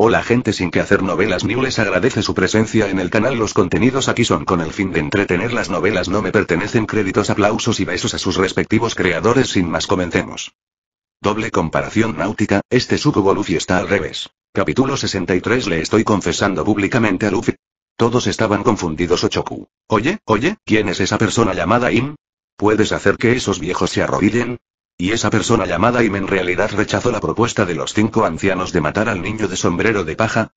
Hola gente sin que hacer novelas ni les agradece su presencia en el canal. Los contenidos aquí son con el fin de entretener las novelas no me pertenecen créditos, aplausos y besos a sus respectivos creadores sin más comencemos. Doble comparación náutica, este sucubo Luffy está al revés. Capítulo 63 Le estoy confesando públicamente a Luffy. Todos estaban confundidos Ochoku. Oye, oye, ¿quién es esa persona llamada Im? ¿Puedes hacer que esos viejos se arrodillen? Y esa persona llamada Im en realidad rechazó la propuesta de los cinco ancianos de matar al niño de sombrero de paja.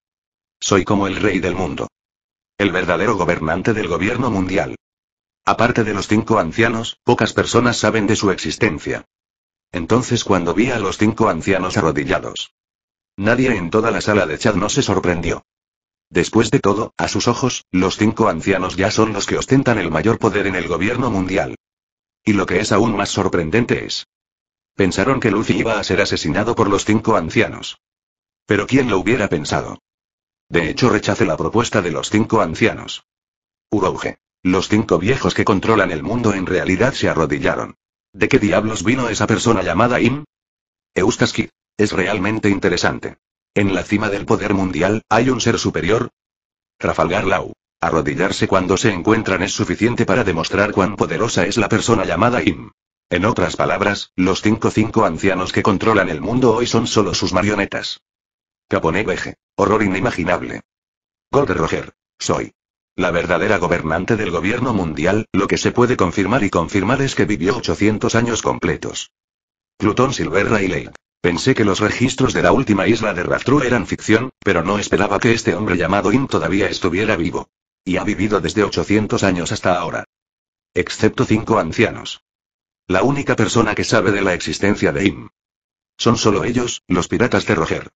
Soy como el rey del mundo. El verdadero gobernante del gobierno mundial. Aparte de los cinco ancianos, pocas personas saben de su existencia. Entonces cuando vi a los cinco ancianos arrodillados. Nadie en toda la sala de chat no se sorprendió. Después de todo, a sus ojos, los cinco ancianos ya son los que ostentan el mayor poder en el gobierno mundial. Y lo que es aún más sorprendente es, Pensaron que Luffy iba a ser asesinado por los cinco ancianos. Pero ¿quién lo hubiera pensado? De hecho, rechace la propuesta de los cinco ancianos. Urouge. Los cinco viejos que controlan el mundo en realidad se arrodillaron. ¿De qué diablos vino esa persona llamada Im? Eustaski. Es realmente interesante. En la cima del poder mundial, ¿hay un ser superior? Rafalgar Lau, Arrodillarse cuando se encuentran es suficiente para demostrar cuán poderosa es la persona llamada Im. En otras palabras, los 5-5 ancianos que controlan el mundo hoy son solo sus marionetas. Capone veje. Horror inimaginable. Gold Roger. Soy. La verdadera gobernante del gobierno mundial, lo que se puede confirmar y confirmar es que vivió 800 años completos. Plutón Silver Rayleigh. Pensé que los registros de la última isla de Rastru eran ficción, pero no esperaba que este hombre llamado In todavía estuviera vivo. Y ha vivido desde 800 años hasta ahora. Excepto cinco ancianos. La única persona que sabe de la existencia de Im. Son solo ellos, los piratas de Roger.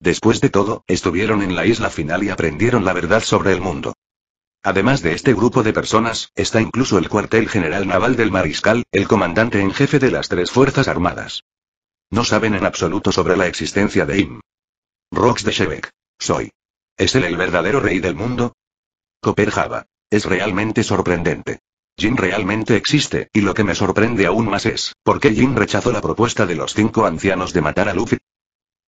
Después de todo, estuvieron en la isla final y aprendieron la verdad sobre el mundo. Además de este grupo de personas, está incluso el cuartel general naval del mariscal, el comandante en jefe de las tres Fuerzas Armadas. No saben en absoluto sobre la existencia de Im. Rox de Shebek. Soy. ¿Es él el verdadero rey del mundo? Copper Java. Es realmente sorprendente. Jin realmente existe, y lo que me sorprende aún más es, ¿por qué Jin rechazó la propuesta de los cinco ancianos de matar a Luffy?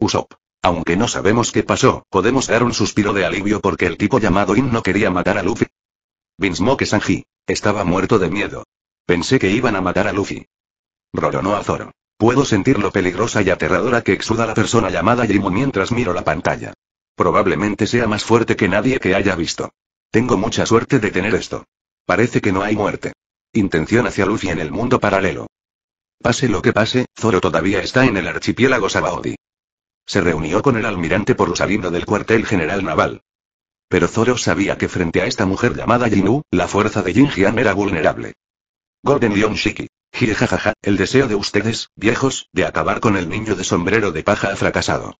Usopp. Aunque no sabemos qué pasó, podemos dar un suspiro de alivio porque el tipo llamado In no quería matar a Luffy. Vinsmoke Sanji. Estaba muerto de miedo. Pensé que iban a matar a Luffy. Roronó a Zoro. Puedo sentir lo peligrosa y aterradora que exuda la persona llamada Jimmy mientras miro la pantalla. Probablemente sea más fuerte que nadie que haya visto. Tengo mucha suerte de tener esto. Parece que no hay muerte. Intención hacia Luffy en el mundo paralelo. Pase lo que pase, Zoro todavía está en el archipiélago Sabaody. Se reunió con el almirante por saliendo del cuartel general naval. Pero Zoro sabía que frente a esta mujer llamada Jinu, la fuerza de Jinjian era vulnerable. Golden Lion Shiki. Jijajaja, el deseo de ustedes, viejos, de acabar con el niño de sombrero de paja ha fracasado.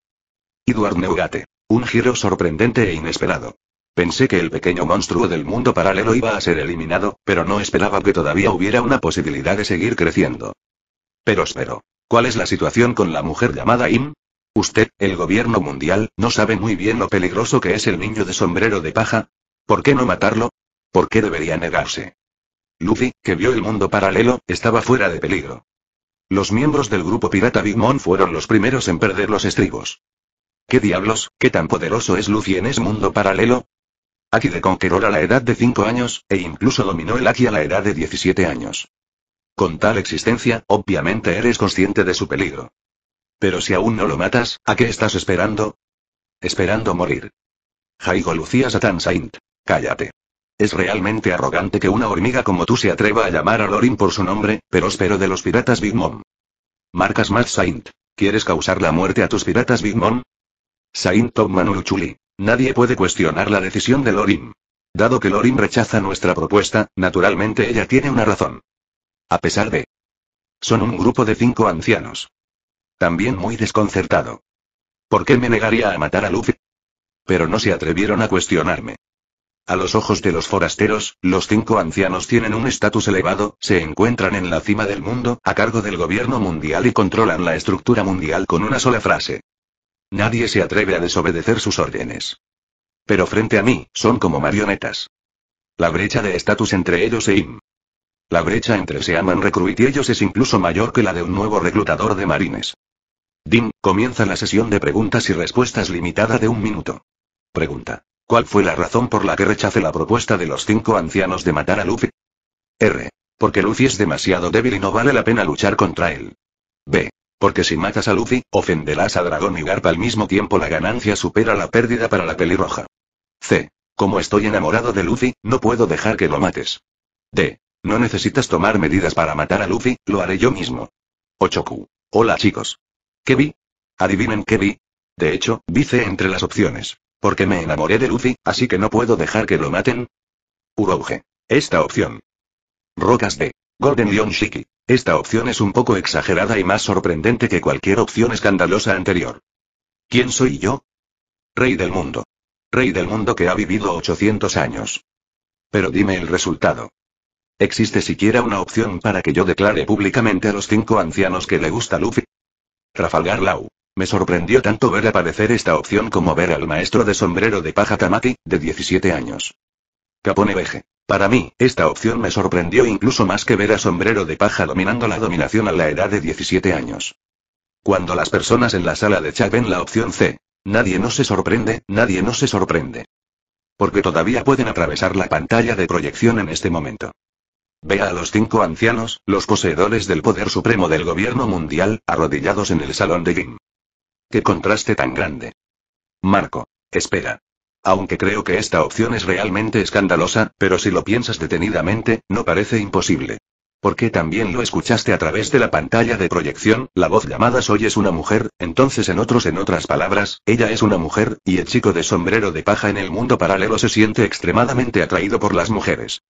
Edward Neugate. Un giro sorprendente e inesperado. Pensé que el pequeño monstruo del mundo paralelo iba a ser eliminado, pero no esperaba que todavía hubiera una posibilidad de seguir creciendo. Pero espero. ¿Cuál es la situación con la mujer llamada Im? Usted, el gobierno mundial, no sabe muy bien lo peligroso que es el niño de sombrero de paja. ¿Por qué no matarlo? ¿Por qué debería negarse? Luffy, que vio el mundo paralelo, estaba fuera de peligro. Los miembros del grupo pirata Big Mom fueron los primeros en perder los estribos. ¿Qué diablos, qué tan poderoso es Luffy en ese mundo paralelo? Aki de Conqueror a la edad de 5 años, e incluso dominó el Aki a la edad de 17 años. Con tal existencia, obviamente eres consciente de su peligro. Pero si aún no lo matas, ¿a qué estás esperando? Esperando morir. Jaigo Lucía Satan Saint. Cállate. Es realmente arrogante que una hormiga como tú se atreva a llamar a Lorin por su nombre, pero espero de los piratas Big Mom. Marcas más Saint. ¿Quieres causar la muerte a tus piratas Big Mom? Saint Tom Chuli. Nadie puede cuestionar la decisión de Lorin. Dado que Lorin rechaza nuestra propuesta, naturalmente ella tiene una razón. A pesar de... Son un grupo de cinco ancianos. También muy desconcertado. ¿Por qué me negaría a matar a Luffy? Pero no se atrevieron a cuestionarme. A los ojos de los forasteros, los cinco ancianos tienen un estatus elevado, se encuentran en la cima del mundo, a cargo del gobierno mundial y controlan la estructura mundial con una sola frase. Nadie se atreve a desobedecer sus órdenes. Pero frente a mí, son como marionetas. La brecha de estatus entre ellos e IM. La brecha entre Seaman Recruit y ellos es incluso mayor que la de un nuevo reclutador de marines. Dim, comienza la sesión de preguntas y respuestas limitada de un minuto. Pregunta. ¿Cuál fue la razón por la que rechace la propuesta de los cinco ancianos de matar a Luffy? R. Porque Luffy es demasiado débil y no vale la pena luchar contra él. B. Porque si matas a Luffy, ofenderás a Dragón y Garpa al mismo tiempo la ganancia supera la pérdida para la pelirroja. C. Como estoy enamorado de Luffy, no puedo dejar que lo mates. D. No necesitas tomar medidas para matar a Luffy, lo haré yo mismo. Ochoku. Hola chicos. ¿Qué vi? Adivinen qué vi. De hecho, dice entre las opciones. Porque me enamoré de Luffy, así que no puedo dejar que lo maten. Urouge. Esta opción. Rocas D. Golden Lion Shiki. Esta opción es un poco exagerada y más sorprendente que cualquier opción escandalosa anterior. ¿Quién soy yo? Rey del mundo. Rey del mundo que ha vivido 800 años. Pero dime el resultado. ¿Existe siquiera una opción para que yo declare públicamente a los cinco ancianos que le gusta Luffy? Trafalgar Lau. Me sorprendió tanto ver aparecer esta opción como ver al maestro de sombrero de paja Tamaki, de 17 años. Capone Veje. Para mí, esta opción me sorprendió incluso más que ver a Sombrero de Paja dominando la dominación a la edad de 17 años. Cuando las personas en la sala de chat ven la opción C, nadie no se sorprende, nadie no se sorprende. Porque todavía pueden atravesar la pantalla de proyección en este momento. Vea a los cinco ancianos, los poseedores del poder supremo del gobierno mundial, arrodillados en el salón de Jim. ¡Qué contraste tan grande! Marco. Espera. Aunque creo que esta opción es realmente escandalosa, pero si lo piensas detenidamente, no parece imposible. Porque también lo escuchaste a través de la pantalla de proyección, la voz llamada Soy es una mujer, entonces en otros en otras palabras, ella es una mujer, y el chico de sombrero de paja en el mundo paralelo se siente extremadamente atraído por las mujeres.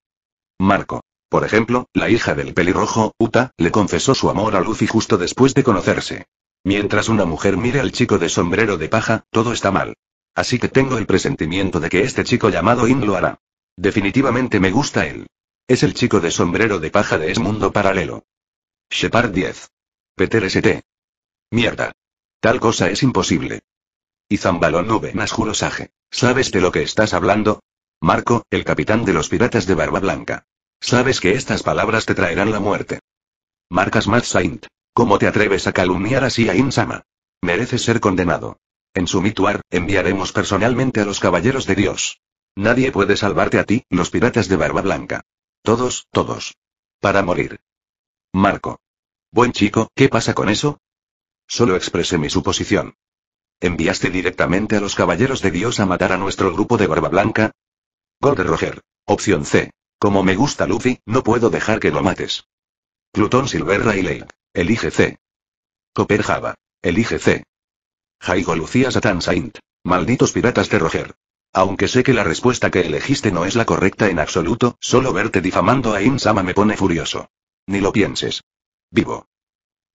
Marco. Por ejemplo, la hija del pelirrojo, Uta, le confesó su amor a Lucy justo después de conocerse. Mientras una mujer mire al chico de sombrero de paja, todo está mal. Así que tengo el presentimiento de que este chico llamado In lo hará. Definitivamente me gusta él. Es el chico de sombrero de paja de ese mundo paralelo. Shepard 10. Peter Mierda. Tal cosa es imposible. Y Zambalón nube, ¿Sabes de lo que estás hablando? Marco, el capitán de los piratas de Barba Blanca. Sabes que estas palabras te traerán la muerte. Marcas más Saint. ¿Cómo te atreves a calumniar así a Insama? Mereces ser condenado. En Sumituar, enviaremos personalmente a los caballeros de Dios. Nadie puede salvarte a ti, los piratas de Barba Blanca. Todos, todos. Para morir. Marco. Buen chico, ¿qué pasa con eso? Solo expresé mi suposición. ¿Enviaste directamente a los caballeros de Dios a matar a nuestro grupo de Barba Blanca? Gold Roger. Opción C. Como me gusta Luffy, no puedo dejar que lo mates. Plutón Silver Riley. Elige C. Copper Java. Elige C. Jaigo Lucía Satan Saint. Malditos piratas de Roger. Aunque sé que la respuesta que elegiste no es la correcta en absoluto, solo verte difamando a Insama me pone furioso. Ni lo pienses. Vivo.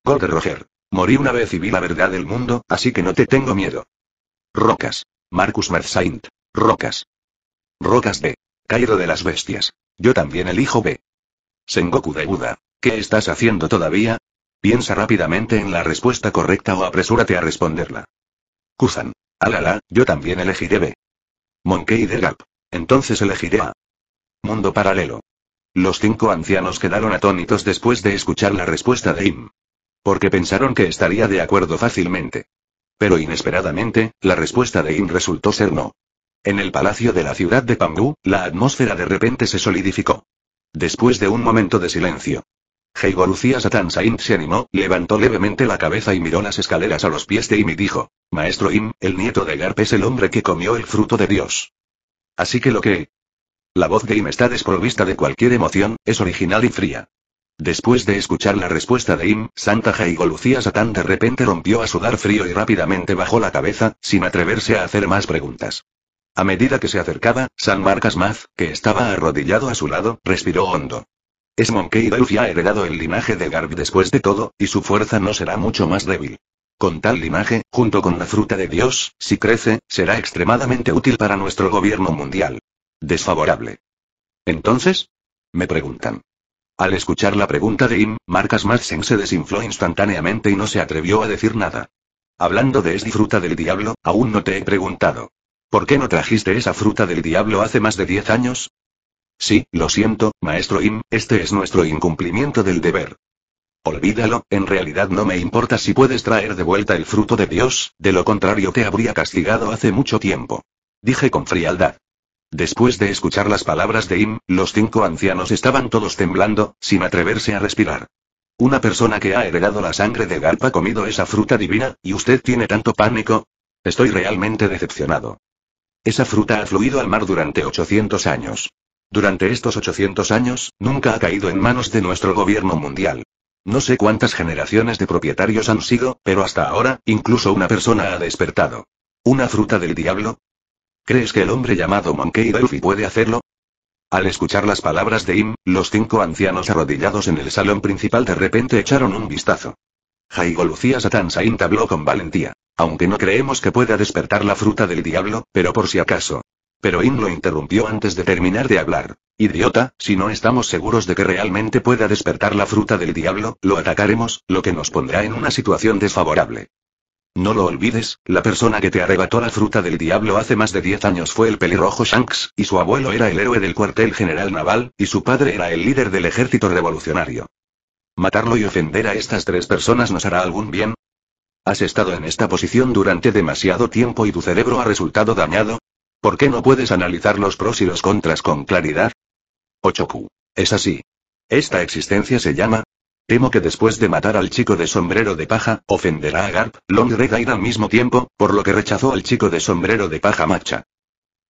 Gol de Roger. Morí una vez y vi la verdad del mundo, así que no te tengo miedo. Rocas. Marcus Merzaint. Rocas. Rocas B. Cairo de las bestias. Yo también elijo B. Sengoku de Buda. ¿Qué estás haciendo todavía? Piensa rápidamente en la respuesta correcta o apresúrate a responderla. Kuzan. Alala, yo también elegiré B. Monkey de Gap. Entonces elegiré A. Mundo paralelo. Los cinco ancianos quedaron atónitos después de escuchar la respuesta de Im. Porque pensaron que estaría de acuerdo fácilmente. Pero inesperadamente, la respuesta de Im resultó ser no. En el palacio de la ciudad de Pangu, la atmósfera de repente se solidificó. Después de un momento de silencio, Lucía Satán Sain se animó, levantó levemente la cabeza y miró las escaleras a los pies de Im y dijo, Maestro Im, el nieto de Garp es el hombre que comió el fruto de Dios. Así que lo que... La voz de Im está desprovista de cualquier emoción, es original y fría. Después de escuchar la respuesta de Im, Santa Lucía Satán de repente rompió a sudar frío y rápidamente bajó la cabeza, sin atreverse a hacer más preguntas. A medida que se acercaba, San Marcas Maz, que estaba arrodillado a su lado, respiró hondo. Es Monkey Delphi ha heredado el linaje de Garb después de todo, y su fuerza no será mucho más débil. Con tal linaje, junto con la fruta de Dios, si crece, será extremadamente útil para nuestro gobierno mundial. Desfavorable. Entonces? Me preguntan. Al escuchar la pregunta de Im, Marcas Madsen se desinfló instantáneamente y no se atrevió a decir nada. Hablando de esa fruta del diablo, aún no te he preguntado. ¿Por qué no trajiste esa fruta del diablo hace más de 10 años? Sí, lo siento, maestro Im, este es nuestro incumplimiento del deber. Olvídalo, en realidad no me importa si puedes traer de vuelta el fruto de Dios, de lo contrario te habría castigado hace mucho tiempo. Dije con frialdad. Después de escuchar las palabras de Im, los cinco ancianos estaban todos temblando, sin atreverse a respirar. Una persona que ha heredado la sangre de Garpa ha comido esa fruta divina, y usted tiene tanto pánico. Estoy realmente decepcionado. Esa fruta ha fluido al mar durante 800 años. Durante estos 800 años, nunca ha caído en manos de nuestro gobierno mundial. No sé cuántas generaciones de propietarios han sido, pero hasta ahora, incluso una persona ha despertado. ¿Una fruta del diablo? ¿Crees que el hombre llamado Monkey Delphi puede hacerlo? Al escuchar las palabras de Im, los cinco ancianos arrodillados en el salón principal de repente echaron un vistazo. Jaigo Lucía Saint habló con valentía. Aunque no creemos que pueda despertar la fruta del diablo, pero por si acaso, pero In lo interrumpió antes de terminar de hablar. Idiota, si no estamos seguros de que realmente pueda despertar la fruta del diablo, lo atacaremos, lo que nos pondrá en una situación desfavorable. No lo olvides, la persona que te arrebató la fruta del diablo hace más de 10 años fue el pelirrojo Shanks, y su abuelo era el héroe del cuartel general naval, y su padre era el líder del ejército revolucionario. Matarlo y ofender a estas tres personas nos hará algún bien. Has estado en esta posición durante demasiado tiempo y tu cerebro ha resultado dañado, ¿Por qué no puedes analizar los pros y los contras con claridad? Ochoku. Es así. Esta existencia se llama. Temo que después de matar al chico de sombrero de paja, ofenderá a Garp, Long Red al mismo tiempo, por lo que rechazó al chico de sombrero de paja macha.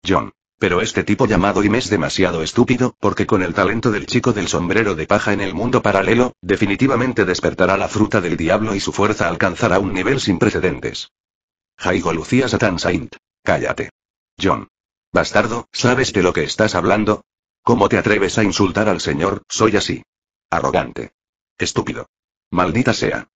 John. Pero este tipo llamado Im es demasiado estúpido, porque con el talento del chico del sombrero de paja en el mundo paralelo, definitivamente despertará la fruta del diablo y su fuerza alcanzará un nivel sin precedentes. Jaigo Lucía Satan Saint. Cállate. John. Bastardo, ¿sabes de lo que estás hablando? ¿Cómo te atreves a insultar al señor? Soy así. Arrogante. Estúpido. Maldita sea.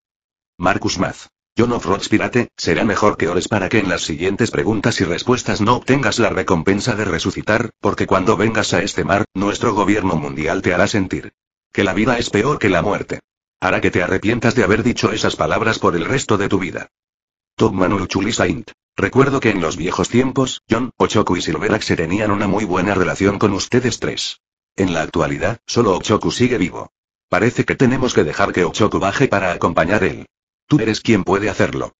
Marcus Math, John of Pirate, será mejor que ores para que en las siguientes preguntas y respuestas no obtengas la recompensa de resucitar, porque cuando vengas a este mar, nuestro gobierno mundial te hará sentir que la vida es peor que la muerte. Hará que te arrepientas de haber dicho esas palabras por el resto de tu vida. Togmanurchuli Saint. Recuerdo que en los viejos tiempos, John, Ochoku y se tenían una muy buena relación con ustedes tres. En la actualidad, solo Ochoku sigue vivo. Parece que tenemos que dejar que Ochoku baje para acompañar él. Tú eres quien puede hacerlo.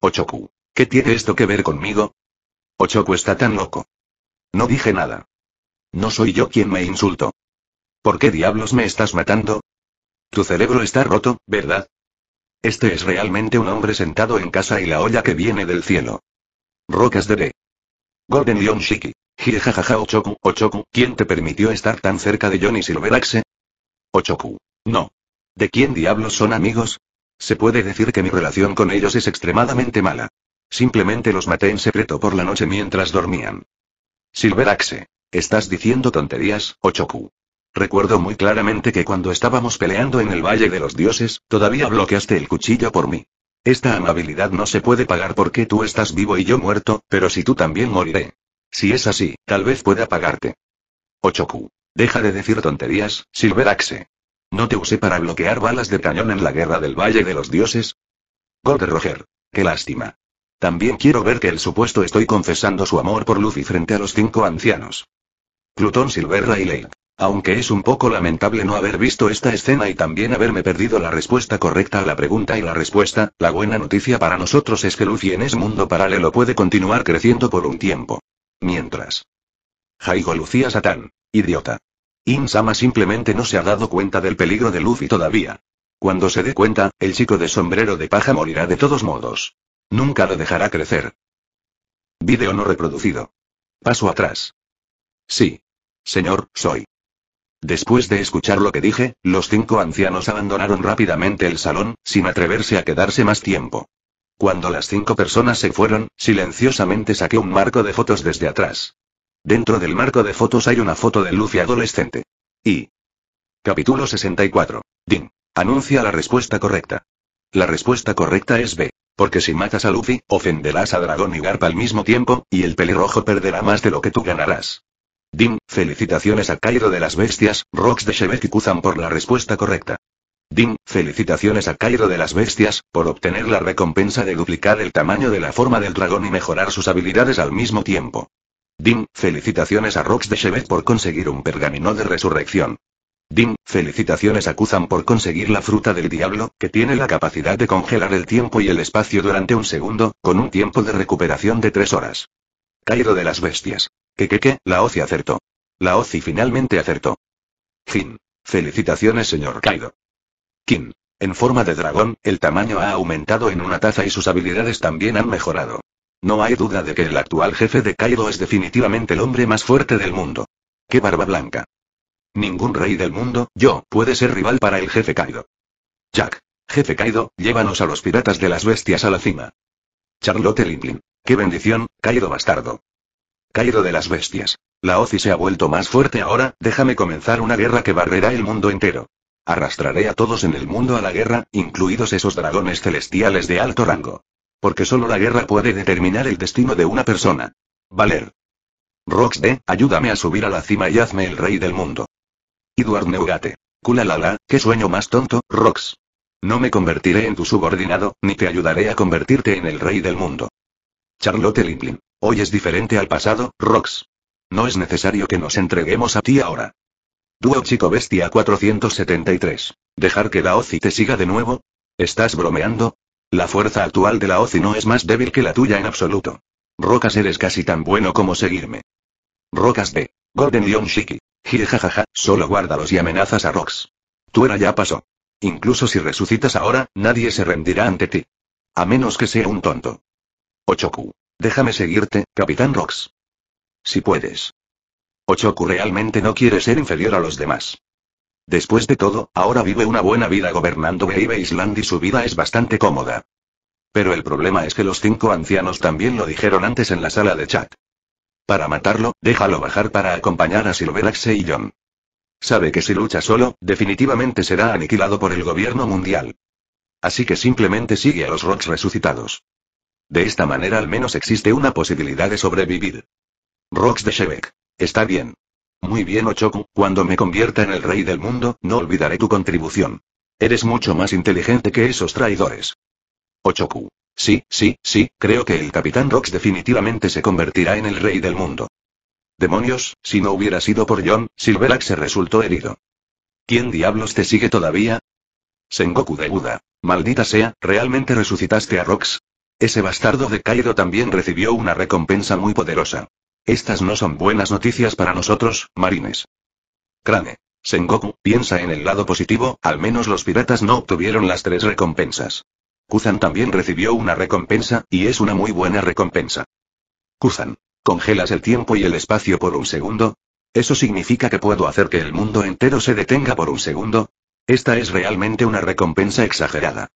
Ochoku. ¿Qué tiene esto que ver conmigo? Ochoku está tan loco. No dije nada. No soy yo quien me insulto. ¿Por qué diablos me estás matando? Tu cerebro está roto, ¿verdad? Este es realmente un hombre sentado en casa y la olla que viene del cielo. Rocas de B. Golden Lion Shiki. Jijajaja Ochoku, Ochoku, ¿quién te permitió estar tan cerca de Johnny Silveraxe? Ochoku. No. ¿De quién diablos son amigos? Se puede decir que mi relación con ellos es extremadamente mala. Simplemente los maté en secreto por la noche mientras dormían. Silveraxe. Estás diciendo tonterías, Ochoku. Recuerdo muy claramente que cuando estábamos peleando en el Valle de los Dioses, todavía bloqueaste el cuchillo por mí. Esta amabilidad no se puede pagar porque tú estás vivo y yo muerto, pero si tú también moriré. Si es así, tal vez pueda pagarte. Ochoku. Deja de decir tonterías, Silveraxe. ¿No te usé para bloquear balas de cañón en la guerra del Valle de los Dioses? Gold Roger. Qué lástima. También quiero ver que el supuesto estoy confesando su amor por Luffy frente a los cinco ancianos. Plutón y Lake. Aunque es un poco lamentable no haber visto esta escena y también haberme perdido la respuesta correcta a la pregunta y la respuesta, la buena noticia para nosotros es que Luffy en ese mundo paralelo puede continuar creciendo por un tiempo. Mientras. Jaigo Lucía Satán. Idiota. Insama simplemente no se ha dado cuenta del peligro de Luffy todavía. Cuando se dé cuenta, el chico de sombrero de paja morirá de todos modos. Nunca lo dejará crecer. Video no reproducido. Paso atrás. Sí. Señor, soy. Después de escuchar lo que dije, los cinco ancianos abandonaron rápidamente el salón, sin atreverse a quedarse más tiempo. Cuando las cinco personas se fueron, silenciosamente saqué un marco de fotos desde atrás. Dentro del marco de fotos hay una foto de Luffy adolescente. Y. Capítulo 64. Din. Anuncia la respuesta correcta. La respuesta correcta es B. Porque si matas a Luffy, ofenderás a Dragón y Garpa al mismo tiempo, y el pelirrojo perderá más de lo que tú ganarás. Dim, felicitaciones a Cairo de las Bestias, Rox de Shevet y Kuzan por la respuesta correcta. Dim, felicitaciones a Cairo de las Bestias, por obtener la recompensa de duplicar el tamaño de la forma del dragón y mejorar sus habilidades al mismo tiempo. Dim, felicitaciones a Rox de Shevet por conseguir un pergamino de resurrección. Dim, felicitaciones a Kuzan por conseguir la fruta del diablo, que tiene la capacidad de congelar el tiempo y el espacio durante un segundo, con un tiempo de recuperación de tres horas. Cairo de las Bestias. Que que que, la OCI acertó. La OCI finalmente acertó. Fin. Felicitaciones, señor Kaido. Kim, En forma de dragón, el tamaño ha aumentado en una taza y sus habilidades también han mejorado. No hay duda de que el actual jefe de Kaido es definitivamente el hombre más fuerte del mundo. ¡Qué barba blanca! Ningún rey del mundo, yo, puede ser rival para el jefe Kaido. Jack. Jefe Kaido, llévanos a los piratas de las bestias a la cima. Charlotte Lincoln. ¡Qué bendición, Kaido bastardo! caído de las bestias. La OCI se ha vuelto más fuerte ahora, déjame comenzar una guerra que barrerá el mundo entero. Arrastraré a todos en el mundo a la guerra, incluidos esos dragones celestiales de alto rango. Porque solo la guerra puede determinar el destino de una persona. Valer. Rox de, ayúdame a subir a la cima y hazme el rey del mundo. Eduard Neugate. Kulalala, qué sueño más tonto, Rox. No me convertiré en tu subordinado, ni te ayudaré a convertirte en el rey del mundo. Charlotte Limplin. Hoy es diferente al pasado, Rox. No es necesario que nos entreguemos a ti ahora. Duo Chico Bestia 473. ¿Dejar que la OCI te siga de nuevo? ¿Estás bromeando? La fuerza actual de la OCI no es más débil que la tuya en absoluto. Rocas eres casi tan bueno como seguirme. Rocas de Golden Lion Shiki. Jijajaja, solo guárdalos y amenazas a Rox. Tu era ya pasó. Incluso si resucitas ahora, nadie se rendirá ante ti. A menos que sea un tonto. Ochoku. Déjame seguirte, Capitán Rox. Si puedes. Ochoku realmente no quiere ser inferior a los demás. Después de todo, ahora vive una buena vida gobernando Baby Island y su vida es bastante cómoda. Pero el problema es que los cinco ancianos también lo dijeron antes en la sala de chat. Para matarlo, déjalo bajar para acompañar a Silveraxe y John. Sabe que si lucha solo, definitivamente será aniquilado por el gobierno mundial. Así que simplemente sigue a los Rocks resucitados. De esta manera al menos existe una posibilidad de sobrevivir. Rox de Shebek. Está bien. Muy bien Ochoku, cuando me convierta en el rey del mundo, no olvidaré tu contribución. Eres mucho más inteligente que esos traidores. Ochoku. Sí, sí, sí, creo que el capitán Rox definitivamente se convertirá en el rey del mundo. Demonios, si no hubiera sido por John, Silverax se resultó herido. ¿Quién diablos te sigue todavía? Sengoku de Buda. Maldita sea, ¿realmente resucitaste a Rox? Ese bastardo de Cairo también recibió una recompensa muy poderosa. Estas no son buenas noticias para nosotros, marines. Crane. Sengoku, piensa en el lado positivo, al menos los piratas no obtuvieron las tres recompensas. Kuzan también recibió una recompensa, y es una muy buena recompensa. Kuzan. ¿Congelas el tiempo y el espacio por un segundo? ¿Eso significa que puedo hacer que el mundo entero se detenga por un segundo? Esta es realmente una recompensa exagerada.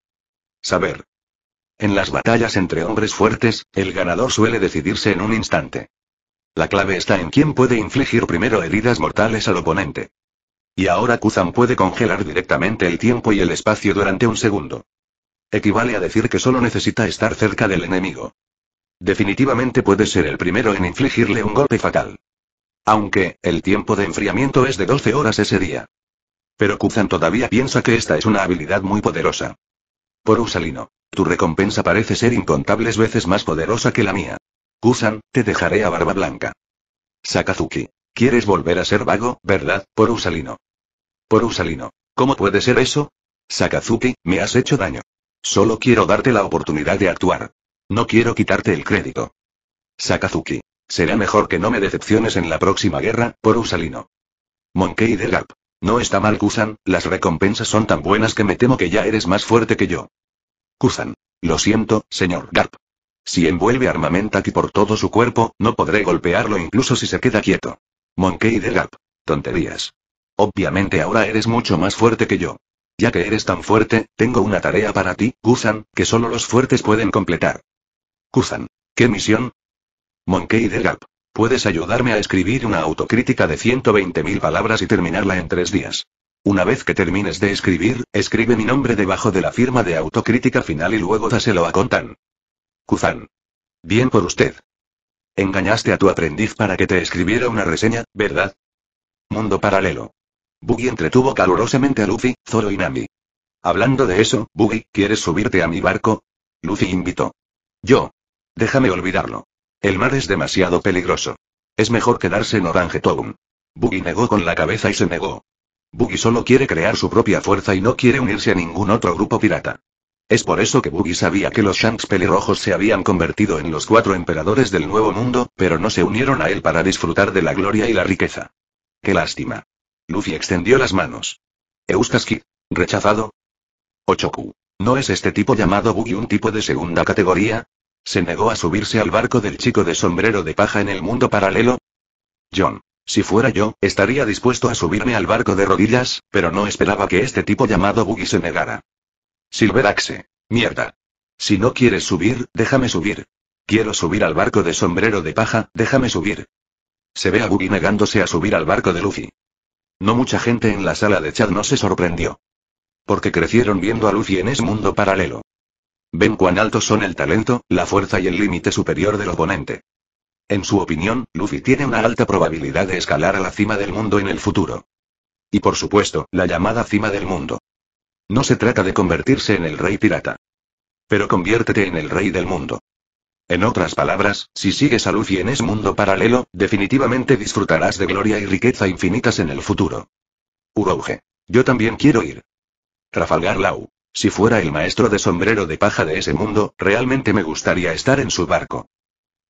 Saber. En las batallas entre hombres fuertes, el ganador suele decidirse en un instante. La clave está en quién puede infligir primero heridas mortales al oponente. Y ahora Kuzan puede congelar directamente el tiempo y el espacio durante un segundo. Equivale a decir que solo necesita estar cerca del enemigo. Definitivamente puede ser el primero en infligirle un golpe fatal. Aunque, el tiempo de enfriamiento es de 12 horas ese día. Pero Kuzan todavía piensa que esta es una habilidad muy poderosa. Por Usalino. Tu recompensa parece ser incontables veces más poderosa que la mía. Kusan, te dejaré a Barba Blanca. Sakazuki. ¿Quieres volver a ser vago, verdad, por Usalino? Por Usalino. ¿Cómo puede ser eso? Sakazuki, me has hecho daño. Solo quiero darte la oportunidad de actuar. No quiero quitarte el crédito. Sakazuki. Será mejor que no me decepciones en la próxima guerra, por Usalino. Monkey de Gap. No está mal, Kusan, las recompensas son tan buenas que me temo que ya eres más fuerte que yo. Kuzan. Lo siento, señor Garp. Si envuelve armamenta aquí por todo su cuerpo, no podré golpearlo incluso si se queda quieto. Monkey de Garp. Tonterías. Obviamente ahora eres mucho más fuerte que yo. Ya que eres tan fuerte, tengo una tarea para ti, Kuzan, que solo los fuertes pueden completar. Kuzan. ¿Qué misión? Monkey de Garp. Puedes ayudarme a escribir una autocrítica de 120.000 palabras y terminarla en tres días. Una vez que termines de escribir, escribe mi nombre debajo de la firma de autocrítica final y luego dáselo a Contan. Kuzan. Bien por usted. Engañaste a tu aprendiz para que te escribiera una reseña, ¿verdad? Mundo paralelo. Buggy entretuvo calurosamente a Luffy, Zoro y Nami. Hablando de eso, Buggy, ¿quieres subirte a mi barco? Luffy invitó. Yo. Déjame olvidarlo. El mar es demasiado peligroso. Es mejor quedarse en Orange Town. Buggy negó con la cabeza y se negó. Buggy solo quiere crear su propia fuerza y no quiere unirse a ningún otro grupo pirata. Es por eso que Buggy sabía que los Shanks pelirrojos se habían convertido en los cuatro emperadores del Nuevo Mundo, pero no se unieron a él para disfrutar de la gloria y la riqueza. ¡Qué lástima! Luffy extendió las manos. Eustaski. Rechazado. Ochoku. ¿No es este tipo llamado Buggy un tipo de segunda categoría? ¿Se negó a subirse al barco del chico de sombrero de paja en el mundo paralelo? John. Si fuera yo, estaría dispuesto a subirme al barco de rodillas, pero no esperaba que este tipo llamado Buggy se negara. Silveraxe, Mierda. Si no quieres subir, déjame subir. Quiero subir al barco de sombrero de paja, déjame subir. Se ve a Buggy negándose a subir al barco de Luffy. No mucha gente en la sala de chat no se sorprendió. Porque crecieron viendo a Luffy en ese mundo paralelo. Ven cuán altos son el talento, la fuerza y el límite superior del oponente. En su opinión, Luffy tiene una alta probabilidad de escalar a la cima del mundo en el futuro. Y por supuesto, la llamada cima del mundo. No se trata de convertirse en el rey pirata. Pero conviértete en el rey del mundo. En otras palabras, si sigues a Luffy en ese mundo paralelo, definitivamente disfrutarás de gloria y riqueza infinitas en el futuro. Urouge. Yo también quiero ir. Rafalgar Lau. Si fuera el maestro de sombrero de paja de ese mundo, realmente me gustaría estar en su barco.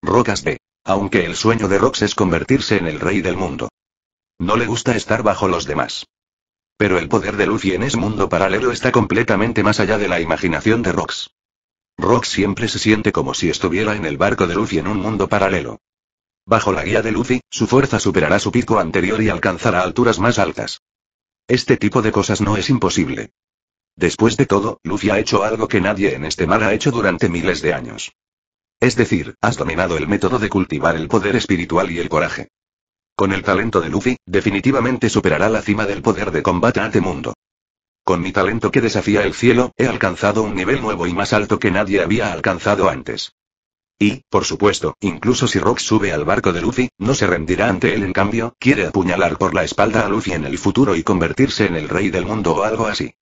Rocas B. Aunque el sueño de Rox es convertirse en el rey del mundo. No le gusta estar bajo los demás. Pero el poder de Luffy en ese mundo paralelo está completamente más allá de la imaginación de Rox. Rox siempre se siente como si estuviera en el barco de Luffy en un mundo paralelo. Bajo la guía de Luffy, su fuerza superará su pico anterior y alcanzará alturas más altas. Este tipo de cosas no es imposible. Después de todo, Luffy ha hecho algo que nadie en este mar ha hecho durante miles de años. Es decir, has dominado el método de cultivar el poder espiritual y el coraje. Con el talento de Luffy, definitivamente superará la cima del poder de combate a mundo. Con mi talento que desafía el cielo, he alcanzado un nivel nuevo y más alto que nadie había alcanzado antes. Y, por supuesto, incluso si Rox sube al barco de Luffy, no se rendirá ante él en cambio, quiere apuñalar por la espalda a Luffy en el futuro y convertirse en el rey del mundo o algo así.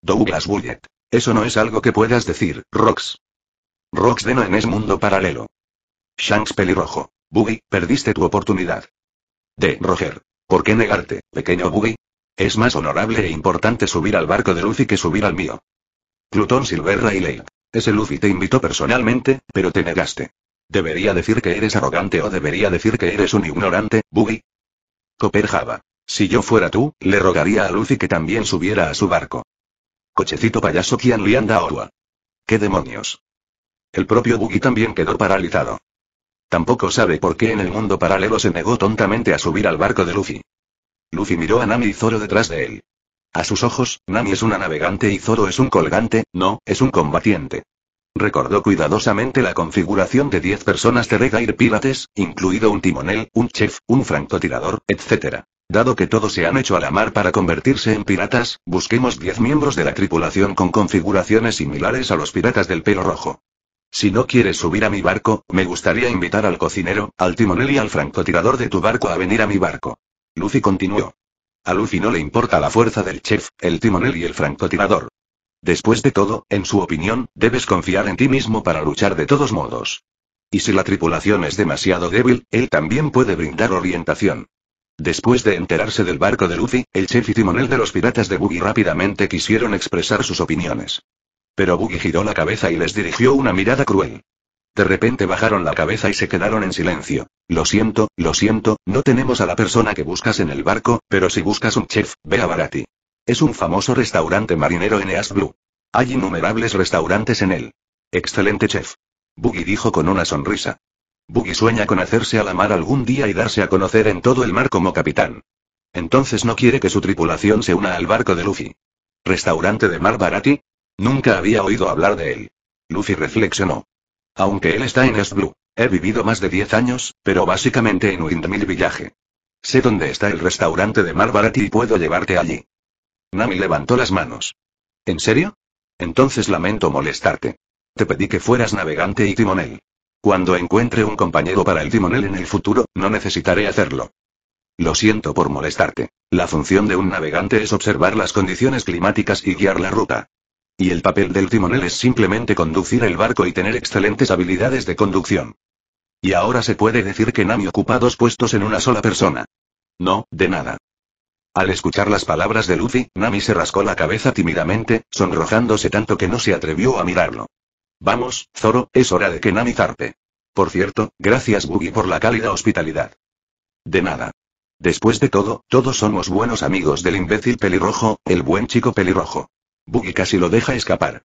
Douglas Bullet. Eso no es algo que puedas decir, Rox. Roxdeno en es mundo paralelo. Shanks pelirrojo. Buggy, perdiste tu oportunidad. De Roger. ¿Por qué negarte, pequeño Buggy? Es más honorable e importante subir al barco de Luffy que subir al mío. Plutón Silver Lake. Ese Luffy te invitó personalmente, pero te negaste. ¿Debería decir que eres arrogante o debería decir que eres un ignorante, Buggy? Copper Java. Si yo fuera tú, le rogaría a Luffy que también subiera a su barco. Cochecito payaso Kian Lianda ¿Qué demonios? El propio Buggy también quedó paralizado. Tampoco sabe por qué en el mundo paralelo se negó tontamente a subir al barco de Luffy. Luffy miró a Nami y Zoro detrás de él. A sus ojos, Nami es una navegante y Zoro es un colgante, no, es un combatiente. Recordó cuidadosamente la configuración de 10 personas de Regair Pirates, incluido un timonel, un chef, un francotirador, etc. Dado que todos se han hecho a la mar para convertirse en piratas, busquemos 10 miembros de la tripulación con configuraciones similares a los piratas del pelo rojo. Si no quieres subir a mi barco, me gustaría invitar al cocinero, al timonel y al francotirador de tu barco a venir a mi barco. Lucy continuó. A Lucy no le importa la fuerza del chef, el timonel y el francotirador. Después de todo, en su opinión, debes confiar en ti mismo para luchar de todos modos. Y si la tripulación es demasiado débil, él también puede brindar orientación. Después de enterarse del barco de Lucy, el chef y timonel de los piratas de Boogie rápidamente quisieron expresar sus opiniones. Pero Buggy giró la cabeza y les dirigió una mirada cruel. De repente bajaron la cabeza y se quedaron en silencio. Lo siento, lo siento, no tenemos a la persona que buscas en el barco, pero si buscas un chef, ve a Barati. Es un famoso restaurante marinero en East Blue. Hay innumerables restaurantes en él. Excelente chef. Buggy dijo con una sonrisa. Buggy sueña con hacerse a la mar algún día y darse a conocer en todo el mar como capitán. Entonces no quiere que su tripulación se una al barco de Luffy. ¿Restaurante de mar Barati? Nunca había oído hablar de él. Lucy reflexionó. Aunque él está en East Blue, he vivido más de 10 años, pero básicamente en Windmill Village. Sé dónde está el restaurante de Marbarati y puedo llevarte allí. Nami levantó las manos. ¿En serio? Entonces lamento molestarte. Te pedí que fueras navegante y timonel. Cuando encuentre un compañero para el timonel en el futuro, no necesitaré hacerlo. Lo siento por molestarte. La función de un navegante es observar las condiciones climáticas y guiar la ruta. Y el papel del timonel es simplemente conducir el barco y tener excelentes habilidades de conducción. Y ahora se puede decir que Nami ocupa dos puestos en una sola persona. No, de nada. Al escuchar las palabras de Luffy, Nami se rascó la cabeza tímidamente, sonrojándose tanto que no se atrevió a mirarlo. Vamos, Zoro, es hora de que Nami zarpe. Por cierto, gracias Buggy por la cálida hospitalidad. De nada. Después de todo, todos somos buenos amigos del imbécil pelirrojo, el buen chico pelirrojo. Buggy casi lo deja escapar.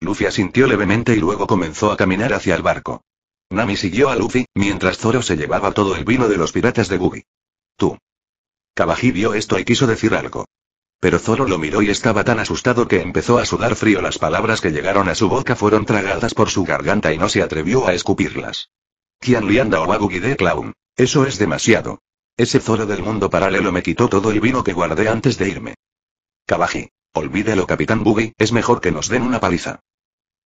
Luffy asintió levemente y luego comenzó a caminar hacia el barco. Nami siguió a Luffy, mientras Zoro se llevaba todo el vino de los piratas de Buggy. Tú. Kabaji vio esto y quiso decir algo. Pero Zoro lo miró y estaba tan asustado que empezó a sudar frío. Las palabras que llegaron a su boca fueron tragadas por su garganta y no se atrevió a escupirlas. Kian Lianda o Buggy de Clown. Eso es demasiado. Ese Zoro del mundo paralelo me quitó todo el vino que guardé antes de irme. Kabaji. Olvídelo, Capitán Buggy, es mejor que nos den una paliza.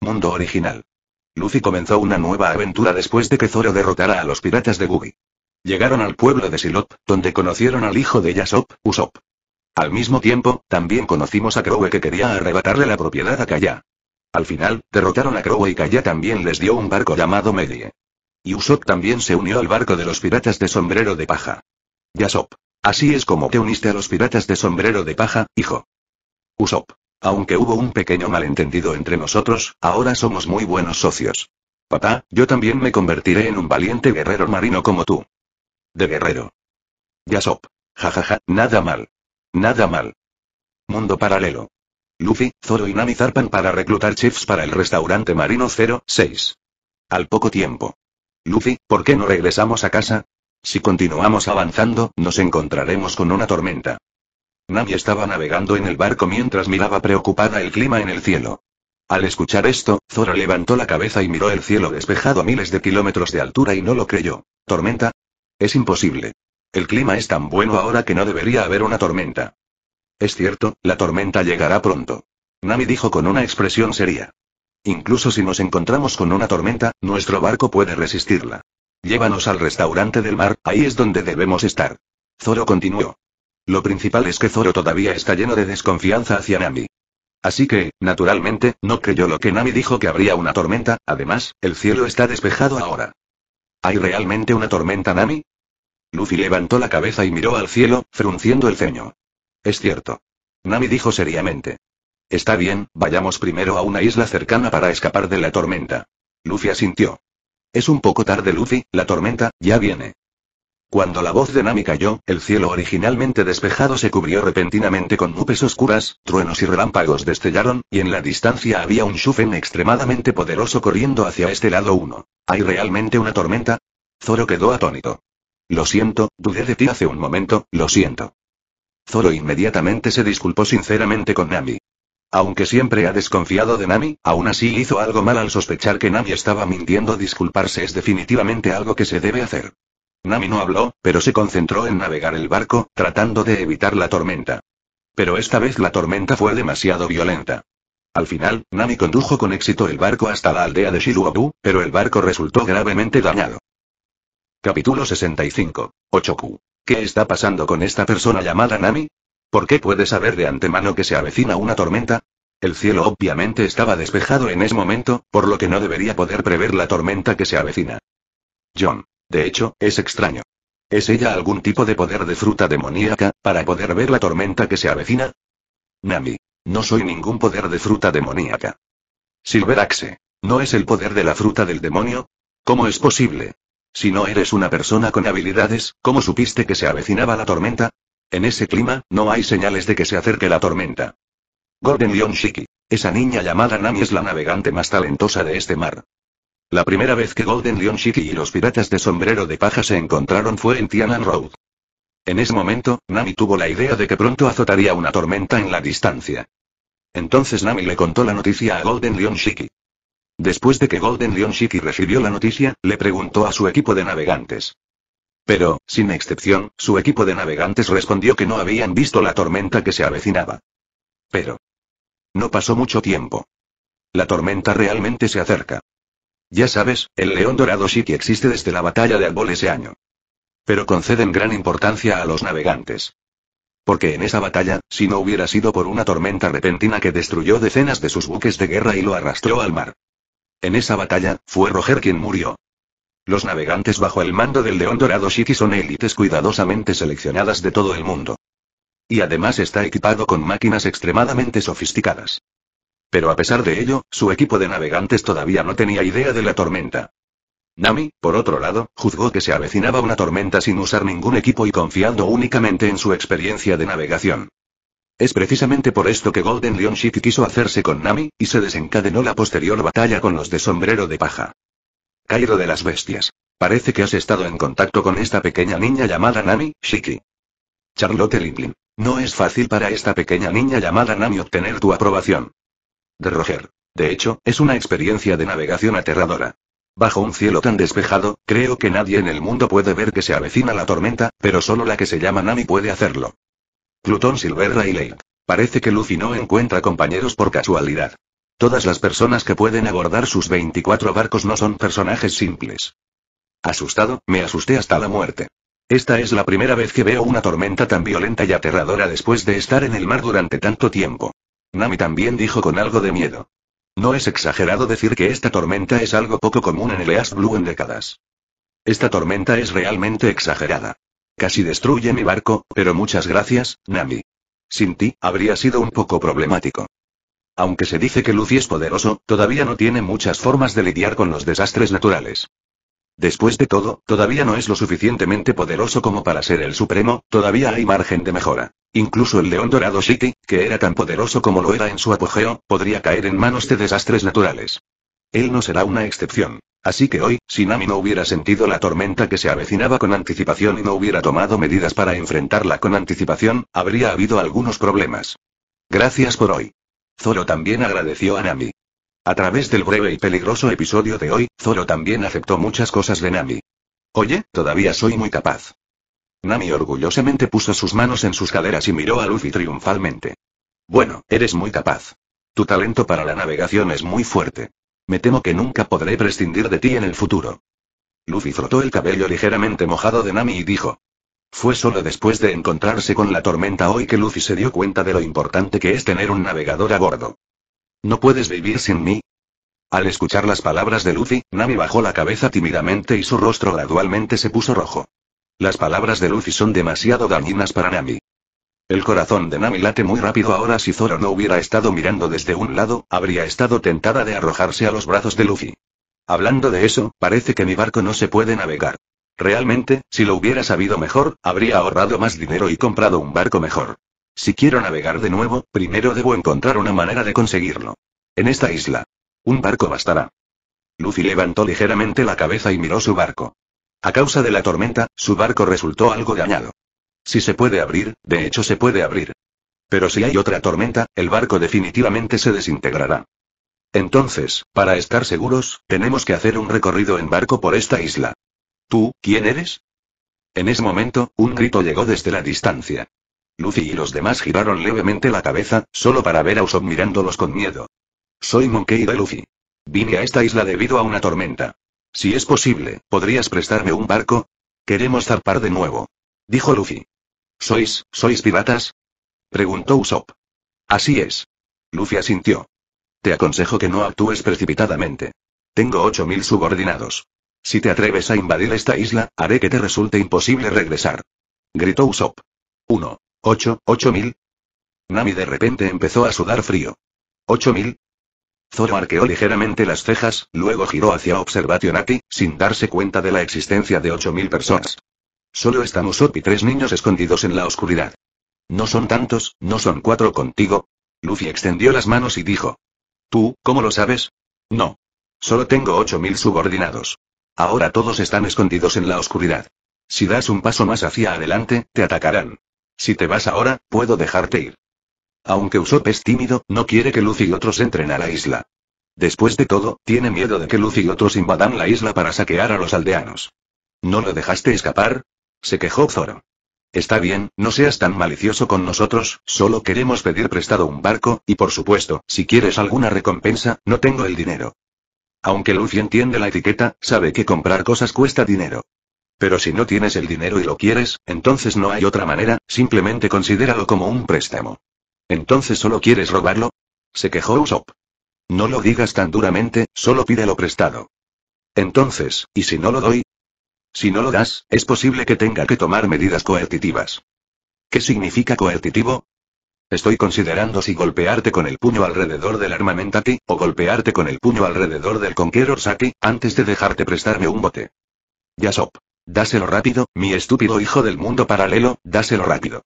Mundo original. Lucy comenzó una nueva aventura después de que Zoro derrotara a los piratas de Buggy. Llegaron al pueblo de Silop, donde conocieron al hijo de Yasop, Usopp. Al mismo tiempo, también conocimos a Crowe que quería arrebatarle la propiedad a Kaya. Al final, derrotaron a Crowe y Kaya también les dio un barco llamado Medie. Y Usopp también se unió al barco de los piratas de sombrero de paja. Yasop. Así es como te uniste a los piratas de sombrero de paja, hijo. Usopp. Aunque hubo un pequeño malentendido entre nosotros, ahora somos muy buenos socios. Papá, yo también me convertiré en un valiente guerrero marino como tú. De guerrero. Yasop. Jajaja, nada mal. Nada mal. Mundo paralelo. Luffy, Zoro y Nami zarpan para reclutar chefs para el restaurante marino 06. Al poco tiempo. Luffy, ¿por qué no regresamos a casa? Si continuamos avanzando, nos encontraremos con una tormenta. Nami estaba navegando en el barco mientras miraba preocupada el clima en el cielo. Al escuchar esto, Zoro levantó la cabeza y miró el cielo despejado a miles de kilómetros de altura y no lo creyó. ¿Tormenta? Es imposible. El clima es tan bueno ahora que no debería haber una tormenta. Es cierto, la tormenta llegará pronto. Nami dijo con una expresión seria. Incluso si nos encontramos con una tormenta, nuestro barco puede resistirla. Llévanos al restaurante del mar, ahí es donde debemos estar. Zoro continuó. Lo principal es que Zoro todavía está lleno de desconfianza hacia Nami. Así que, naturalmente, no creyó lo que Nami dijo que habría una tormenta, además, el cielo está despejado ahora. ¿Hay realmente una tormenta Nami? Luffy levantó la cabeza y miró al cielo, frunciendo el ceño. Es cierto. Nami dijo seriamente. Está bien, vayamos primero a una isla cercana para escapar de la tormenta. Luffy asintió. Es un poco tarde Luffy, la tormenta, ya viene. Cuando la voz de Nami cayó, el cielo originalmente despejado se cubrió repentinamente con nubes oscuras, truenos y relámpagos destellaron, y en la distancia había un Shufen extremadamente poderoso corriendo hacia este lado uno. ¿Hay realmente una tormenta? Zoro quedó atónito. Lo siento, dudé de ti hace un momento, lo siento. Zoro inmediatamente se disculpó sinceramente con Nami. Aunque siempre ha desconfiado de Nami, aún así hizo algo mal al sospechar que Nami estaba mintiendo. Disculparse es definitivamente algo que se debe hacer. Nami no habló, pero se concentró en navegar el barco, tratando de evitar la tormenta. Pero esta vez la tormenta fue demasiado violenta. Al final, Nami condujo con éxito el barco hasta la aldea de Shiruobu, pero el barco resultó gravemente dañado. Capítulo 65. Ochoku. ¿Qué está pasando con esta persona llamada Nami? ¿Por qué puede saber de antemano que se avecina una tormenta? El cielo obviamente estaba despejado en ese momento, por lo que no debería poder prever la tormenta que se avecina. John. De hecho, es extraño. ¿Es ella algún tipo de poder de fruta demoníaca, para poder ver la tormenta que se avecina? Nami. No soy ningún poder de fruta demoníaca. Silver Axe. ¿No es el poder de la fruta del demonio? ¿Cómo es posible? Si no eres una persona con habilidades, ¿cómo supiste que se avecinaba la tormenta? En ese clima, no hay señales de que se acerque la tormenta. Golden Lion Shiki. Esa niña llamada Nami es la navegante más talentosa de este mar. La primera vez que Golden Lion Shiki y los piratas de sombrero de paja se encontraron fue en Tianan Road. En ese momento, Nami tuvo la idea de que pronto azotaría una tormenta en la distancia. Entonces Nami le contó la noticia a Golden Lion Shiki. Después de que Golden Lion Shiki recibió la noticia, le preguntó a su equipo de navegantes. Pero, sin excepción, su equipo de navegantes respondió que no habían visto la tormenta que se avecinaba. Pero. No pasó mucho tiempo. La tormenta realmente se acerca. Ya sabes, el león dorado Shiki existe desde la batalla de Albol ese año. Pero conceden gran importancia a los navegantes. Porque en esa batalla, si no hubiera sido por una tormenta repentina que destruyó decenas de sus buques de guerra y lo arrastró al mar. En esa batalla, fue Roger quien murió. Los navegantes bajo el mando del León Dorado Shiki son élites cuidadosamente seleccionadas de todo el mundo. Y además está equipado con máquinas extremadamente sofisticadas. Pero a pesar de ello, su equipo de navegantes todavía no tenía idea de la tormenta. Nami, por otro lado, juzgó que se avecinaba una tormenta sin usar ningún equipo y confiando únicamente en su experiencia de navegación. Es precisamente por esto que Golden Lion Shiki quiso hacerse con Nami, y se desencadenó la posterior batalla con los de sombrero de paja. Cairo de las bestias. Parece que has estado en contacto con esta pequeña niña llamada Nami, Shiki. Charlotte Limlin. No es fácil para esta pequeña niña llamada Nami obtener tu aprobación de Roger. De hecho, es una experiencia de navegación aterradora. Bajo un cielo tan despejado, creo que nadie en el mundo puede ver que se avecina la tormenta, pero solo la que se llama Nami puede hacerlo. Plutón Silver Rayleigh. Parece que Lucy no encuentra compañeros por casualidad. Todas las personas que pueden abordar sus 24 barcos no son personajes simples. Asustado, me asusté hasta la muerte. Esta es la primera vez que veo una tormenta tan violenta y aterradora después de estar en el mar durante tanto tiempo. Nami también dijo con algo de miedo. No es exagerado decir que esta tormenta es algo poco común en el East Blue en décadas. Esta tormenta es realmente exagerada. Casi destruye mi barco, pero muchas gracias, Nami. Sin ti, habría sido un poco problemático. Aunque se dice que Luffy es poderoso, todavía no tiene muchas formas de lidiar con los desastres naturales. Después de todo, todavía no es lo suficientemente poderoso como para ser el Supremo, todavía hay margen de mejora. Incluso el león dorado Shiki, que era tan poderoso como lo era en su apogeo, podría caer en manos de desastres naturales. Él no será una excepción. Así que hoy, si Nami no hubiera sentido la tormenta que se avecinaba con anticipación y no hubiera tomado medidas para enfrentarla con anticipación, habría habido algunos problemas. Gracias por hoy. Zoro también agradeció a Nami. A través del breve y peligroso episodio de hoy, Zoro también aceptó muchas cosas de Nami. Oye, todavía soy muy capaz. Nami orgullosamente puso sus manos en sus caderas y miró a Luffy triunfalmente. Bueno, eres muy capaz. Tu talento para la navegación es muy fuerte. Me temo que nunca podré prescindir de ti en el futuro. Luffy frotó el cabello ligeramente mojado de Nami y dijo. Fue solo después de encontrarse con la tormenta hoy que Luffy se dio cuenta de lo importante que es tener un navegador a bordo. ¿No puedes vivir sin mí? Al escuchar las palabras de Luffy, Nami bajó la cabeza tímidamente y su rostro gradualmente se puso rojo. Las palabras de Luffy son demasiado dañinas para Nami. El corazón de Nami late muy rápido ahora si Zoro no hubiera estado mirando desde un lado, habría estado tentada de arrojarse a los brazos de Luffy. Hablando de eso, parece que mi barco no se puede navegar. Realmente, si lo hubiera sabido mejor, habría ahorrado más dinero y comprado un barco mejor. Si quiero navegar de nuevo, primero debo encontrar una manera de conseguirlo. En esta isla. Un barco bastará. Luffy levantó ligeramente la cabeza y miró su barco. A causa de la tormenta, su barco resultó algo dañado. Si se puede abrir, de hecho se puede abrir. Pero si hay otra tormenta, el barco definitivamente se desintegrará. Entonces, para estar seguros, tenemos que hacer un recorrido en barco por esta isla. ¿Tú, quién eres? En ese momento, un grito llegó desde la distancia. Luffy y los demás giraron levemente la cabeza, solo para ver a Usopp mirándolos con miedo. Soy Monkey de Luffy. Vine a esta isla debido a una tormenta. Si es posible, ¿podrías prestarme un barco? Queremos zarpar de nuevo. Dijo Luffy. ¿Sois, sois piratas? Preguntó Usopp. Así es. Luffy asintió. Te aconsejo que no actúes precipitadamente. Tengo 8.000 subordinados. Si te atreves a invadir esta isla, haré que te resulte imposible regresar. Gritó Usopp. Uno. Ocho, 8000. mil. Nami de repente empezó a sudar frío. 8.000. Zoro arqueó ligeramente las cejas, luego giró hacia Observationati, sin darse cuenta de la existencia de 8.000 personas. Solo estamos Op y tres niños escondidos en la oscuridad. No son tantos, no son cuatro contigo. Luffy extendió las manos y dijo. ¿Tú, cómo lo sabes? No. Solo tengo 8.000 subordinados. Ahora todos están escondidos en la oscuridad. Si das un paso más hacia adelante, te atacarán. Si te vas ahora, puedo dejarte ir. Aunque Usopp es tímido, no quiere que Luz y otros entren a la isla. Después de todo, tiene miedo de que Luz y otros invadan la isla para saquear a los aldeanos. ¿No lo dejaste escapar? Se quejó Zoro. Está bien, no seas tan malicioso con nosotros, solo queremos pedir prestado un barco, y por supuesto, si quieres alguna recompensa, no tengo el dinero. Aunque Luffy entiende la etiqueta, sabe que comprar cosas cuesta dinero. Pero si no tienes el dinero y lo quieres, entonces no hay otra manera, simplemente considéralo como un préstamo. ¿Entonces solo quieres robarlo? Se quejó Usopp. No lo digas tan duramente, solo pídelo prestado. Entonces, ¿y si no lo doy? Si no lo das, es posible que tenga que tomar medidas coercitivas. ¿Qué significa coercitivo? Estoy considerando si golpearte con el puño alrededor del aquí o golpearte con el puño alrededor del Conqueror Saki, antes de dejarte prestarme un bote. Yasop. Dáselo rápido, mi estúpido hijo del mundo paralelo, dáselo rápido.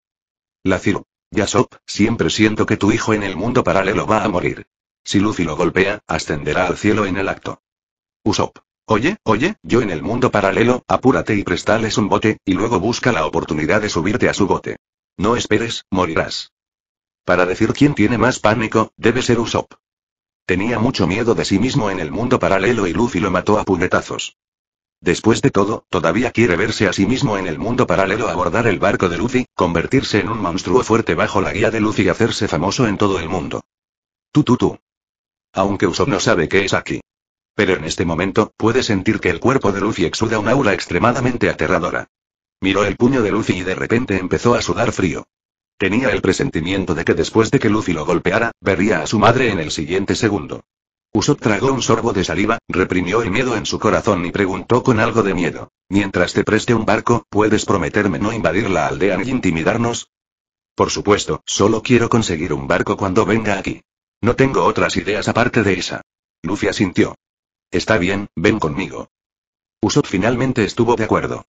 La Ciru. Yasop, siempre siento que tu hijo en el mundo paralelo va a morir. Si Luffy lo golpea, ascenderá al cielo en el acto. Usopp. Oye, oye, yo en el mundo paralelo, apúrate y prestales un bote, y luego busca la oportunidad de subirte a su bote. No esperes, morirás. Para decir quién tiene más pánico, debe ser Usopp. Tenía mucho miedo de sí mismo en el mundo paralelo y Luffy lo mató a puñetazos. Después de todo, todavía quiere verse a sí mismo en el mundo paralelo abordar el barco de Lucy, convertirse en un monstruo fuerte bajo la guía de Lucy y hacerse famoso en todo el mundo. Tú tú tú. Aunque Usopp no sabe qué es aquí. Pero en este momento, puede sentir que el cuerpo de Lucy exuda una aura extremadamente aterradora. Miró el puño de Lucy y de repente empezó a sudar frío. Tenía el presentimiento de que después de que Lucy lo golpeara, vería a su madre en el siguiente segundo. Usud tragó un sorbo de saliva, reprimió el miedo en su corazón y preguntó con algo de miedo. Mientras te preste un barco, ¿puedes prometerme no invadir la aldea ni intimidarnos? Por supuesto, solo quiero conseguir un barco cuando venga aquí. No tengo otras ideas aparte de esa. Luffy sintió. Está bien, ven conmigo. Usopp finalmente estuvo de acuerdo.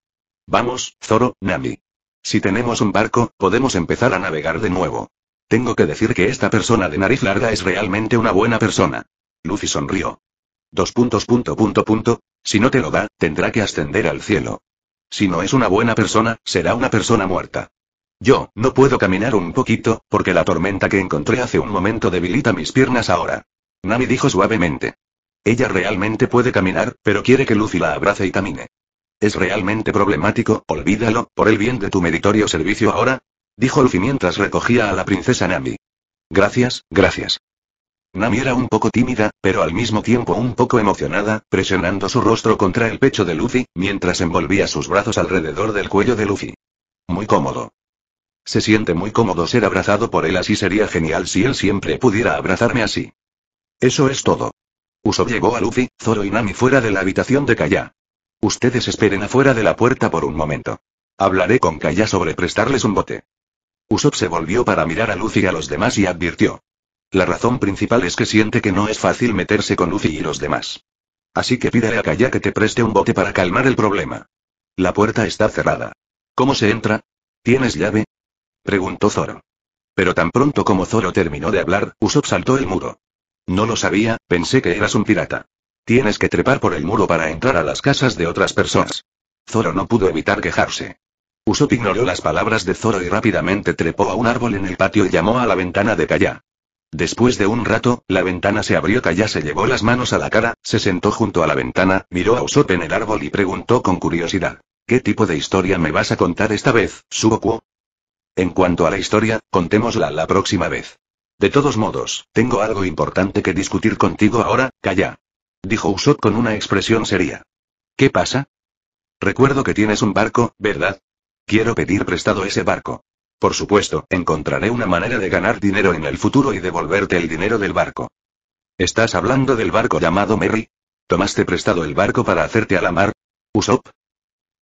Vamos, Zoro, Nami. Si tenemos un barco, podemos empezar a navegar de nuevo. Tengo que decir que esta persona de nariz larga es realmente una buena persona. Luffy sonrió. Dos puntos punto punto punto, si no te lo da, tendrá que ascender al cielo. Si no es una buena persona, será una persona muerta. Yo, no puedo caminar un poquito, porque la tormenta que encontré hace un momento debilita mis piernas ahora. Nami dijo suavemente. Ella realmente puede caminar, pero quiere que Luffy la abrace y camine. Es realmente problemático, olvídalo, por el bien de tu meritorio servicio ahora, dijo Luffy mientras recogía a la princesa Nami. Gracias, gracias. Nami era un poco tímida, pero al mismo tiempo un poco emocionada, presionando su rostro contra el pecho de Luffy, mientras envolvía sus brazos alrededor del cuello de Luffy. Muy cómodo. Se siente muy cómodo ser abrazado por él así sería genial si él siempre pudiera abrazarme así. Eso es todo. Usopp llegó a Luffy, Zoro y Nami fuera de la habitación de Kaya. Ustedes esperen afuera de la puerta por un momento. Hablaré con Kaya sobre prestarles un bote. Usopp se volvió para mirar a Luffy y a los demás y advirtió. La razón principal es que siente que no es fácil meterse con Lucy y los demás. Así que pídele a Kaya que te preste un bote para calmar el problema. La puerta está cerrada. ¿Cómo se entra? ¿Tienes llave? Preguntó Zoro. Pero tan pronto como Zoro terminó de hablar, Usopp saltó el muro. No lo sabía, pensé que eras un pirata. Tienes que trepar por el muro para entrar a las casas de otras personas. Zoro no pudo evitar quejarse. Usopp ignoró las palabras de Zoro y rápidamente trepó a un árbol en el patio y llamó a la ventana de Kaya. Después de un rato, la ventana se abrió. Kaya se llevó las manos a la cara, se sentó junto a la ventana, miró a Usopp en el árbol y preguntó con curiosidad. ¿Qué tipo de historia me vas a contar esta vez, Suboku? En cuanto a la historia, contémosla la próxima vez. De todos modos, tengo algo importante que discutir contigo ahora, Kaya. Dijo Usopp con una expresión seria. ¿Qué pasa? Recuerdo que tienes un barco, ¿verdad? Quiero pedir prestado ese barco. Por supuesto, encontraré una manera de ganar dinero en el futuro y devolverte el dinero del barco. ¿Estás hablando del barco llamado Merry? ¿Tomaste prestado el barco para hacerte a la mar? ¿Usop?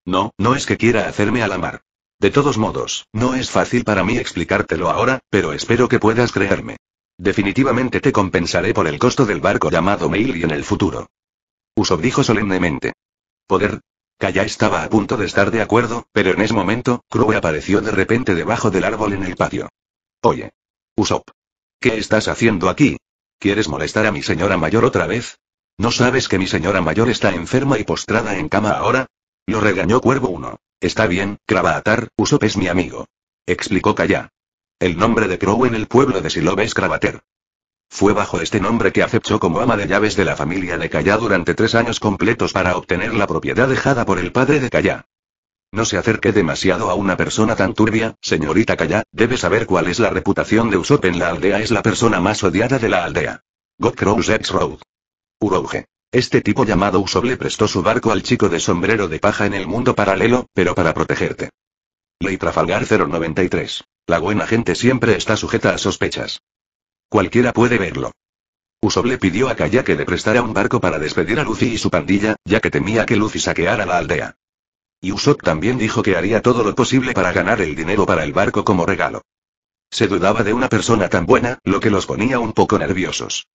No, no es que quiera hacerme a la mar. De todos modos, no es fácil para mí explicártelo ahora, pero espero que puedas creerme. Definitivamente te compensaré por el costo del barco llamado Mail en el futuro. Usopp dijo solemnemente. Poder, Kaya estaba a punto de estar de acuerdo, pero en ese momento, crow apareció de repente debajo del árbol en el patio. Oye. Usopp. ¿Qué estás haciendo aquí? ¿Quieres molestar a mi señora mayor otra vez? ¿No sabes que mi señora mayor está enferma y postrada en cama ahora? Lo regañó Cuervo 1. Está bien, Cravatar, Usopp es mi amigo. Explicó Kaya. El nombre de Crow en el pueblo de Silob es Cravater. Fue bajo este nombre que aceptó como ama de llaves de la familia de Calla durante tres años completos para obtener la propiedad dejada por el padre de Calla. No se acerque demasiado a una persona tan turbia, señorita Calla, debe saber cuál es la reputación de Usopp en la aldea es la persona más odiada de la aldea. God Crows X Road. Urouge. Este tipo llamado Usopp le prestó su barco al chico de sombrero de paja en el mundo paralelo, pero para protegerte. Ley Trafalgar 093. La buena gente siempre está sujeta a sospechas. Cualquiera puede verlo. Usopp le pidió a Kaya que le prestara un barco para despedir a Lucy y su pandilla, ya que temía que Lucy saqueara la aldea. Y Usopp también dijo que haría todo lo posible para ganar el dinero para el barco como regalo. Se dudaba de una persona tan buena, lo que los ponía un poco nerviosos.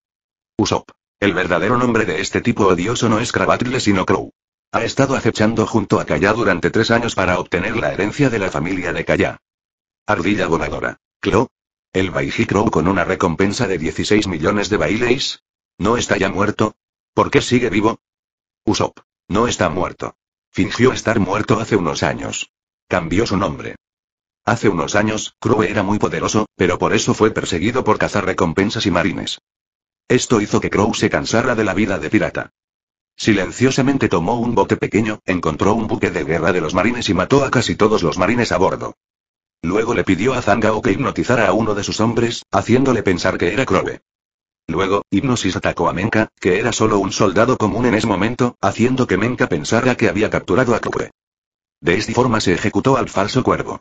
Usopp. El verdadero nombre de este tipo odioso no es Crabtree sino Crow. Ha estado acechando junto a Kaya durante tres años para obtener la herencia de la familia de Kaya. Ardilla voladora. Clo, el Baiji Crow con una recompensa de 16 millones de bailes. ¿No está ya muerto? ¿Por qué sigue vivo? Usopp. No está muerto. Fingió estar muerto hace unos años. Cambió su nombre. Hace unos años, Crow era muy poderoso, pero por eso fue perseguido por cazar recompensas y marines. Esto hizo que Crow se cansara de la vida de pirata. Silenciosamente tomó un bote pequeño, encontró un buque de guerra de los marines y mató a casi todos los marines a bordo. Luego le pidió a Zangao que hipnotizara a uno de sus hombres, haciéndole pensar que era Crowe. Luego, Hipnosis atacó a Menka, que era solo un soldado común en ese momento, haciendo que Menka pensara que había capturado a Crowe. De esta forma se ejecutó al falso cuervo.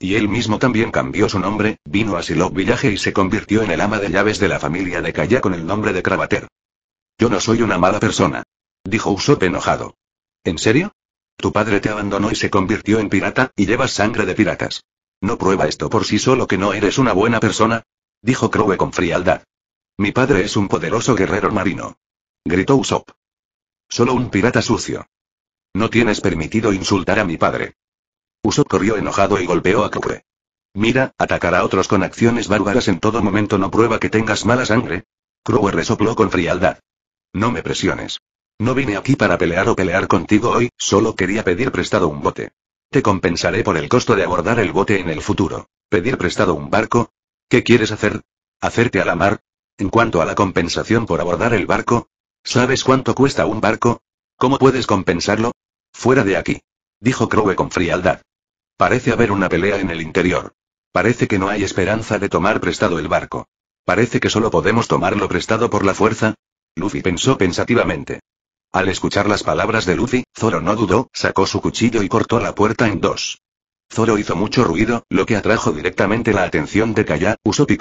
Y él mismo también cambió su nombre, vino a Silov Village y se convirtió en el ama de llaves de la familia de Kaya con el nombre de Kravater. Yo no soy una mala persona. Dijo Usopp enojado. ¿En serio? Tu padre te abandonó y se convirtió en pirata, y llevas sangre de piratas. ¿No prueba esto por sí solo que no eres una buena persona? Dijo Crowe con frialdad. Mi padre es un poderoso guerrero marino. Gritó Usopp. Solo un pirata sucio. No tienes permitido insultar a mi padre. Usopp corrió enojado y golpeó a Crowe. Mira, atacar a otros con acciones bárbaras en todo momento no prueba que tengas mala sangre. Crowe resopló con frialdad. No me presiones. No vine aquí para pelear o pelear contigo hoy, solo quería pedir prestado un bote. Te compensaré por el costo de abordar el bote en el futuro. ¿Pedir prestado un barco? ¿Qué quieres hacer? ¿Hacerte a la mar? En cuanto a la compensación por abordar el barco, ¿sabes cuánto cuesta un barco? ¿Cómo puedes compensarlo? Fuera de aquí. Dijo Crowe con frialdad. Parece haber una pelea en el interior. Parece que no hay esperanza de tomar prestado el barco. Parece que solo podemos tomarlo prestado por la fuerza. Luffy pensó pensativamente. Al escuchar las palabras de Luffy, Zoro no dudó, sacó su cuchillo y cortó la puerta en dos. Zoro hizo mucho ruido, lo que atrajo directamente la atención de Kaya, Usopp y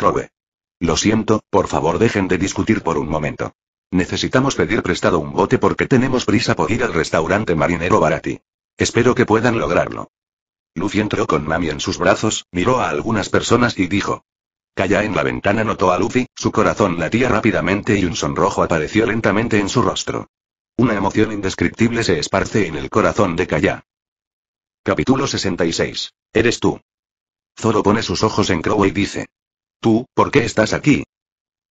Lo siento, por favor dejen de discutir por un momento. Necesitamos pedir prestado un bote porque tenemos prisa por ir al restaurante marinero Barati. Espero que puedan lograrlo. Luffy entró con Nami en sus brazos, miró a algunas personas y dijo. Calla en la ventana notó a Luffy, su corazón latía rápidamente y un sonrojo apareció lentamente en su rostro. Una emoción indescriptible se esparce en el corazón de Kaya. Capítulo 66. Eres tú. Zoro pone sus ojos en Crowe y dice. Tú, ¿por qué estás aquí?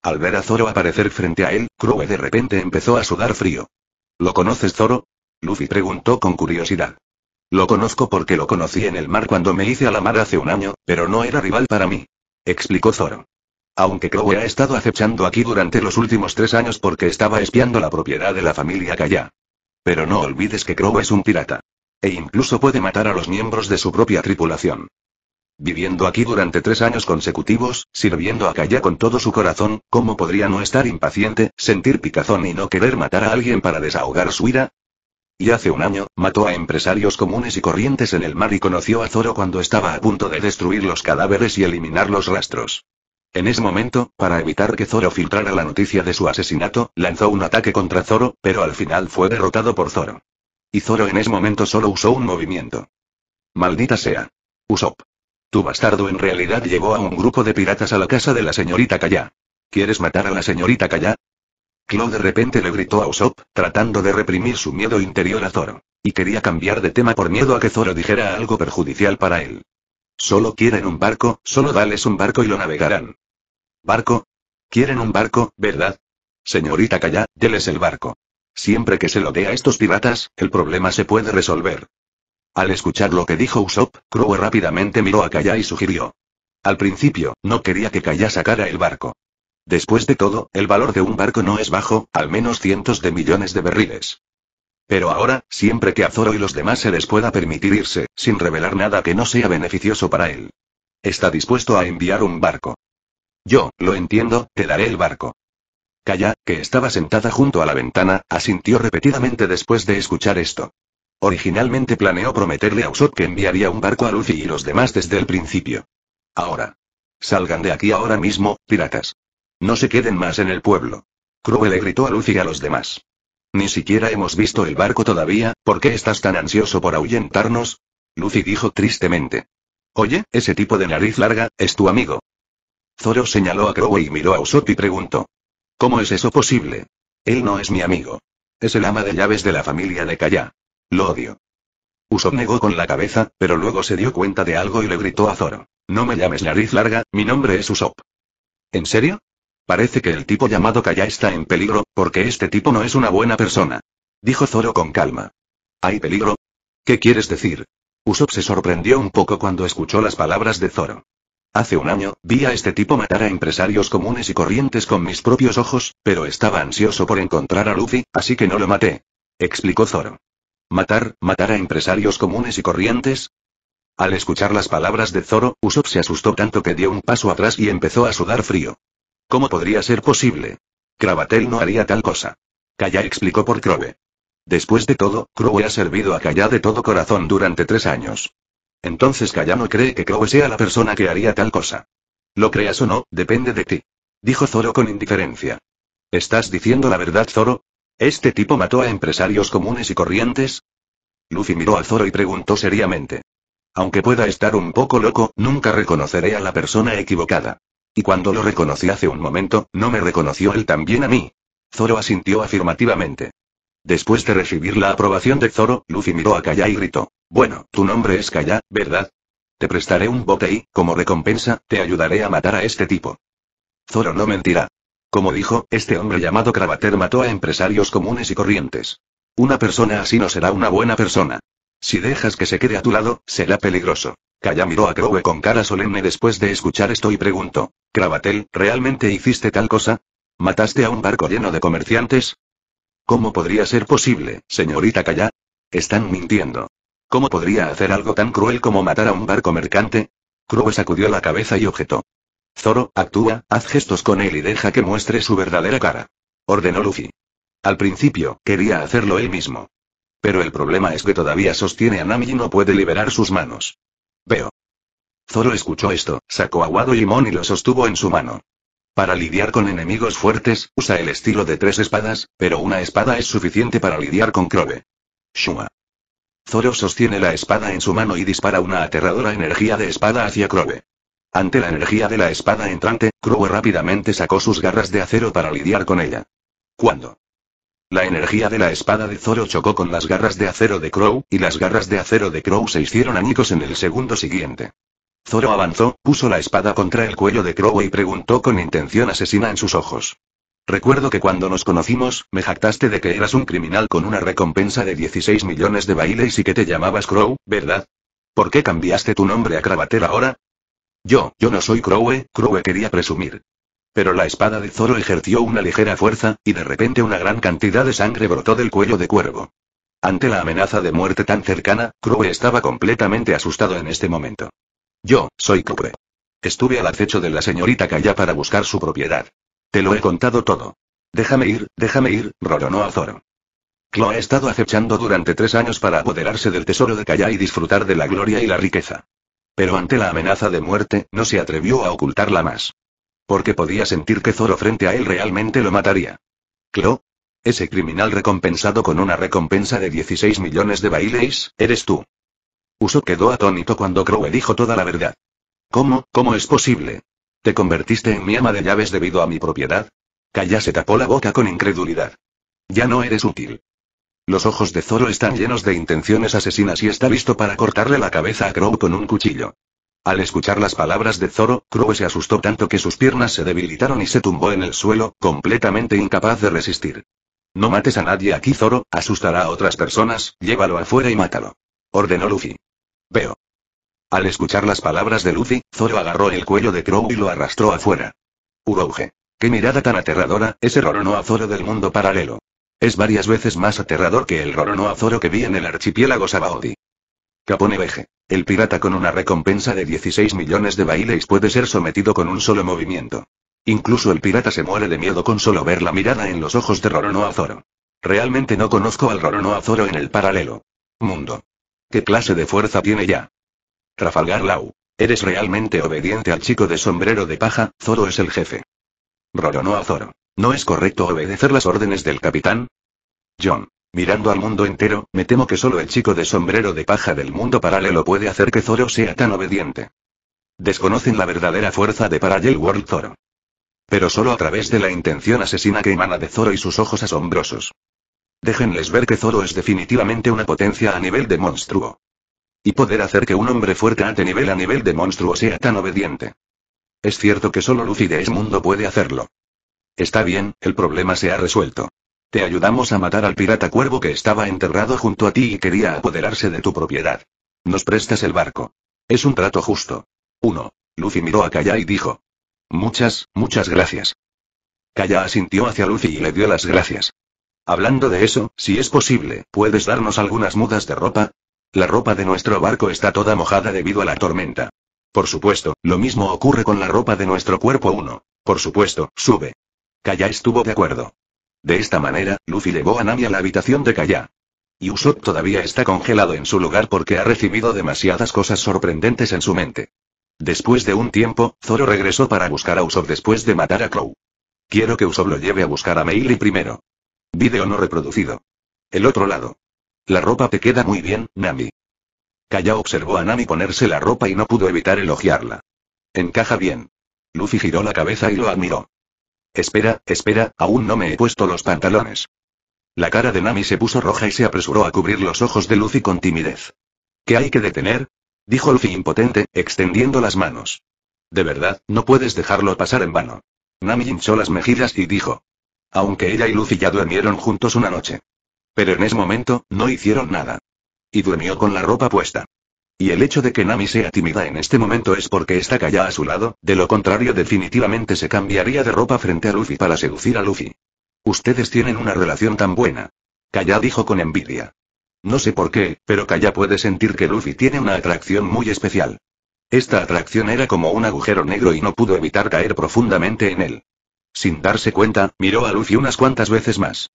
Al ver a Zoro aparecer frente a él, Crowe de repente empezó a sudar frío. ¿Lo conoces, Zoro? Luffy preguntó con curiosidad. Lo conozco porque lo conocí en el mar cuando me hice a la mar hace un año, pero no era rival para mí. Explicó Zoro. Aunque crow ha estado acechando aquí durante los últimos tres años porque estaba espiando la propiedad de la familia Calla. Pero no olvides que Crow es un pirata. E incluso puede matar a los miembros de su propia tripulación. Viviendo aquí durante tres años consecutivos, sirviendo a Calla con todo su corazón, ¿cómo podría no estar impaciente, sentir picazón y no querer matar a alguien para desahogar su ira? Y hace un año, mató a empresarios comunes y corrientes en el mar y conoció a Zoro cuando estaba a punto de destruir los cadáveres y eliminar los rastros. En ese momento, para evitar que Zoro filtrara la noticia de su asesinato, lanzó un ataque contra Zoro, pero al final fue derrotado por Zoro. Y Zoro en ese momento solo usó un movimiento. Maldita sea. Usopp. Tu bastardo en realidad llevó a un grupo de piratas a la casa de la señorita Kaya. ¿Quieres matar a la señorita Kaya? Claude de repente le gritó a Usopp, tratando de reprimir su miedo interior a Zoro. Y quería cambiar de tema por miedo a que Zoro dijera algo perjudicial para él. Solo quieren un barco, solo dales un barco y lo navegarán. ¿Barco? ¿Quieren un barco, verdad? Señorita Calla, déles el barco. Siempre que se lo dé a estos piratas, el problema se puede resolver. Al escuchar lo que dijo Usopp, Crowe rápidamente miró a Calla y sugirió. Al principio, no quería que Calla sacara el barco. Después de todo, el valor de un barco no es bajo, al menos cientos de millones de berriles. Pero ahora, siempre que a Zoro y los demás se les pueda permitir irse, sin revelar nada que no sea beneficioso para él. Está dispuesto a enviar un barco. Yo, lo entiendo, te daré el barco. Kaya, que estaba sentada junto a la ventana, asintió repetidamente después de escuchar esto. Originalmente planeó prometerle a Usopp que enviaría un barco a Luffy y los demás desde el principio. Ahora. Salgan de aquí ahora mismo, piratas. No se queden más en el pueblo. Cruel le gritó a Lucy y a los demás. Ni siquiera hemos visto el barco todavía, ¿por qué estás tan ansioso por ahuyentarnos? Lucy dijo tristemente. Oye, ese tipo de nariz larga, es tu amigo. Zoro señaló a Crowe y miró a Usopp y preguntó. ¿Cómo es eso posible? Él no es mi amigo. Es el ama de llaves de la familia de Kaya. Lo odio. Usopp negó con la cabeza, pero luego se dio cuenta de algo y le gritó a Zoro. No me llames nariz larga, mi nombre es Usopp. ¿En serio? Parece que el tipo llamado Kaya está en peligro, porque este tipo no es una buena persona. Dijo Zoro con calma. ¿Hay peligro? ¿Qué quieres decir? Usopp se sorprendió un poco cuando escuchó las palabras de Zoro. Hace un año, vi a este tipo matar a empresarios comunes y corrientes con mis propios ojos, pero estaba ansioso por encontrar a Luffy, así que no lo maté. Explicó Zoro. ¿Matar, matar a empresarios comunes y corrientes? Al escuchar las palabras de Zoro, Usopp se asustó tanto que dio un paso atrás y empezó a sudar frío. ¿Cómo podría ser posible? Kravatel no haría tal cosa. Kaya explicó por Krobe. Después de todo, Krobe ha servido a Kaya de todo corazón durante tres años. Entonces no cree que Crowe sea la persona que haría tal cosa. Lo creas o no, depende de ti. Dijo Zoro con indiferencia. ¿Estás diciendo la verdad, Zoro? ¿Este tipo mató a empresarios comunes y corrientes? Luffy miró a Zoro y preguntó seriamente. Aunque pueda estar un poco loco, nunca reconoceré a la persona equivocada. Y cuando lo reconocí hace un momento, no me reconoció él también a mí. Zoro asintió afirmativamente. Después de recibir la aprobación de Zoro, Luffy miró a Kaya y gritó. Bueno, tu nombre es Kaya, ¿verdad? Te prestaré un bote y, como recompensa, te ayudaré a matar a este tipo. Zoro no mentirá. Como dijo, este hombre llamado Cravater mató a empresarios comunes y corrientes. Una persona así no será una buena persona. Si dejas que se quede a tu lado, será peligroso. Kaya miró a Crowe con cara solemne después de escuchar esto y preguntó, Cravatel, ¿realmente hiciste tal cosa? ¿Mataste a un barco lleno de comerciantes? ¿Cómo podría ser posible, señorita Kaya? Están mintiendo. ¿Cómo podría hacer algo tan cruel como matar a un barco mercante? Krobe sacudió la cabeza y objetó. Zoro, actúa, haz gestos con él y deja que muestre su verdadera cara. Ordenó Luffy. Al principio, quería hacerlo él mismo. Pero el problema es que todavía sostiene a Nami y no puede liberar sus manos. Veo. Zoro escuchó esto, sacó aguado Wado y lo sostuvo en su mano. Para lidiar con enemigos fuertes, usa el estilo de tres espadas, pero una espada es suficiente para lidiar con Krobe. Shuma. Zoro sostiene la espada en su mano y dispara una aterradora energía de espada hacia Crowe. Ante la energía de la espada entrante, Crowe rápidamente sacó sus garras de acero para lidiar con ella. ¿Cuándo? La energía de la espada de Zoro chocó con las garras de acero de Crow, y las garras de acero de Crow se hicieron añicos en el segundo siguiente. Zoro avanzó, puso la espada contra el cuello de Crowe y preguntó con intención asesina en sus ojos. Recuerdo que cuando nos conocimos, me jactaste de que eras un criminal con una recompensa de 16 millones de bailes y que te llamabas Crow, ¿verdad? ¿Por qué cambiaste tu nombre a Cravater ahora? Yo, yo no soy Crowe, Crowe quería presumir. Pero la espada de Zoro ejerció una ligera fuerza, y de repente una gran cantidad de sangre brotó del cuello de Cuervo. Ante la amenaza de muerte tan cercana, Crowe estaba completamente asustado en este momento. Yo, soy Crowe. Estuve al acecho de la señorita Kaya para buscar su propiedad. Te lo he pues- contado todo. Déjame ir, déjame ir, roronó a Zoro. Clo ha estado acechando durante tres años para apoderarse del tesoro de Kaya y disfrutar de la gloria y la riqueza. Pero ante la amenaza de muerte, no se atrevió a ocultarla más. Porque podía sentir que Zoro frente a él realmente lo mataría. Clo, ese criminal recompensado con una recompensa de 16 millones de bailes, eres tú. Uso quedó atónito cuando Crowe dijo toda la verdad. ¿Cómo, cómo es posible? ¿Te convertiste en mi ama de llaves debido a mi propiedad? Calla se tapó la boca con incredulidad. Ya no eres útil. Los ojos de Zoro están llenos de intenciones asesinas y está listo para cortarle la cabeza a Crow con un cuchillo. Al escuchar las palabras de Zoro, Crow se asustó tanto que sus piernas se debilitaron y se tumbó en el suelo, completamente incapaz de resistir. No mates a nadie aquí, Zoro, asustará a otras personas, llévalo afuera y mátalo. Ordenó Luffy. Veo. Al escuchar las palabras de Luffy, Zoro agarró el cuello de Crow y lo arrastró afuera. Urouge. Qué mirada tan aterradora, ese Roronoa Zoro del mundo paralelo. Es varias veces más aterrador que el Roronoa Zoro que vi en el archipiélago Sabaody. Capone Veje. El pirata con una recompensa de 16 millones de bailes puede ser sometido con un solo movimiento. Incluso el pirata se muere de miedo con solo ver la mirada en los ojos de Roronoa Zoro. Realmente no conozco al Roronoa Zoro en el paralelo. Mundo. ¿Qué clase de fuerza tiene ya? Rafalgar Lau, Eres realmente obediente al chico de sombrero de paja, Zoro es el jefe. Roronó a Zoro. ¿No es correcto obedecer las órdenes del capitán? John. Mirando al mundo entero, me temo que solo el chico de sombrero de paja del mundo paralelo puede hacer que Zoro sea tan obediente. Desconocen la verdadera fuerza de Parallel World Zoro. Pero solo a través de la intención asesina que emana de Zoro y sus ojos asombrosos. Déjenles ver que Zoro es definitivamente una potencia a nivel de monstruo. Y poder hacer que un hombre fuerte ante nivel a nivel de monstruo sea tan obediente. Es cierto que solo Lucy de Esmundo puede hacerlo. Está bien, el problema se ha resuelto. Te ayudamos a matar al pirata cuervo que estaba enterrado junto a ti y quería apoderarse de tu propiedad. Nos prestas el barco. Es un trato justo. 1. Lucy miró a Kaya y dijo. Muchas, muchas gracias. Kaya asintió hacia Lucy y le dio las gracias. Hablando de eso, si es posible, ¿puedes darnos algunas mudas de ropa? La ropa de nuestro barco está toda mojada debido a la tormenta. Por supuesto, lo mismo ocurre con la ropa de nuestro cuerpo 1. Por supuesto, sube. Kaya estuvo de acuerdo. De esta manera, Luffy llevó a Nami a la habitación de Kaya. Y Usopp todavía está congelado en su lugar porque ha recibido demasiadas cosas sorprendentes en su mente. Después de un tiempo, Zoro regresó para buscar a Usopp después de matar a Crow. Quiero que Usopp lo lleve a buscar a Meili primero. Video no reproducido. El otro lado. La ropa te queda muy bien, Nami. Kaya observó a Nami ponerse la ropa y no pudo evitar elogiarla. Encaja bien. Luffy giró la cabeza y lo admiró. Espera, espera, aún no me he puesto los pantalones. La cara de Nami se puso roja y se apresuró a cubrir los ojos de Luffy con timidez. ¿Qué hay que detener? dijo Luffy impotente, extendiendo las manos. De verdad, no puedes dejarlo pasar en vano. Nami hinchó las mejillas y dijo. Aunque ella y Luffy ya durmieron juntos una noche. Pero en ese momento, no hicieron nada. Y durmió con la ropa puesta. Y el hecho de que Nami sea tímida en este momento es porque está Kaya a su lado, de lo contrario definitivamente se cambiaría de ropa frente a Luffy para seducir a Luffy. Ustedes tienen una relación tan buena. Kaya dijo con envidia. No sé por qué, pero Kaya puede sentir que Luffy tiene una atracción muy especial. Esta atracción era como un agujero negro y no pudo evitar caer profundamente en él. Sin darse cuenta, miró a Luffy unas cuantas veces más.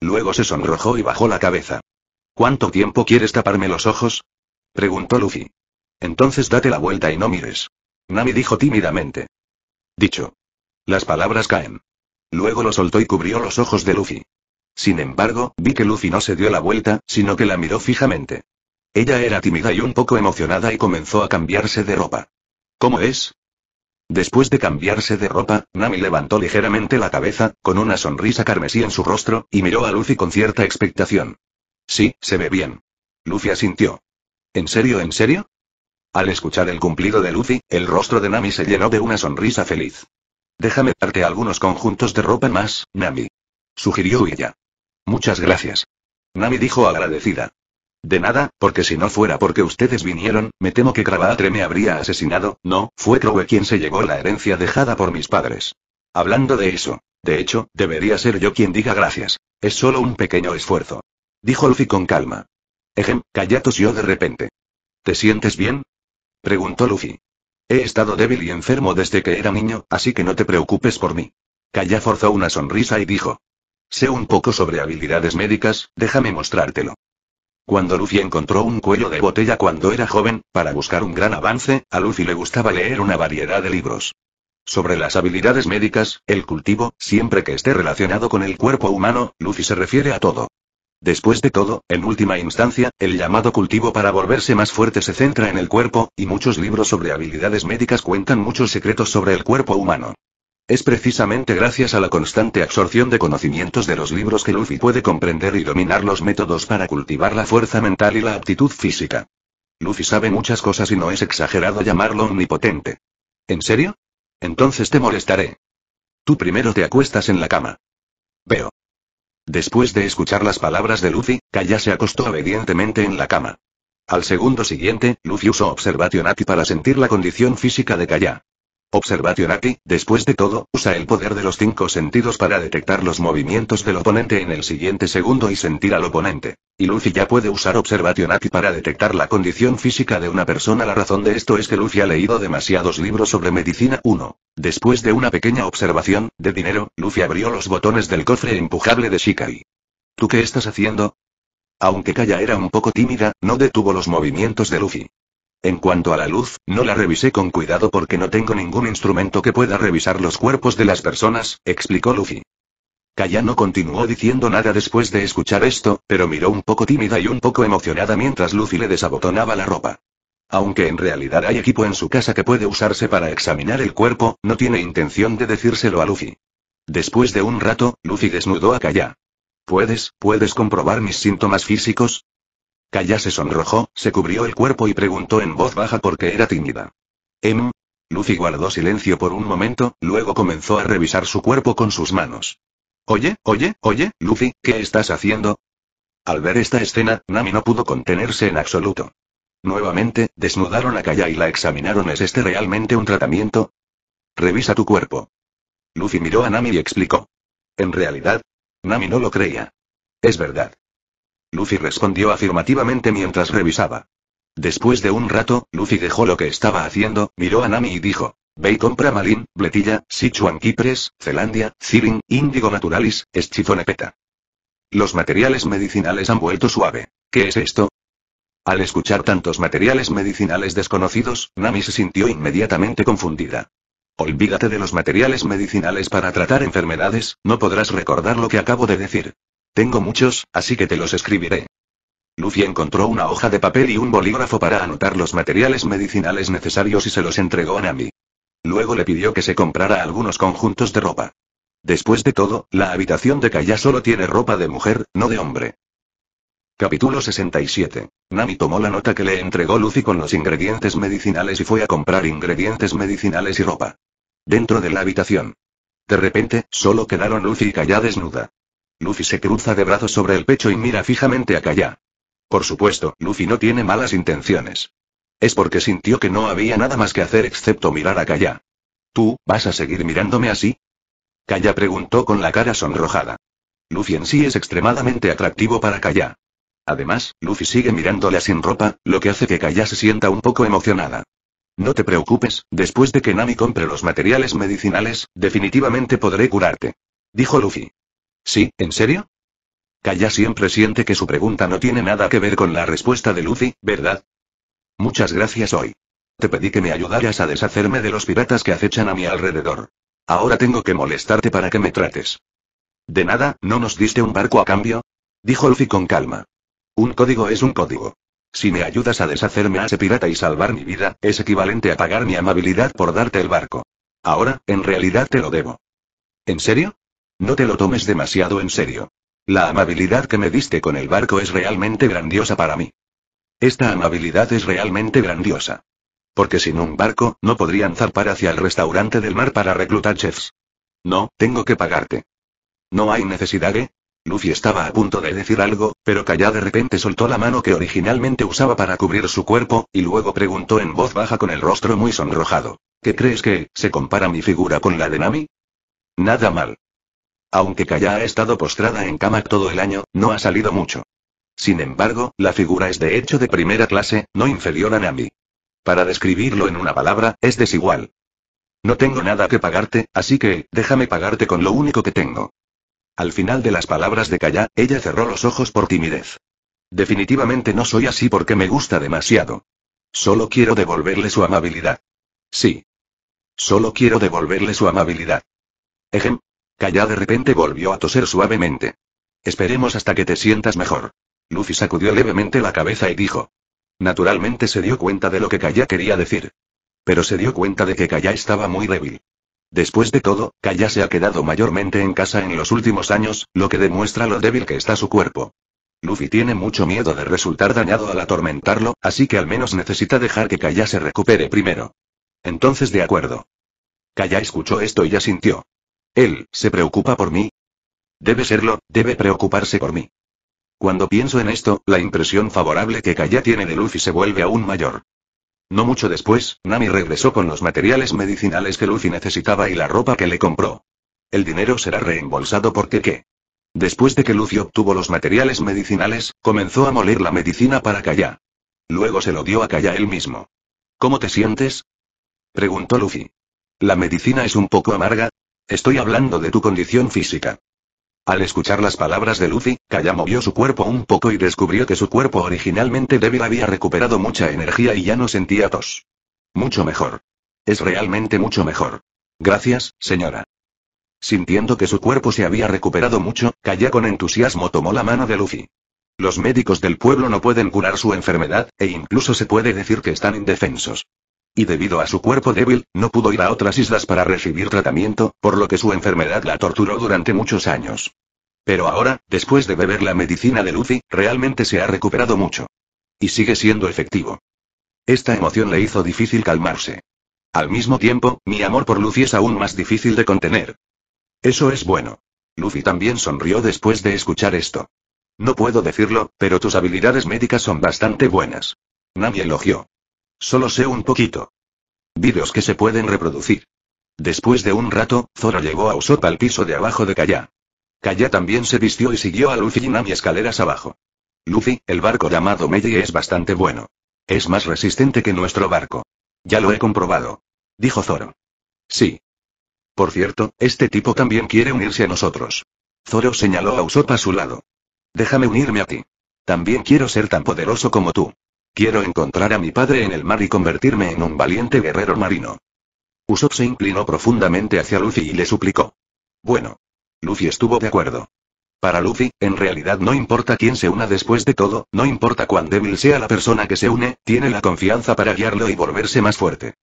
Luego se sonrojó y bajó la cabeza. ¿Cuánto tiempo quieres taparme los ojos? preguntó Luffy. Entonces date la vuelta y no mires. Nami dijo tímidamente. Dicho. Las palabras caen. Luego lo soltó y cubrió los ojos de Luffy. Sin embargo, vi que Luffy no se dio la vuelta, sino que la miró fijamente. Ella era tímida y un poco emocionada y comenzó a cambiarse de ropa. ¿Cómo es? Después de cambiarse de ropa, Nami levantó ligeramente la cabeza, con una sonrisa carmesí en su rostro, y miró a Luffy con cierta expectación. Sí, se ve bien. Luffy asintió. ¿En serio, en serio? Al escuchar el cumplido de Luffy, el rostro de Nami se llenó de una sonrisa feliz. Déjame darte algunos conjuntos de ropa más, Nami. Sugirió ella. Muchas gracias. Nami dijo agradecida. De nada, porque si no fuera porque ustedes vinieron, me temo que Crabatre me habría asesinado, no, fue Crowe quien se llevó la herencia dejada por mis padres. Hablando de eso. De hecho, debería ser yo quien diga gracias. Es solo un pequeño esfuerzo. Dijo Luffy con calma. Ejem, calla tosió de repente. ¿Te sientes bien? Preguntó Luffy. He estado débil y enfermo desde que era niño, así que no te preocupes por mí. Calla forzó una sonrisa y dijo. Sé un poco sobre habilidades médicas, déjame mostrártelo. Cuando Luffy encontró un cuello de botella cuando era joven, para buscar un gran avance, a Luffy le gustaba leer una variedad de libros. Sobre las habilidades médicas, el cultivo, siempre que esté relacionado con el cuerpo humano, Luffy se refiere a todo. Después de todo, en última instancia, el llamado cultivo para volverse más fuerte se centra en el cuerpo, y muchos libros sobre habilidades médicas cuentan muchos secretos sobre el cuerpo humano. Es precisamente gracias a la constante absorción de conocimientos de los libros que Luffy puede comprender y dominar los métodos para cultivar la fuerza mental y la aptitud física. Luffy sabe muchas cosas y no es exagerado llamarlo omnipotente. ¿En serio? Entonces te molestaré. Tú primero te acuestas en la cama. Veo. Después de escuchar las palabras de Luffy, Kaya se acostó obedientemente en la cama. Al segundo siguiente, Luffy usó Observation para sentir la condición física de Kaya. Observationaki, después de todo, usa el poder de los cinco sentidos para detectar los movimientos del oponente en el siguiente segundo y sentir al oponente. Y Luffy ya puede usar Observationaki para detectar la condición física de una persona. La razón de esto es que Luffy ha leído demasiados libros sobre medicina 1. Después de una pequeña observación, de dinero, Luffy abrió los botones del cofre empujable de Shikai. ¿Tú qué estás haciendo? Aunque Kaya era un poco tímida, no detuvo los movimientos de Luffy. En cuanto a la luz, no la revisé con cuidado porque no tengo ningún instrumento que pueda revisar los cuerpos de las personas, explicó Luffy. Kaya no continuó diciendo nada después de escuchar esto, pero miró un poco tímida y un poco emocionada mientras Luffy le desabotonaba la ropa. Aunque en realidad hay equipo en su casa que puede usarse para examinar el cuerpo, no tiene intención de decírselo a Luffy. Después de un rato, Luffy desnudó a Kaya. ¿Puedes, puedes comprobar mis síntomas físicos? Kaya se sonrojó, se cubrió el cuerpo y preguntó en voz baja porque era tímida. ¿Em? Luffy guardó silencio por un momento, luego comenzó a revisar su cuerpo con sus manos. Oye, oye, oye, Luffy, ¿qué estás haciendo? Al ver esta escena, Nami no pudo contenerse en absoluto. Nuevamente, desnudaron a Kaya y la examinaron. ¿Es este realmente un tratamiento? Revisa tu cuerpo. Luffy miró a Nami y explicó. En realidad, Nami no lo creía. Es verdad. Lucy respondió afirmativamente mientras revisaba. Después de un rato, Luffy dejó lo que estaba haciendo, miró a Nami y dijo. Ve y compra Malin, Bletilla, Sichuan Kipres, Zelandia, Zirin, Índigo Naturalis, eschizonepeta. Los materiales medicinales han vuelto suave. ¿Qué es esto? Al escuchar tantos materiales medicinales desconocidos, Nami se sintió inmediatamente confundida. Olvídate de los materiales medicinales para tratar enfermedades, no podrás recordar lo que acabo de decir. Tengo muchos, así que te los escribiré. Luffy encontró una hoja de papel y un bolígrafo para anotar los materiales medicinales necesarios y se los entregó a Nami. Luego le pidió que se comprara algunos conjuntos de ropa. Después de todo, la habitación de Kaya solo tiene ropa de mujer, no de hombre. Capítulo 67. Nami tomó la nota que le entregó Luffy con los ingredientes medicinales y fue a comprar ingredientes medicinales y ropa. Dentro de la habitación. De repente, solo quedaron Luffy y Kaya desnuda. Luffy se cruza de brazos sobre el pecho y mira fijamente a Kaya. Por supuesto, Luffy no tiene malas intenciones. Es porque sintió que no había nada más que hacer excepto mirar a Kaya. ¿Tú, vas a seguir mirándome así? Kaya preguntó con la cara sonrojada. Luffy en sí es extremadamente atractivo para Kaya. Además, Luffy sigue mirándola sin ropa, lo que hace que Kaya se sienta un poco emocionada. No te preocupes, después de que Nami compre los materiales medicinales, definitivamente podré curarte. Dijo Luffy. ¿Sí, en serio? Calla siempre siente que su pregunta no tiene nada que ver con la respuesta de Lucy, ¿verdad? Muchas gracias hoy. Te pedí que me ayudaras a deshacerme de los piratas que acechan a mi alrededor. Ahora tengo que molestarte para que me trates. De nada, ¿no nos diste un barco a cambio? Dijo Luffy con calma. Un código es un código. Si me ayudas a deshacerme a ese pirata y salvar mi vida, es equivalente a pagar mi amabilidad por darte el barco. Ahora, en realidad te lo debo. ¿En serio? No te lo tomes demasiado en serio. La amabilidad que me diste con el barco es realmente grandiosa para mí. Esta amabilidad es realmente grandiosa. Porque sin un barco, no podrían zarpar hacia el restaurante del mar para reclutar chefs. No, tengo que pagarte. No hay necesidad, ¿eh? Luffy estaba a punto de decir algo, pero Calla de repente soltó la mano que originalmente usaba para cubrir su cuerpo, y luego preguntó en voz baja con el rostro muy sonrojado. ¿Qué crees que, se compara mi figura con la de Nami? Nada mal. Aunque Kaya ha estado postrada en cama todo el año, no ha salido mucho. Sin embargo, la figura es de hecho de primera clase, no inferior a Nami. Para describirlo en una palabra, es desigual. No tengo nada que pagarte, así que, déjame pagarte con lo único que tengo. Al final de las palabras de Kaya, ella cerró los ojos por timidez. Definitivamente no soy así porque me gusta demasiado. Solo quiero devolverle su amabilidad. Sí. Solo quiero devolverle su amabilidad. Ejem, Calla de repente volvió a toser suavemente. Esperemos hasta que te sientas mejor. Luffy sacudió levemente la cabeza y dijo. Naturalmente se dio cuenta de lo que Kaya quería decir. Pero se dio cuenta de que Kaya estaba muy débil. Después de todo, Kaya se ha quedado mayormente en casa en los últimos años, lo que demuestra lo débil que está su cuerpo. Luffy tiene mucho miedo de resultar dañado al atormentarlo, así que al menos necesita dejar que Kaya se recupere primero. Entonces de acuerdo. Kaya escuchó esto y ya sintió. Él, ¿se preocupa por mí? Debe serlo, debe preocuparse por mí. Cuando pienso en esto, la impresión favorable que Kaya tiene de Luffy se vuelve aún mayor. No mucho después, Nami regresó con los materiales medicinales que Luffy necesitaba y la ropa que le compró. El dinero será reembolsado porque qué. Después de que Luffy obtuvo los materiales medicinales, comenzó a moler la medicina para Kaya. Luego se lo dio a Kaya él mismo. ¿Cómo te sientes? preguntó Luffy. La medicina es un poco amarga, Estoy hablando de tu condición física. Al escuchar las palabras de Lucy, Kaya movió su cuerpo un poco y descubrió que su cuerpo originalmente débil había recuperado mucha energía y ya no sentía tos. Mucho mejor. Es realmente mucho mejor. Gracias, señora. Sintiendo que su cuerpo se había recuperado mucho, Kaya con entusiasmo tomó la mano de Lucy. Los médicos del pueblo no pueden curar su enfermedad, e incluso se puede decir que están indefensos y debido a su cuerpo débil, no pudo ir a otras islas para recibir tratamiento, por lo que su enfermedad la torturó durante muchos años. Pero ahora, después de beber la medicina de Lucy, realmente se ha recuperado mucho. Y sigue siendo efectivo. Esta emoción le hizo difícil calmarse. Al mismo tiempo, mi amor por Lucy es aún más difícil de contener. Eso es bueno. Lucy también sonrió después de escuchar esto. No puedo decirlo, pero tus habilidades médicas son bastante buenas. Nami elogió. Solo sé un poquito. Vídeos que se pueden reproducir. Después de un rato, Zoro llevó a Usopp al piso de abajo de Kaya. Kaya también se vistió y siguió a Luffy y Nami escaleras abajo. Luffy, el barco llamado Meiji es bastante bueno. Es más resistente que nuestro barco. Ya lo he comprobado. Dijo Zoro. Sí. Por cierto, este tipo también quiere unirse a nosotros. Zoro señaló a Usopp a su lado. Déjame unirme a ti. También quiero ser tan poderoso como tú. Quiero encontrar a mi padre en el mar y convertirme en un valiente guerrero marino. Usopp se inclinó profundamente hacia Luffy y le suplicó. Bueno. Luffy estuvo de acuerdo. Para Luffy, en realidad no importa quién se una después de todo, no importa cuán débil sea la persona que se une, tiene la confianza para guiarlo y volverse más fuerte.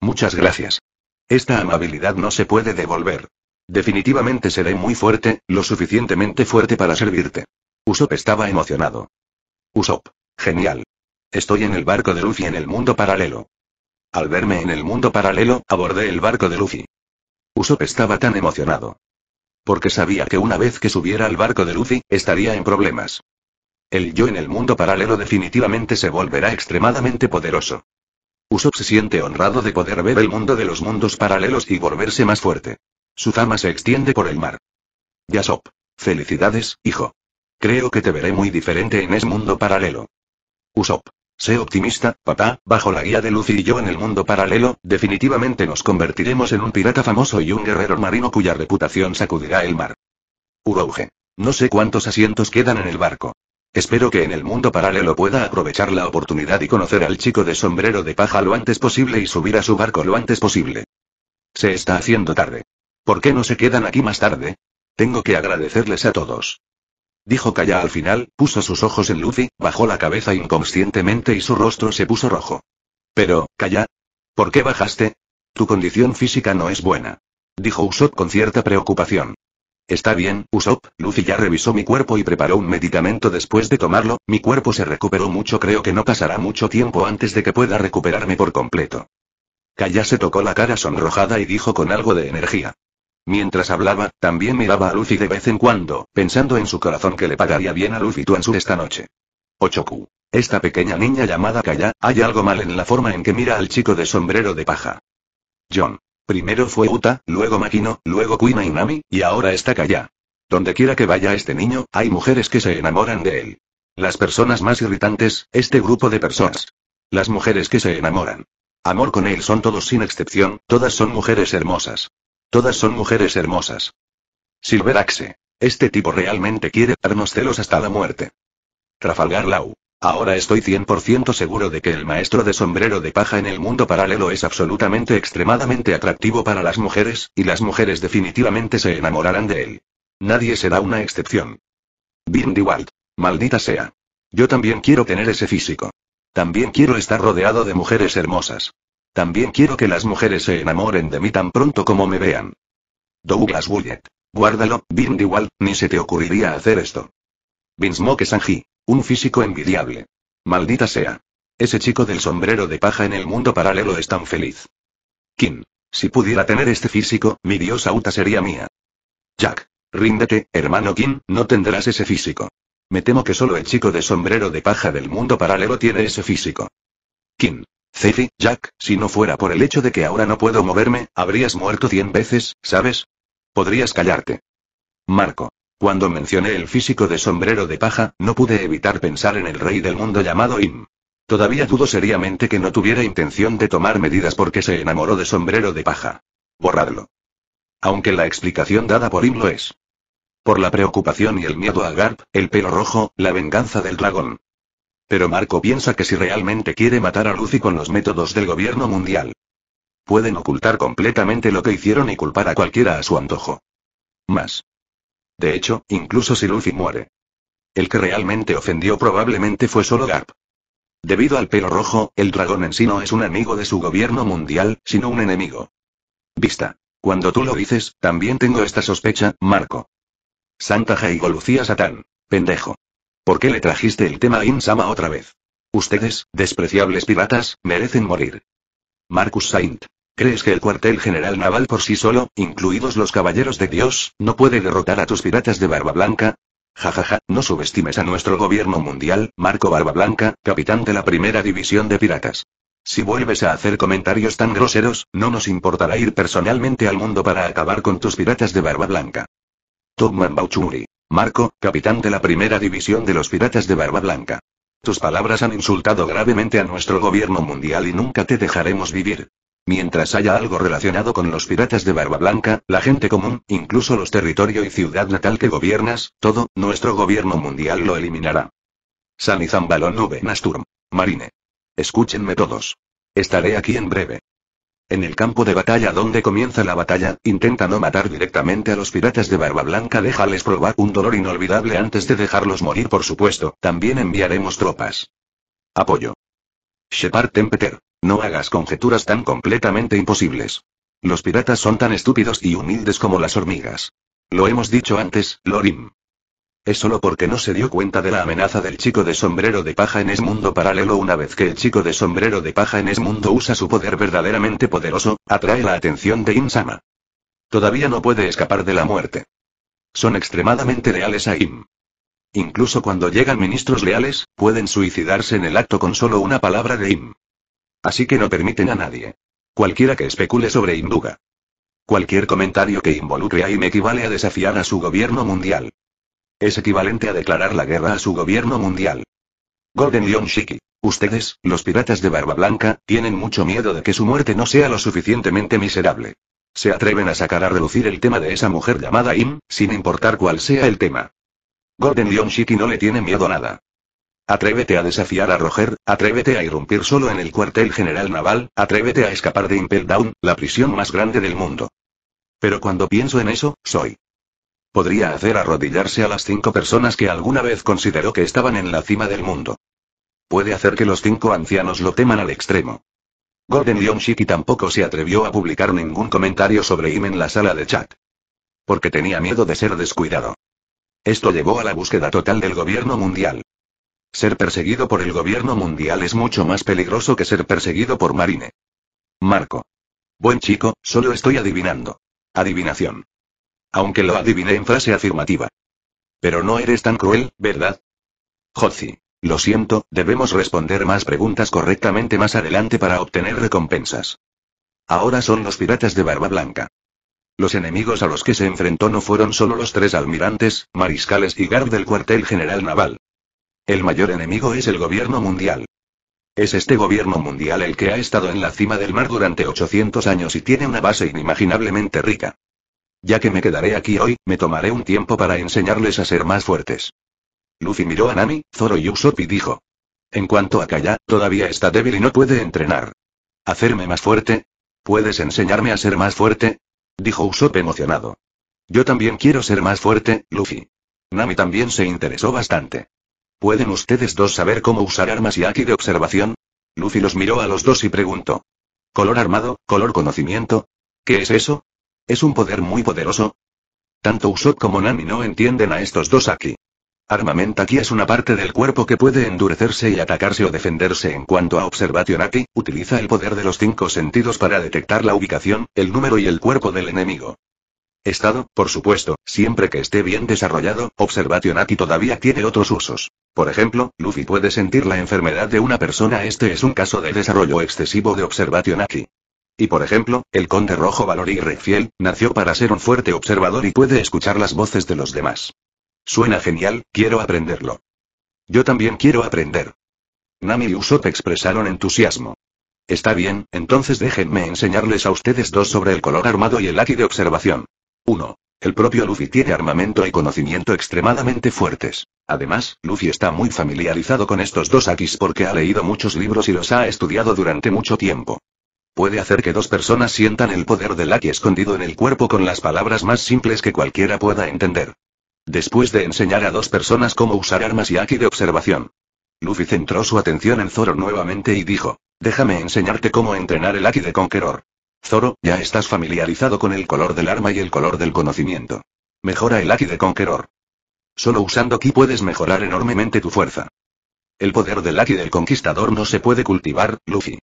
Muchas gracias. Esta amabilidad no se puede devolver. Definitivamente seré muy fuerte, lo suficientemente fuerte para servirte. Usopp estaba emocionado. Usopp. Genial. Estoy en el barco de Luffy en el mundo paralelo. Al verme en el mundo paralelo, abordé el barco de Luffy. Usopp estaba tan emocionado. Porque sabía que una vez que subiera al barco de Luffy, estaría en problemas. El yo en el mundo paralelo definitivamente se volverá extremadamente poderoso. Usopp se siente honrado de poder ver el mundo de los mundos paralelos y volverse más fuerte. Su fama se extiende por el mar. Yasop. Felicidades, hijo. Creo que te veré muy diferente en ese mundo paralelo. Usopp. Sé optimista, papá, bajo la guía de Lucy y yo en el mundo paralelo, definitivamente nos convertiremos en un pirata famoso y un guerrero marino cuya reputación sacudirá el mar. Urouge. No sé cuántos asientos quedan en el barco. Espero que en el mundo paralelo pueda aprovechar la oportunidad y conocer al chico de sombrero de paja lo antes posible y subir a su barco lo antes posible. Se está haciendo tarde. ¿Por qué no se quedan aquí más tarde? Tengo que agradecerles a todos dijo Kaya al final, puso sus ojos en Luffy, bajó la cabeza inconscientemente y su rostro se puso rojo. Pero, Kaya, ¿por qué bajaste? Tu condición física no es buena. Dijo Usopp con cierta preocupación. Está bien, Usopp, Luffy ya revisó mi cuerpo y preparó un medicamento después de tomarlo, mi cuerpo se recuperó mucho creo que no pasará mucho tiempo antes de que pueda recuperarme por completo. Kaya se tocó la cara sonrojada y dijo con algo de energía. Mientras hablaba, también miraba a Lucy de vez en cuando, pensando en su corazón que le pagaría bien a Luffy Tuansu esta noche. Ochoku. Esta pequeña niña llamada Kaya, hay algo mal en la forma en que mira al chico de sombrero de paja. John. Primero fue Uta, luego Makino, luego Kuina y Nami, y ahora está Kaya. Donde quiera que vaya este niño, hay mujeres que se enamoran de él. Las personas más irritantes, este grupo de personas. Las mujeres que se enamoran. Amor con él son todos sin excepción, todas son mujeres hermosas. Todas son mujeres hermosas. Silveraxe, Este tipo realmente quiere darnos celos hasta la muerte. Trafalgar Lau. Ahora estoy 100% seguro de que el maestro de sombrero de paja en el mundo paralelo es absolutamente extremadamente atractivo para las mujeres, y las mujeres definitivamente se enamorarán de él. Nadie será una excepción. Bindi Maldita sea. Yo también quiero tener ese físico. También quiero estar rodeado de mujeres hermosas. También quiero que las mujeres se enamoren de mí tan pronto como me vean. Douglas Bullet. Guárdalo, Bind igual, ni se te ocurriría hacer esto. Vince smoke Sanji. Un físico envidiable. Maldita sea. Ese chico del sombrero de paja en el mundo paralelo es tan feliz. Kim. Si pudiera tener este físico, mi diosa Uta sería mía. Jack. Ríndete, hermano Kim, no tendrás ese físico. Me temo que solo el chico de sombrero de paja del mundo paralelo tiene ese físico. Kim. Ceci, Jack, si no fuera por el hecho de que ahora no puedo moverme, habrías muerto cien veces, ¿sabes? Podrías callarte. Marco. Cuando mencioné el físico de sombrero de paja, no pude evitar pensar en el rey del mundo llamado Im. Todavía dudo seriamente que no tuviera intención de tomar medidas porque se enamoró de sombrero de paja. Borradlo. Aunque la explicación dada por Im lo es. Por la preocupación y el miedo a Garp, el pelo rojo, la venganza del dragón. Pero Marco piensa que si realmente quiere matar a Lucy con los métodos del gobierno mundial, pueden ocultar completamente lo que hicieron y culpar a cualquiera a su antojo. Más. De hecho, incluso si Luffy muere. El que realmente ofendió probablemente fue solo Garp. Debido al pelo rojo, el dragón en sí no es un amigo de su gobierno mundial, sino un enemigo. Vista. Cuando tú lo dices, también tengo esta sospecha, Marco. Santa Heigo Lucía Satán. Pendejo. ¿Por qué le trajiste el tema a Insama otra vez? Ustedes, despreciables piratas, merecen morir. Marcus Saint. ¿Crees que el cuartel general naval por sí solo, incluidos los caballeros de Dios, no puede derrotar a tus piratas de barba blanca? Jajaja, ja, ja, no subestimes a nuestro gobierno mundial, Marco Barba Blanca, capitán de la primera división de piratas. Si vuelves a hacer comentarios tan groseros, no nos importará ir personalmente al mundo para acabar con tus piratas de barba blanca. Togman Bauchuri. Marco, capitán de la primera división de los piratas de Barba Blanca. Tus palabras han insultado gravemente a nuestro gobierno mundial y nunca te dejaremos vivir. Mientras haya algo relacionado con los piratas de Barba Blanca, la gente común, incluso los territorio y ciudad natal que gobiernas, todo, nuestro gobierno mundial lo eliminará. San Nube Nasturm. Marine. Escúchenme todos. Estaré aquí en breve. En el campo de batalla donde comienza la batalla, intenta no matar directamente a los piratas de Barba Blanca, déjales probar un dolor inolvidable antes de dejarlos morir, por supuesto, también enviaremos tropas. Apoyo. Shepard Tempeter, no hagas conjeturas tan completamente imposibles. Los piratas son tan estúpidos y humildes como las hormigas. Lo hemos dicho antes, Lorim. Es solo porque no se dio cuenta de la amenaza del chico de sombrero de paja en ese mundo paralelo una vez que el chico de sombrero de paja en ese mundo usa su poder verdaderamente poderoso, atrae la atención de Insama. Todavía no puede escapar de la muerte. Son extremadamente leales a Im. Incluso cuando llegan ministros leales, pueden suicidarse en el acto con solo una palabra de Im. Así que no permiten a nadie. Cualquiera que especule sobre Induga. Cualquier comentario que involucre a Im equivale a desafiar a su gobierno mundial. Es equivalente a declarar la guerra a su gobierno mundial. Golden Lion Shiki. Ustedes, los piratas de Barba Blanca, tienen mucho miedo de que su muerte no sea lo suficientemente miserable. Se atreven a sacar a relucir el tema de esa mujer llamada Im, sin importar cuál sea el tema. Golden Lion Shiki no le tiene miedo a nada. Atrévete a desafiar a Roger, atrévete a irrumpir solo en el cuartel general naval, atrévete a escapar de Impel Down, la prisión más grande del mundo. Pero cuando pienso en eso, soy Podría hacer arrodillarse a las cinco personas que alguna vez consideró que estaban en la cima del mundo. Puede hacer que los cinco ancianos lo teman al extremo. Gordon Shiki tampoco se atrevió a publicar ningún comentario sobre him en la sala de chat. Porque tenía miedo de ser descuidado. Esto llevó a la búsqueda total del gobierno mundial. Ser perseguido por el gobierno mundial es mucho más peligroso que ser perseguido por Marine. Marco. Buen chico, solo estoy adivinando. Adivinación. Aunque lo adiviné en frase afirmativa. Pero no eres tan cruel, ¿verdad? Jozzi. Lo siento, debemos responder más preguntas correctamente más adelante para obtener recompensas. Ahora son los piratas de Barba Blanca. Los enemigos a los que se enfrentó no fueron solo los tres almirantes, mariscales y guard del cuartel general naval. El mayor enemigo es el gobierno mundial. Es este gobierno mundial el que ha estado en la cima del mar durante 800 años y tiene una base inimaginablemente rica. Ya que me quedaré aquí hoy, me tomaré un tiempo para enseñarles a ser más fuertes. Luffy miró a Nami, Zoro y Usopp y dijo. En cuanto a Kaya, todavía está débil y no puede entrenar. ¿Hacerme más fuerte? ¿Puedes enseñarme a ser más fuerte? Dijo Usopp emocionado. Yo también quiero ser más fuerte, Luffy. Nami también se interesó bastante. ¿Pueden ustedes dos saber cómo usar armas y aquí de observación? Luffy los miró a los dos y preguntó. ¿Color armado, color conocimiento? ¿Qué es eso? Es un poder muy poderoso. Tanto Usopp como Nami no entienden a estos dos aquí. Armament aquí es una parte del cuerpo que puede endurecerse y atacarse o defenderse en cuanto a Observation aquí, utiliza el poder de los cinco sentidos para detectar la ubicación, el número y el cuerpo del enemigo. Estado, por supuesto, siempre que esté bien desarrollado, Observation Aki todavía tiene otros usos. Por ejemplo, Luffy puede sentir la enfermedad de una persona. Este es un caso de desarrollo excesivo de Observation Aki. Y por ejemplo, el conde rojo valor y refiel nació para ser un fuerte observador y puede escuchar las voces de los demás. Suena genial, quiero aprenderlo. Yo también quiero aprender. Nami y Usopp expresaron entusiasmo. Está bien, entonces déjenme enseñarles a ustedes dos sobre el color armado y el aquí de observación. 1. El propio Luffy tiene armamento y conocimiento extremadamente fuertes. Además, Luffy está muy familiarizado con estos dos Akis porque ha leído muchos libros y los ha estudiado durante mucho tiempo. Puede hacer que dos personas sientan el poder del Aki escondido en el cuerpo con las palabras más simples que cualquiera pueda entender. Después de enseñar a dos personas cómo usar armas y Aki de observación. Luffy centró su atención en Zoro nuevamente y dijo, déjame enseñarte cómo entrenar el Aki de Conqueror. Zoro, ya estás familiarizado con el color del arma y el color del conocimiento. Mejora el Aki de Conqueror. Solo usando Ki puedes mejorar enormemente tu fuerza. El poder del Aki del Conquistador no se puede cultivar, Luffy.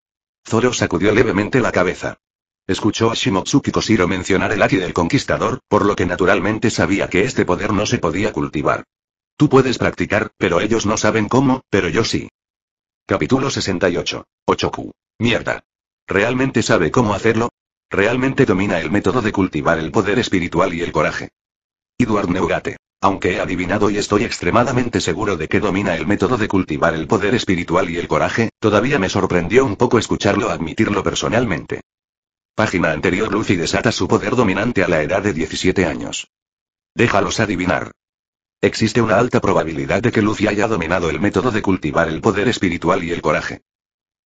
Zoro sacudió levemente la cabeza. Escuchó a Shimotsuki Koshiro mencionar el Aki del Conquistador, por lo que naturalmente sabía que este poder no se podía cultivar. Tú puedes practicar, pero ellos no saben cómo, pero yo sí. Capítulo 68. Ochoku. Mierda. ¿Realmente sabe cómo hacerlo? ¿Realmente domina el método de cultivar el poder espiritual y el coraje? Edward Neugate. Aunque he adivinado y estoy extremadamente seguro de que domina el método de cultivar el poder espiritual y el coraje, todavía me sorprendió un poco escucharlo admitirlo personalmente. Página anterior Lucy desata su poder dominante a la edad de 17 años. Déjalos adivinar. Existe una alta probabilidad de que Lucy haya dominado el método de cultivar el poder espiritual y el coraje.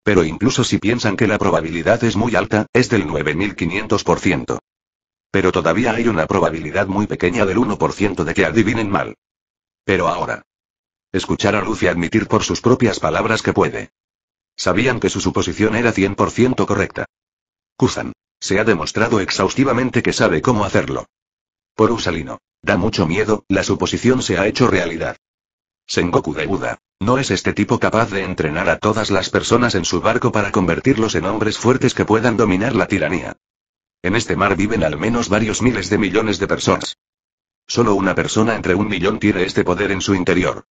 Pero incluso si piensan que la probabilidad es muy alta, es del 9500%. Pero todavía hay una probabilidad muy pequeña del 1% de que adivinen mal. Pero ahora. Escuchar a Lucy admitir por sus propias palabras que puede. Sabían que su suposición era 100% correcta. Kuzan. Se ha demostrado exhaustivamente que sabe cómo hacerlo. Por Usalino. Da mucho miedo, la suposición se ha hecho realidad. Sengoku de Buda. ¿No es este tipo capaz de entrenar a todas las personas en su barco para convertirlos en hombres fuertes que puedan dominar la tiranía? En este mar viven al menos varios miles de millones de personas. Solo una persona entre un millón tiene este poder en su interior.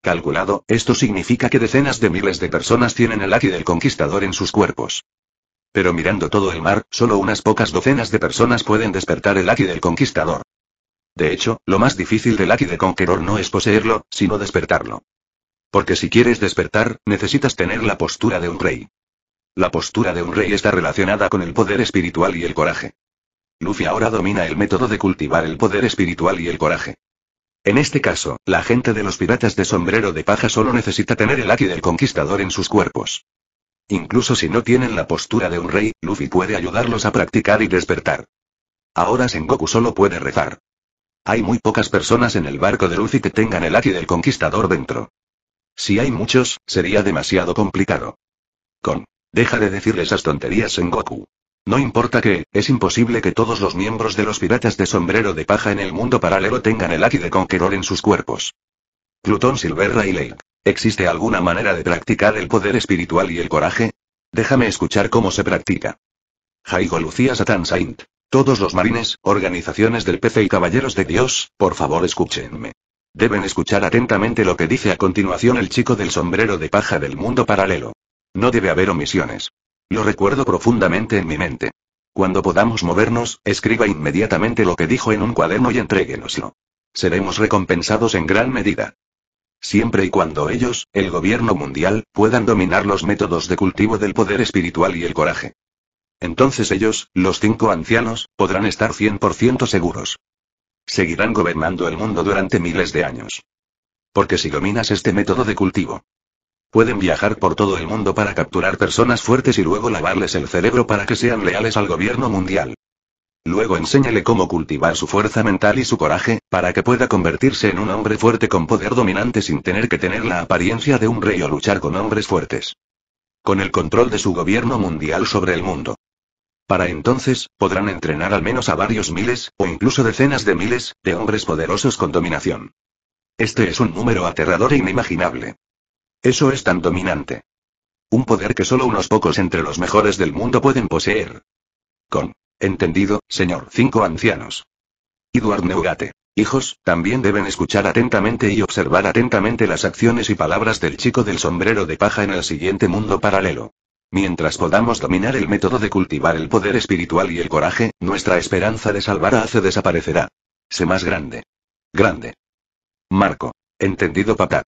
Calculado, esto significa que decenas de miles de personas tienen el Aki del conquistador en sus cuerpos. Pero mirando todo el mar, solo unas pocas docenas de personas pueden despertar el Aki del conquistador. De hecho, lo más difícil del Aki de Conqueror no es poseerlo, sino despertarlo. Porque si quieres despertar, necesitas tener la postura de un rey. La postura de un rey está relacionada con el poder espiritual y el coraje. Luffy ahora domina el método de cultivar el poder espiritual y el coraje. En este caso, la gente de los piratas de sombrero de paja solo necesita tener el haki del conquistador en sus cuerpos. Incluso si no tienen la postura de un rey, Luffy puede ayudarlos a practicar y despertar. Ahora Sengoku solo puede rezar. Hay muy pocas personas en el barco de Luffy que tengan el haki del conquistador dentro. Si hay muchos, sería demasiado complicado. Con Deja de decir esas tonterías en Goku. No importa que, es imposible que todos los miembros de los piratas de sombrero de paja en el mundo paralelo tengan el Aki de Conqueror en sus cuerpos. Plutón Silverra y ¿Existe alguna manera de practicar el poder espiritual y el coraje? Déjame escuchar cómo se practica. Jaigo Lucía Satan Saint. Todos los marines, organizaciones del PC y caballeros de Dios, por favor escúchenme. Deben escuchar atentamente lo que dice a continuación el chico del sombrero de paja del mundo paralelo. No debe haber omisiones. Lo recuerdo profundamente en mi mente. Cuando podamos movernos, escriba inmediatamente lo que dijo en un cuaderno y entréguenoslo. Seremos recompensados en gran medida. Siempre y cuando ellos, el gobierno mundial, puedan dominar los métodos de cultivo del poder espiritual y el coraje. Entonces ellos, los cinco ancianos, podrán estar 100% seguros. Seguirán gobernando el mundo durante miles de años. Porque si dominas este método de cultivo, Pueden viajar por todo el mundo para capturar personas fuertes y luego lavarles el cerebro para que sean leales al gobierno mundial. Luego enséñale cómo cultivar su fuerza mental y su coraje, para que pueda convertirse en un hombre fuerte con poder dominante sin tener que tener la apariencia de un rey o luchar con hombres fuertes. Con el control de su gobierno mundial sobre el mundo. Para entonces, podrán entrenar al menos a varios miles, o incluso decenas de miles, de hombres poderosos con dominación. Este es un número aterrador e inimaginable. Eso es tan dominante. Un poder que solo unos pocos entre los mejores del mundo pueden poseer. Con. Entendido, señor. Cinco ancianos. Eduard Neugate. Hijos, también deben escuchar atentamente y observar atentamente las acciones y palabras del chico del sombrero de paja en el siguiente mundo paralelo. Mientras podamos dominar el método de cultivar el poder espiritual y el coraje, nuestra esperanza de salvar a Ace desaparecerá. Sé más grande. Grande. Marco. Entendido papá.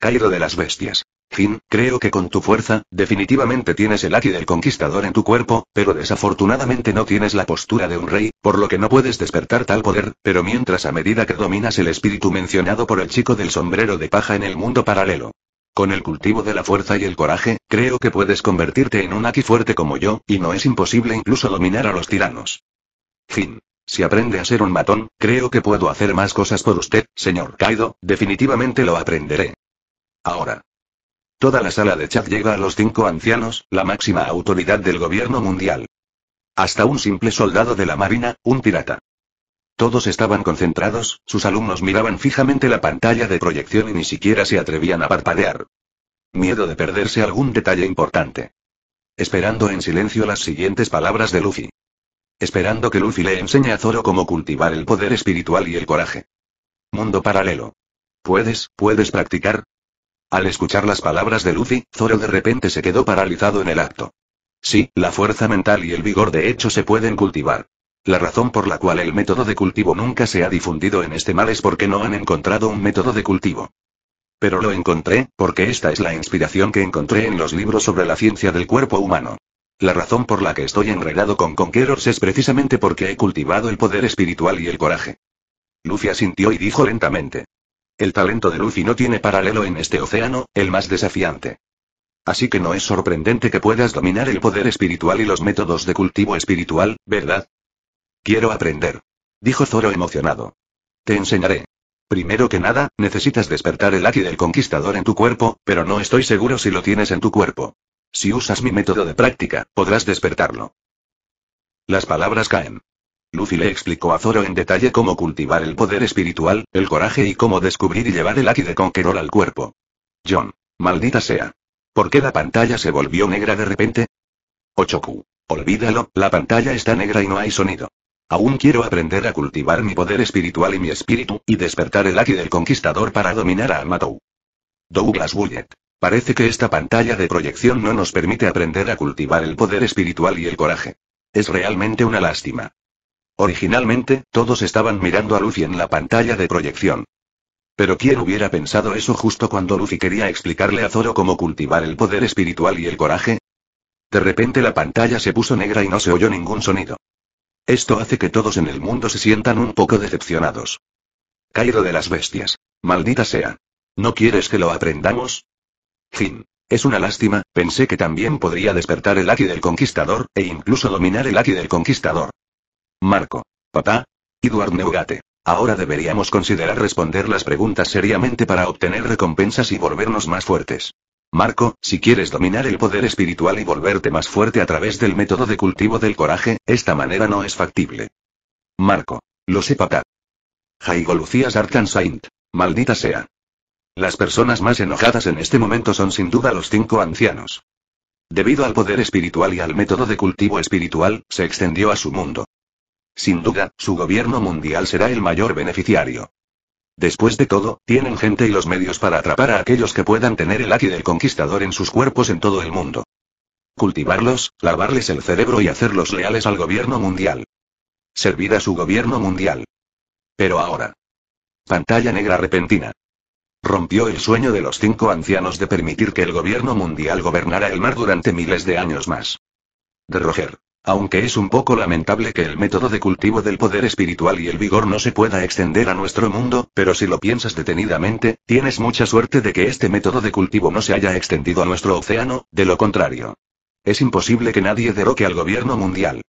Cairo de las bestias. Fin, creo que con tu fuerza, definitivamente tienes el aquí del conquistador en tu cuerpo, pero desafortunadamente no tienes la postura de un rey, por lo que no puedes despertar tal poder, pero mientras a medida que dominas el espíritu mencionado por el chico del sombrero de paja en el mundo paralelo. Con el cultivo de la fuerza y el coraje, creo que puedes convertirte en un Aki fuerte como yo, y no es imposible incluso dominar a los tiranos. Fin. Si aprende a ser un matón, creo que puedo hacer más cosas por usted, señor Kaido, definitivamente lo aprenderé. Ahora. Toda la sala de chat llega a los cinco ancianos, la máxima autoridad del gobierno mundial. Hasta un simple soldado de la Marina, un pirata. Todos estaban concentrados, sus alumnos miraban fijamente la pantalla de proyección y ni siquiera se atrevían a parpadear. Miedo de perderse algún detalle importante. Esperando en silencio las siguientes palabras de Luffy. Esperando que Luffy le enseñe a Zoro cómo cultivar el poder espiritual y el coraje. Mundo paralelo. Puedes, puedes practicar, al escuchar las palabras de Luffy, Zoro de repente se quedó paralizado en el acto. Sí, la fuerza mental y el vigor de hecho se pueden cultivar. La razón por la cual el método de cultivo nunca se ha difundido en este mal es porque no han encontrado un método de cultivo. Pero lo encontré, porque esta es la inspiración que encontré en los libros sobre la ciencia del cuerpo humano. La razón por la que estoy enredado con Conquerors es precisamente porque he cultivado el poder espiritual y el coraje. Luffy asintió y dijo lentamente. El talento de Luffy no tiene paralelo en este océano, el más desafiante. Así que no es sorprendente que puedas dominar el poder espiritual y los métodos de cultivo espiritual, ¿verdad? Quiero aprender. Dijo Zoro emocionado. Te enseñaré. Primero que nada, necesitas despertar el Aki del conquistador en tu cuerpo, pero no estoy seguro si lo tienes en tu cuerpo. Si usas mi método de práctica, podrás despertarlo. Las palabras caen. Lucy le explicó a Zoro en detalle cómo cultivar el poder espiritual, el coraje y cómo descubrir y llevar el Aki de Conqueror al cuerpo. John. Maldita sea. ¿Por qué la pantalla se volvió negra de repente? Ochoku. Olvídalo, la pantalla está negra y no hay sonido. Aún quiero aprender a cultivar mi poder espiritual y mi espíritu, y despertar el Aki del Conquistador para dominar a Amato. Douglas Bullet. Parece que esta pantalla de proyección no nos permite aprender a cultivar el poder espiritual y el coraje. Es realmente una lástima. Originalmente, todos estaban mirando a Luffy en la pantalla de proyección. Pero quién hubiera pensado eso justo cuando Luffy quería explicarle a Zoro cómo cultivar el poder espiritual y el coraje. De repente la pantalla se puso negra y no se oyó ningún sonido. Esto hace que todos en el mundo se sientan un poco decepcionados. Cairo de las bestias. Maldita sea. ¿No quieres que lo aprendamos? Fin. Es una lástima, pensé que también podría despertar el haki del conquistador, e incluso dominar el haki del conquistador. Marco. Papá. Eduard Neugate. Ahora deberíamos considerar responder las preguntas seriamente para obtener recompensas y volvernos más fuertes. Marco, si quieres dominar el poder espiritual y volverte más fuerte a través del método de cultivo del coraje, esta manera no es factible. Marco. Lo sé papá. Jaigo Lucías Artan Maldita sea. Las personas más enojadas en este momento son sin duda los cinco ancianos. Debido al poder espiritual y al método de cultivo espiritual, se extendió a su mundo. Sin duda, su gobierno mundial será el mayor beneficiario. Después de todo, tienen gente y los medios para atrapar a aquellos que puedan tener el aquí del conquistador en sus cuerpos en todo el mundo. Cultivarlos, lavarles el cerebro y hacerlos leales al gobierno mundial. Servir a su gobierno mundial. Pero ahora. Pantalla negra repentina. Rompió el sueño de los cinco ancianos de permitir que el gobierno mundial gobernara el mar durante miles de años más. De Roger. Aunque es un poco lamentable que el método de cultivo del poder espiritual y el vigor no se pueda extender a nuestro mundo, pero si lo piensas detenidamente, tienes mucha suerte de que este método de cultivo no se haya extendido a nuestro océano, de lo contrario. Es imposible que nadie derroque al gobierno mundial.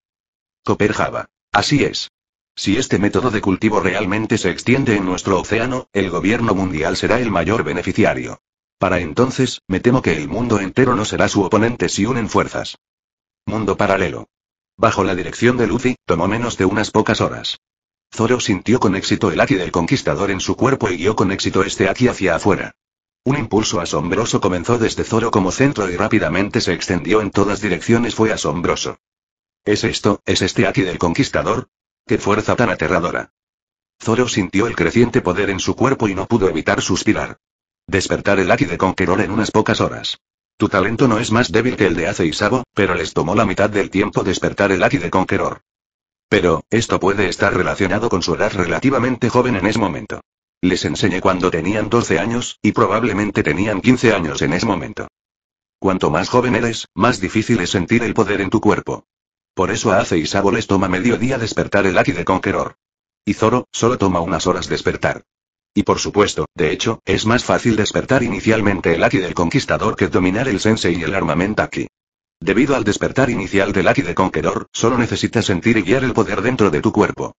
Java. Así es. Si este método de cultivo realmente se extiende en nuestro océano, el gobierno mundial será el mayor beneficiario. Para entonces, me temo que el mundo entero no será su oponente si unen fuerzas. Mundo paralelo bajo la dirección de Luffy, tomó menos de unas pocas horas. Zoro sintió con éxito el Aki del conquistador en su cuerpo y guió con éxito este haki hacia afuera. Un impulso asombroso comenzó desde Zoro como centro y rápidamente se extendió en todas direcciones. Fue asombroso. ¿Es esto, es este Aki del conquistador? ¡Qué fuerza tan aterradora! Zoro sintió el creciente poder en su cuerpo y no pudo evitar suspirar. Despertar el Aki de Conqueror en unas pocas horas. Tu talento no es más débil que el de Ace y Sabo, pero les tomó la mitad del tiempo despertar el Aki de Conqueror. Pero, esto puede estar relacionado con su edad relativamente joven en ese momento. Les enseñé cuando tenían 12 años, y probablemente tenían 15 años en ese momento. Cuanto más joven eres, más difícil es sentir el poder en tu cuerpo. Por eso a Ace y Sabo les toma medio día despertar el Aki de Conqueror. Y Zoro, solo toma unas horas despertar. Y por supuesto, de hecho, es más fácil despertar inicialmente el Aki del Conquistador que dominar el Sensei y el aquí. Debido al despertar inicial del Aki de Conqueror, solo necesitas sentir y guiar el poder dentro de tu cuerpo.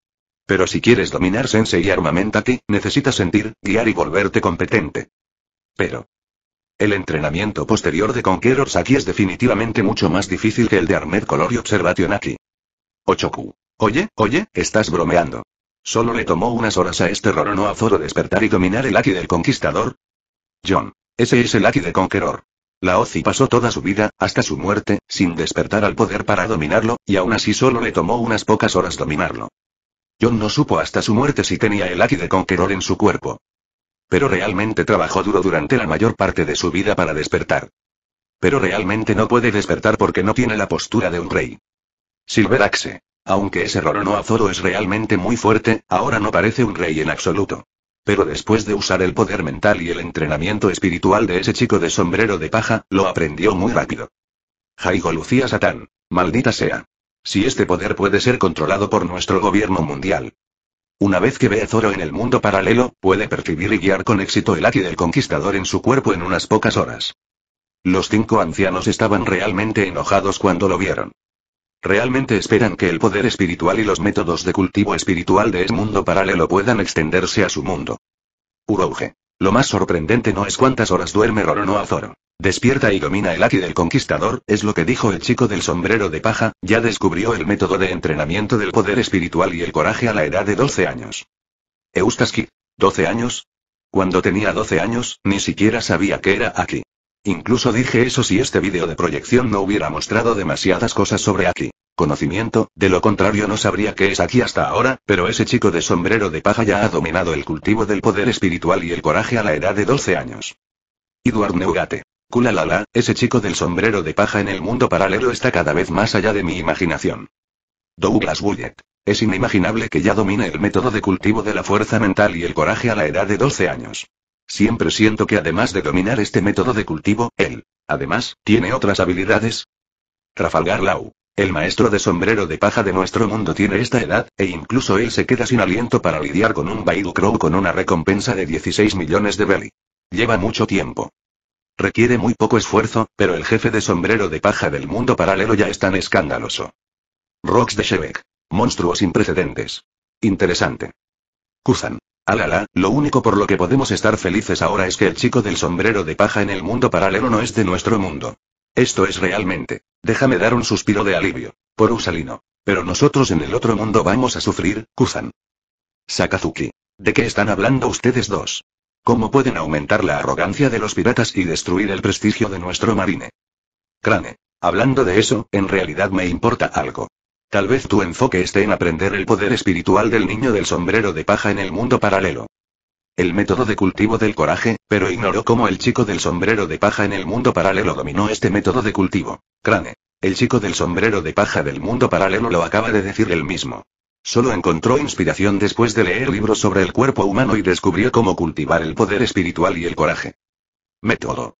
Pero si quieres dominar Sensei y aquí, necesitas sentir, guiar y volverte competente. Pero. El entrenamiento posterior de Conqueror Saki es definitivamente mucho más difícil que el de Armed Color y Observation Aki. Ochoku. Oye, oye, estás bromeando. Solo le tomó unas horas a este a Zoro despertar y dominar el Aki del Conquistador. John. Ese es el Aki de Conqueror. La Ozi pasó toda su vida, hasta su muerte, sin despertar al poder para dominarlo, y aún así solo le tomó unas pocas horas dominarlo. John no supo hasta su muerte si tenía el Aki de Conqueror en su cuerpo. Pero realmente trabajó duro durante la mayor parte de su vida para despertar. Pero realmente no puede despertar porque no tiene la postura de un rey. Silveraxe. Aunque ese a Zoro es realmente muy fuerte, ahora no parece un rey en absoluto. Pero después de usar el poder mental y el entrenamiento espiritual de ese chico de sombrero de paja, lo aprendió muy rápido. Jaigo Lucía Satán. Maldita sea. Si este poder puede ser controlado por nuestro gobierno mundial. Una vez que ve a Zoro en el mundo paralelo, puede percibir y guiar con éxito el Aki del Conquistador en su cuerpo en unas pocas horas. Los cinco ancianos estaban realmente enojados cuando lo vieron. ¿Realmente esperan que el poder espiritual y los métodos de cultivo espiritual de ese mundo paralelo puedan extenderse a su mundo? Urouge. Lo más sorprendente no es cuántas horas duerme Roronoa Azoro. Despierta y domina el Aki del Conquistador, es lo que dijo el chico del sombrero de paja, ya descubrió el método de entrenamiento del poder espiritual y el coraje a la edad de 12 años. Eustaski. ¿12 años? Cuando tenía 12 años, ni siquiera sabía que era Aki. Incluso dije eso si este vídeo de proyección no hubiera mostrado demasiadas cosas sobre Aki conocimiento, de lo contrario no sabría qué es aquí hasta ahora, pero ese chico de sombrero de paja ya ha dominado el cultivo del poder espiritual y el coraje a la edad de 12 años. Eduard Neugate. Kulalala, ese chico del sombrero de paja en el mundo paralelo está cada vez más allá de mi imaginación. Douglas Bullet. Es inimaginable que ya domine el método de cultivo de la fuerza mental y el coraje a la edad de 12 años. Siempre siento que además de dominar este método de cultivo, él, además, tiene otras habilidades. Trafalgar Lau. El maestro de sombrero de paja de nuestro mundo tiene esta edad, e incluso él se queda sin aliento para lidiar con un Baidu Crow con una recompensa de 16 millones de belly. Lleva mucho tiempo. Requiere muy poco esfuerzo, pero el jefe de sombrero de paja del mundo paralelo ya es tan escandaloso. Rox de Shebek. Monstruo sin precedentes. Interesante. Kuzan. Alala, lo único por lo que podemos estar felices ahora es que el chico del sombrero de paja en el mundo paralelo no es de nuestro mundo. Esto es realmente. Déjame dar un suspiro de alivio. Por Usalino. Pero nosotros en el otro mundo vamos a sufrir, Kuzan. Sakazuki. ¿De qué están hablando ustedes dos? ¿Cómo pueden aumentar la arrogancia de los piratas y destruir el prestigio de nuestro marine? Crane. Hablando de eso, en realidad me importa algo. Tal vez tu enfoque esté en aprender el poder espiritual del niño del sombrero de paja en el mundo paralelo el método de cultivo del coraje, pero ignoró cómo el chico del sombrero de paja en el mundo paralelo dominó este método de cultivo. Crane. El chico del sombrero de paja del mundo paralelo lo acaba de decir él mismo. Solo encontró inspiración después de leer libros sobre el cuerpo humano y descubrió cómo cultivar el poder espiritual y el coraje. Método.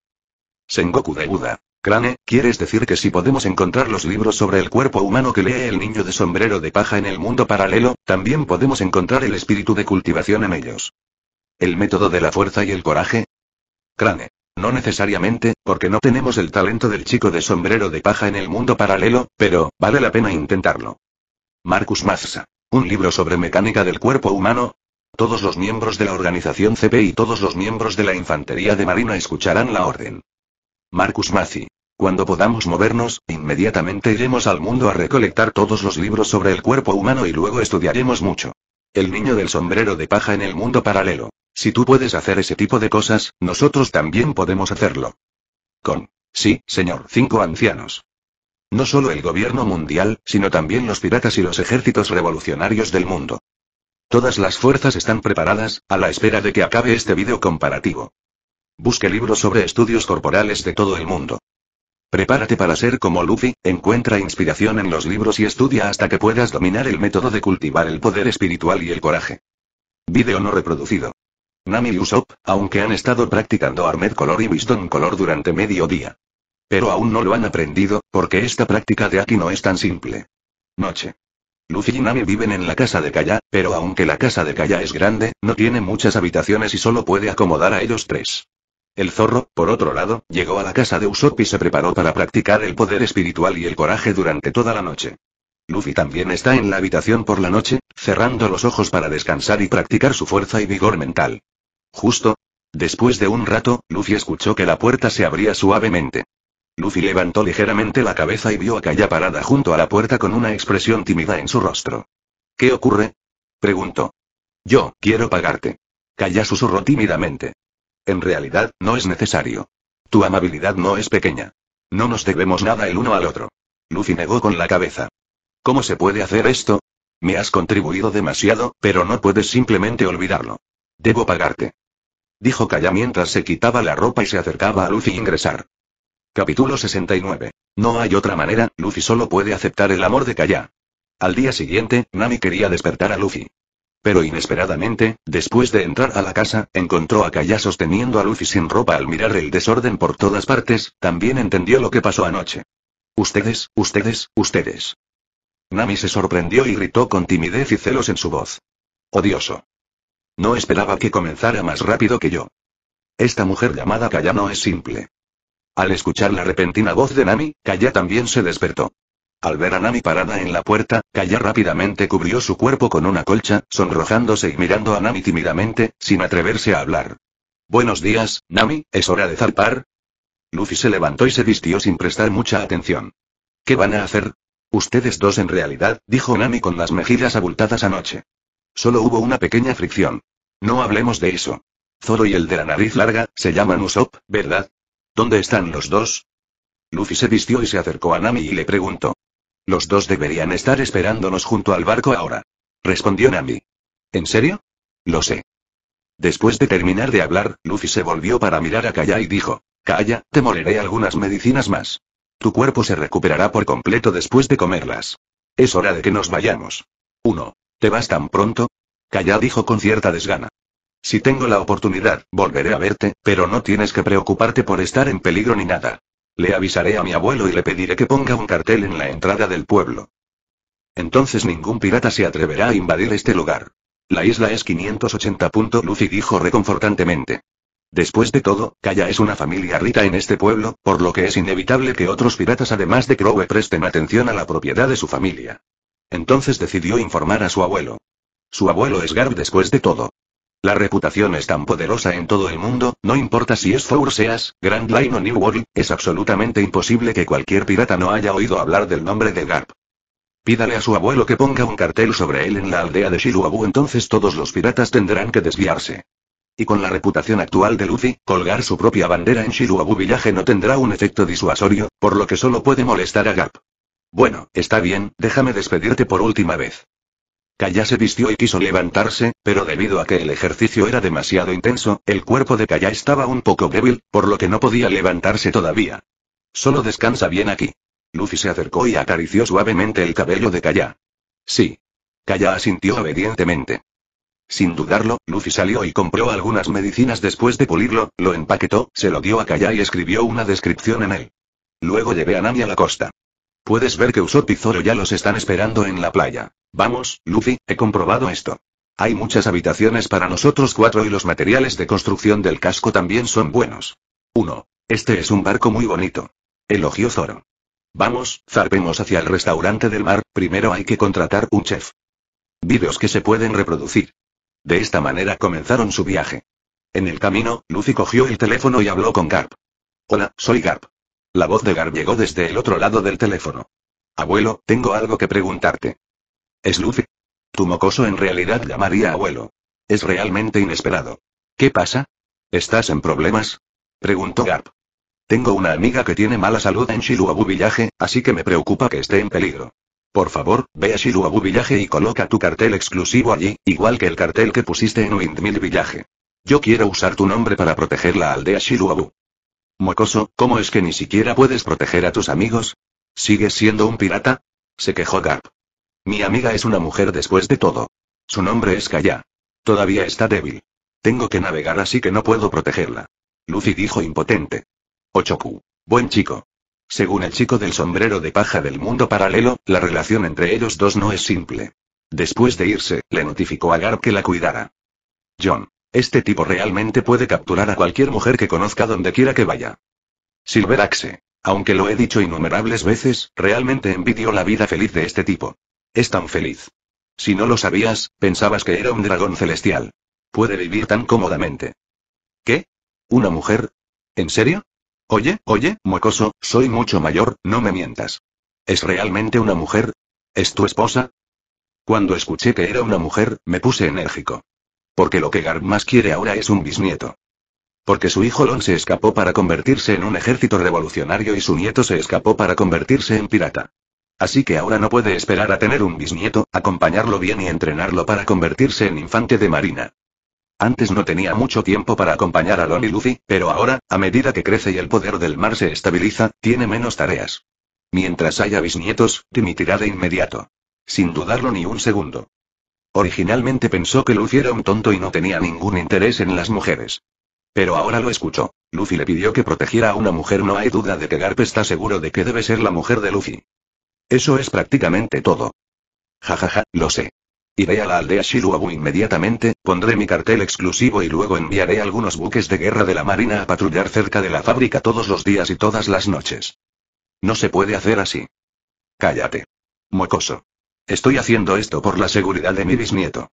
Sengoku de Buda. Crane, ¿quieres decir que si podemos encontrar los libros sobre el cuerpo humano que lee el niño de sombrero de paja en el mundo paralelo, también podemos encontrar el espíritu de cultivación en ellos? ¿El método de la fuerza y el coraje? Crane. No necesariamente, porque no tenemos el talento del chico de sombrero de paja en el mundo paralelo, pero, vale la pena intentarlo. Marcus Massa. Un libro sobre mecánica del cuerpo humano. Todos los miembros de la organización CP y todos los miembros de la infantería de marina escucharán la orden. Marcus Mazzi. Cuando podamos movernos, inmediatamente iremos al mundo a recolectar todos los libros sobre el cuerpo humano y luego estudiaremos mucho. El niño del sombrero de paja en el mundo paralelo. Si tú puedes hacer ese tipo de cosas, nosotros también podemos hacerlo. Con. Sí, señor. Cinco ancianos. No solo el gobierno mundial, sino también los piratas y los ejércitos revolucionarios del mundo. Todas las fuerzas están preparadas, a la espera de que acabe este vídeo comparativo. Busque libros sobre estudios corporales de todo el mundo. Prepárate para ser como Luffy, encuentra inspiración en los libros y estudia hasta que puedas dominar el método de cultivar el poder espiritual y el coraje. Video no reproducido. Nami y Usopp, aunque han estado practicando Armed Color y Wisdom Color durante medio día. Pero aún no lo han aprendido, porque esta práctica de aquí no es tan simple. Noche. Luffy y Nami viven en la casa de Kaya, pero aunque la casa de Kaya es grande, no tiene muchas habitaciones y solo puede acomodar a ellos tres. El zorro, por otro lado, llegó a la casa de Usopp y se preparó para practicar el poder espiritual y el coraje durante toda la noche. Luffy también está en la habitación por la noche, cerrando los ojos para descansar y practicar su fuerza y vigor mental. Justo. Después de un rato, Lucy escuchó que la puerta se abría suavemente. Lucy levantó ligeramente la cabeza y vio a Kaya parada junto a la puerta con una expresión tímida en su rostro. ¿Qué ocurre? preguntó. Yo, quiero pagarte. Kaya susurró tímidamente. En realidad, no es necesario. Tu amabilidad no es pequeña. No nos debemos nada el uno al otro. Lucy negó con la cabeza. ¿Cómo se puede hacer esto? Me has contribuido demasiado, pero no puedes simplemente olvidarlo. Debo pagarte dijo Kaya mientras se quitaba la ropa y se acercaba a Luffy ingresar. Capítulo 69. No hay otra manera, Luffy solo puede aceptar el amor de Kaya. Al día siguiente, Nami quería despertar a Luffy. Pero inesperadamente, después de entrar a la casa, encontró a Kaya sosteniendo a Luffy sin ropa al mirar el desorden por todas partes, también entendió lo que pasó anoche. Ustedes, ustedes, ustedes. Nami se sorprendió y gritó con timidez y celos en su voz. Odioso. No esperaba que comenzara más rápido que yo. Esta mujer llamada Kaya no es simple. Al escuchar la repentina voz de Nami, Kaya también se despertó. Al ver a Nami parada en la puerta, Kaya rápidamente cubrió su cuerpo con una colcha, sonrojándose y mirando a Nami tímidamente, sin atreverse a hablar. Buenos días, Nami, ¿es hora de zarpar? Luffy se levantó y se vistió sin prestar mucha atención. ¿Qué van a hacer? Ustedes dos en realidad, dijo Nami con las mejillas abultadas anoche. Solo hubo una pequeña fricción. No hablemos de eso. Zoro y el de la nariz larga, se llaman Usopp, ¿verdad? ¿Dónde están los dos? Luffy se vistió y se acercó a Nami y le preguntó. Los dos deberían estar esperándonos junto al barco ahora. Respondió Nami. ¿En serio? Lo sé. Después de terminar de hablar, Luffy se volvió para mirar a Kaya y dijo. Kaya, te moleré algunas medicinas más. Tu cuerpo se recuperará por completo después de comerlas. Es hora de que nos vayamos. Uno. ¿Te vas tan pronto? Calla dijo con cierta desgana. Si tengo la oportunidad, volveré a verte, pero no tienes que preocuparte por estar en peligro ni nada. Le avisaré a mi abuelo y le pediré que ponga un cartel en la entrada del pueblo. Entonces ningún pirata se atreverá a invadir este lugar. La isla es 580. Lucy dijo reconfortantemente. Después de todo, Calla es una familia rica en este pueblo, por lo que es inevitable que otros piratas además de Crowe presten atención a la propiedad de su familia. Entonces decidió informar a su abuelo. Su abuelo es Garp después de todo. La reputación es tan poderosa en todo el mundo, no importa si es Four Seas, Grand Line o New World, es absolutamente imposible que cualquier pirata no haya oído hablar del nombre de Garp. Pídale a su abuelo que ponga un cartel sobre él en la aldea de Shiluabu entonces todos los piratas tendrán que desviarse. Y con la reputación actual de Luffy, colgar su propia bandera en Shiluabu Villaje no tendrá un efecto disuasorio, por lo que solo puede molestar a Garp. Bueno, está bien, déjame despedirte por última vez. Kaya se vistió y quiso levantarse, pero debido a que el ejercicio era demasiado intenso, el cuerpo de Kaya estaba un poco débil, por lo que no podía levantarse todavía. Solo descansa bien aquí. Luffy se acercó y acarició suavemente el cabello de Kaya. Sí. Kaya asintió obedientemente. Sin dudarlo, Luffy salió y compró algunas medicinas después de pulirlo, lo empaquetó, se lo dio a Kaya y escribió una descripción en él. Luego llevé a Nami a la costa. Puedes ver que Usopp y Zoro ya los están esperando en la playa. Vamos, Luffy, he comprobado esto. Hay muchas habitaciones para nosotros cuatro y los materiales de construcción del casco también son buenos. Uno. Este es un barco muy bonito. Elogió Zoro. Vamos, zarpemos hacia el restaurante del mar, primero hay que contratar un chef. Videos que se pueden reproducir. De esta manera comenzaron su viaje. En el camino, Luffy cogió el teléfono y habló con Garp. Hola, soy Garp. La voz de Gar llegó desde el otro lado del teléfono. Abuelo, tengo algo que preguntarte. ¿Es Luffy? Tu mocoso en realidad llamaría abuelo. Es realmente inesperado. ¿Qué pasa? ¿Estás en problemas? Preguntó Garp. Tengo una amiga que tiene mala salud en Shiruabu Villaje, así que me preocupa que esté en peligro. Por favor, ve a Shiruabu Villaje y coloca tu cartel exclusivo allí, igual que el cartel que pusiste en Windmill Villaje. Yo quiero usar tu nombre para proteger la aldea Shiruabu. Mocoso, ¿cómo es que ni siquiera puedes proteger a tus amigos? ¿Sigues siendo un pirata? Se quejó Garp. Mi amiga es una mujer después de todo. Su nombre es Kaya. Todavía está débil. Tengo que navegar así que no puedo protegerla. Lucy dijo impotente. Ochoku. Buen chico. Según el chico del sombrero de paja del mundo paralelo, la relación entre ellos dos no es simple. Después de irse, le notificó a Garp que la cuidara. John. Este tipo realmente puede capturar a cualquier mujer que conozca donde quiera que vaya. Silver Aunque lo he dicho innumerables veces, realmente envidió la vida feliz de este tipo. Es tan feliz. Si no lo sabías, pensabas que era un dragón celestial. Puede vivir tan cómodamente. ¿Qué? ¿Una mujer? ¿En serio? Oye, oye, mocoso, soy mucho mayor, no me mientas. ¿Es realmente una mujer? ¿Es tu esposa? Cuando escuché que era una mujer, me puse enérgico. Porque lo que Garb más quiere ahora es un bisnieto. Porque su hijo Lon se escapó para convertirse en un ejército revolucionario y su nieto se escapó para convertirse en pirata. Así que ahora no puede esperar a tener un bisnieto, acompañarlo bien y entrenarlo para convertirse en infante de marina. Antes no tenía mucho tiempo para acompañar a Lon y Luffy, pero ahora, a medida que crece y el poder del mar se estabiliza, tiene menos tareas. Mientras haya bisnietos, dimitirá de inmediato. Sin dudarlo ni un segundo. Originalmente pensó que Luffy era un tonto y no tenía ningún interés en las mujeres. Pero ahora lo escucho, Luffy le pidió que protegiera a una mujer. No hay duda de que Garp está seguro de que debe ser la mujer de Luffy. Eso es prácticamente todo. Jajaja, ja, ja, lo sé. Iré a la aldea Shiruabu inmediatamente, pondré mi cartel exclusivo y luego enviaré algunos buques de guerra de la marina a patrullar cerca de la fábrica todos los días y todas las noches. No se puede hacer así. Cállate. Mocoso. Estoy haciendo esto por la seguridad de mi bisnieto.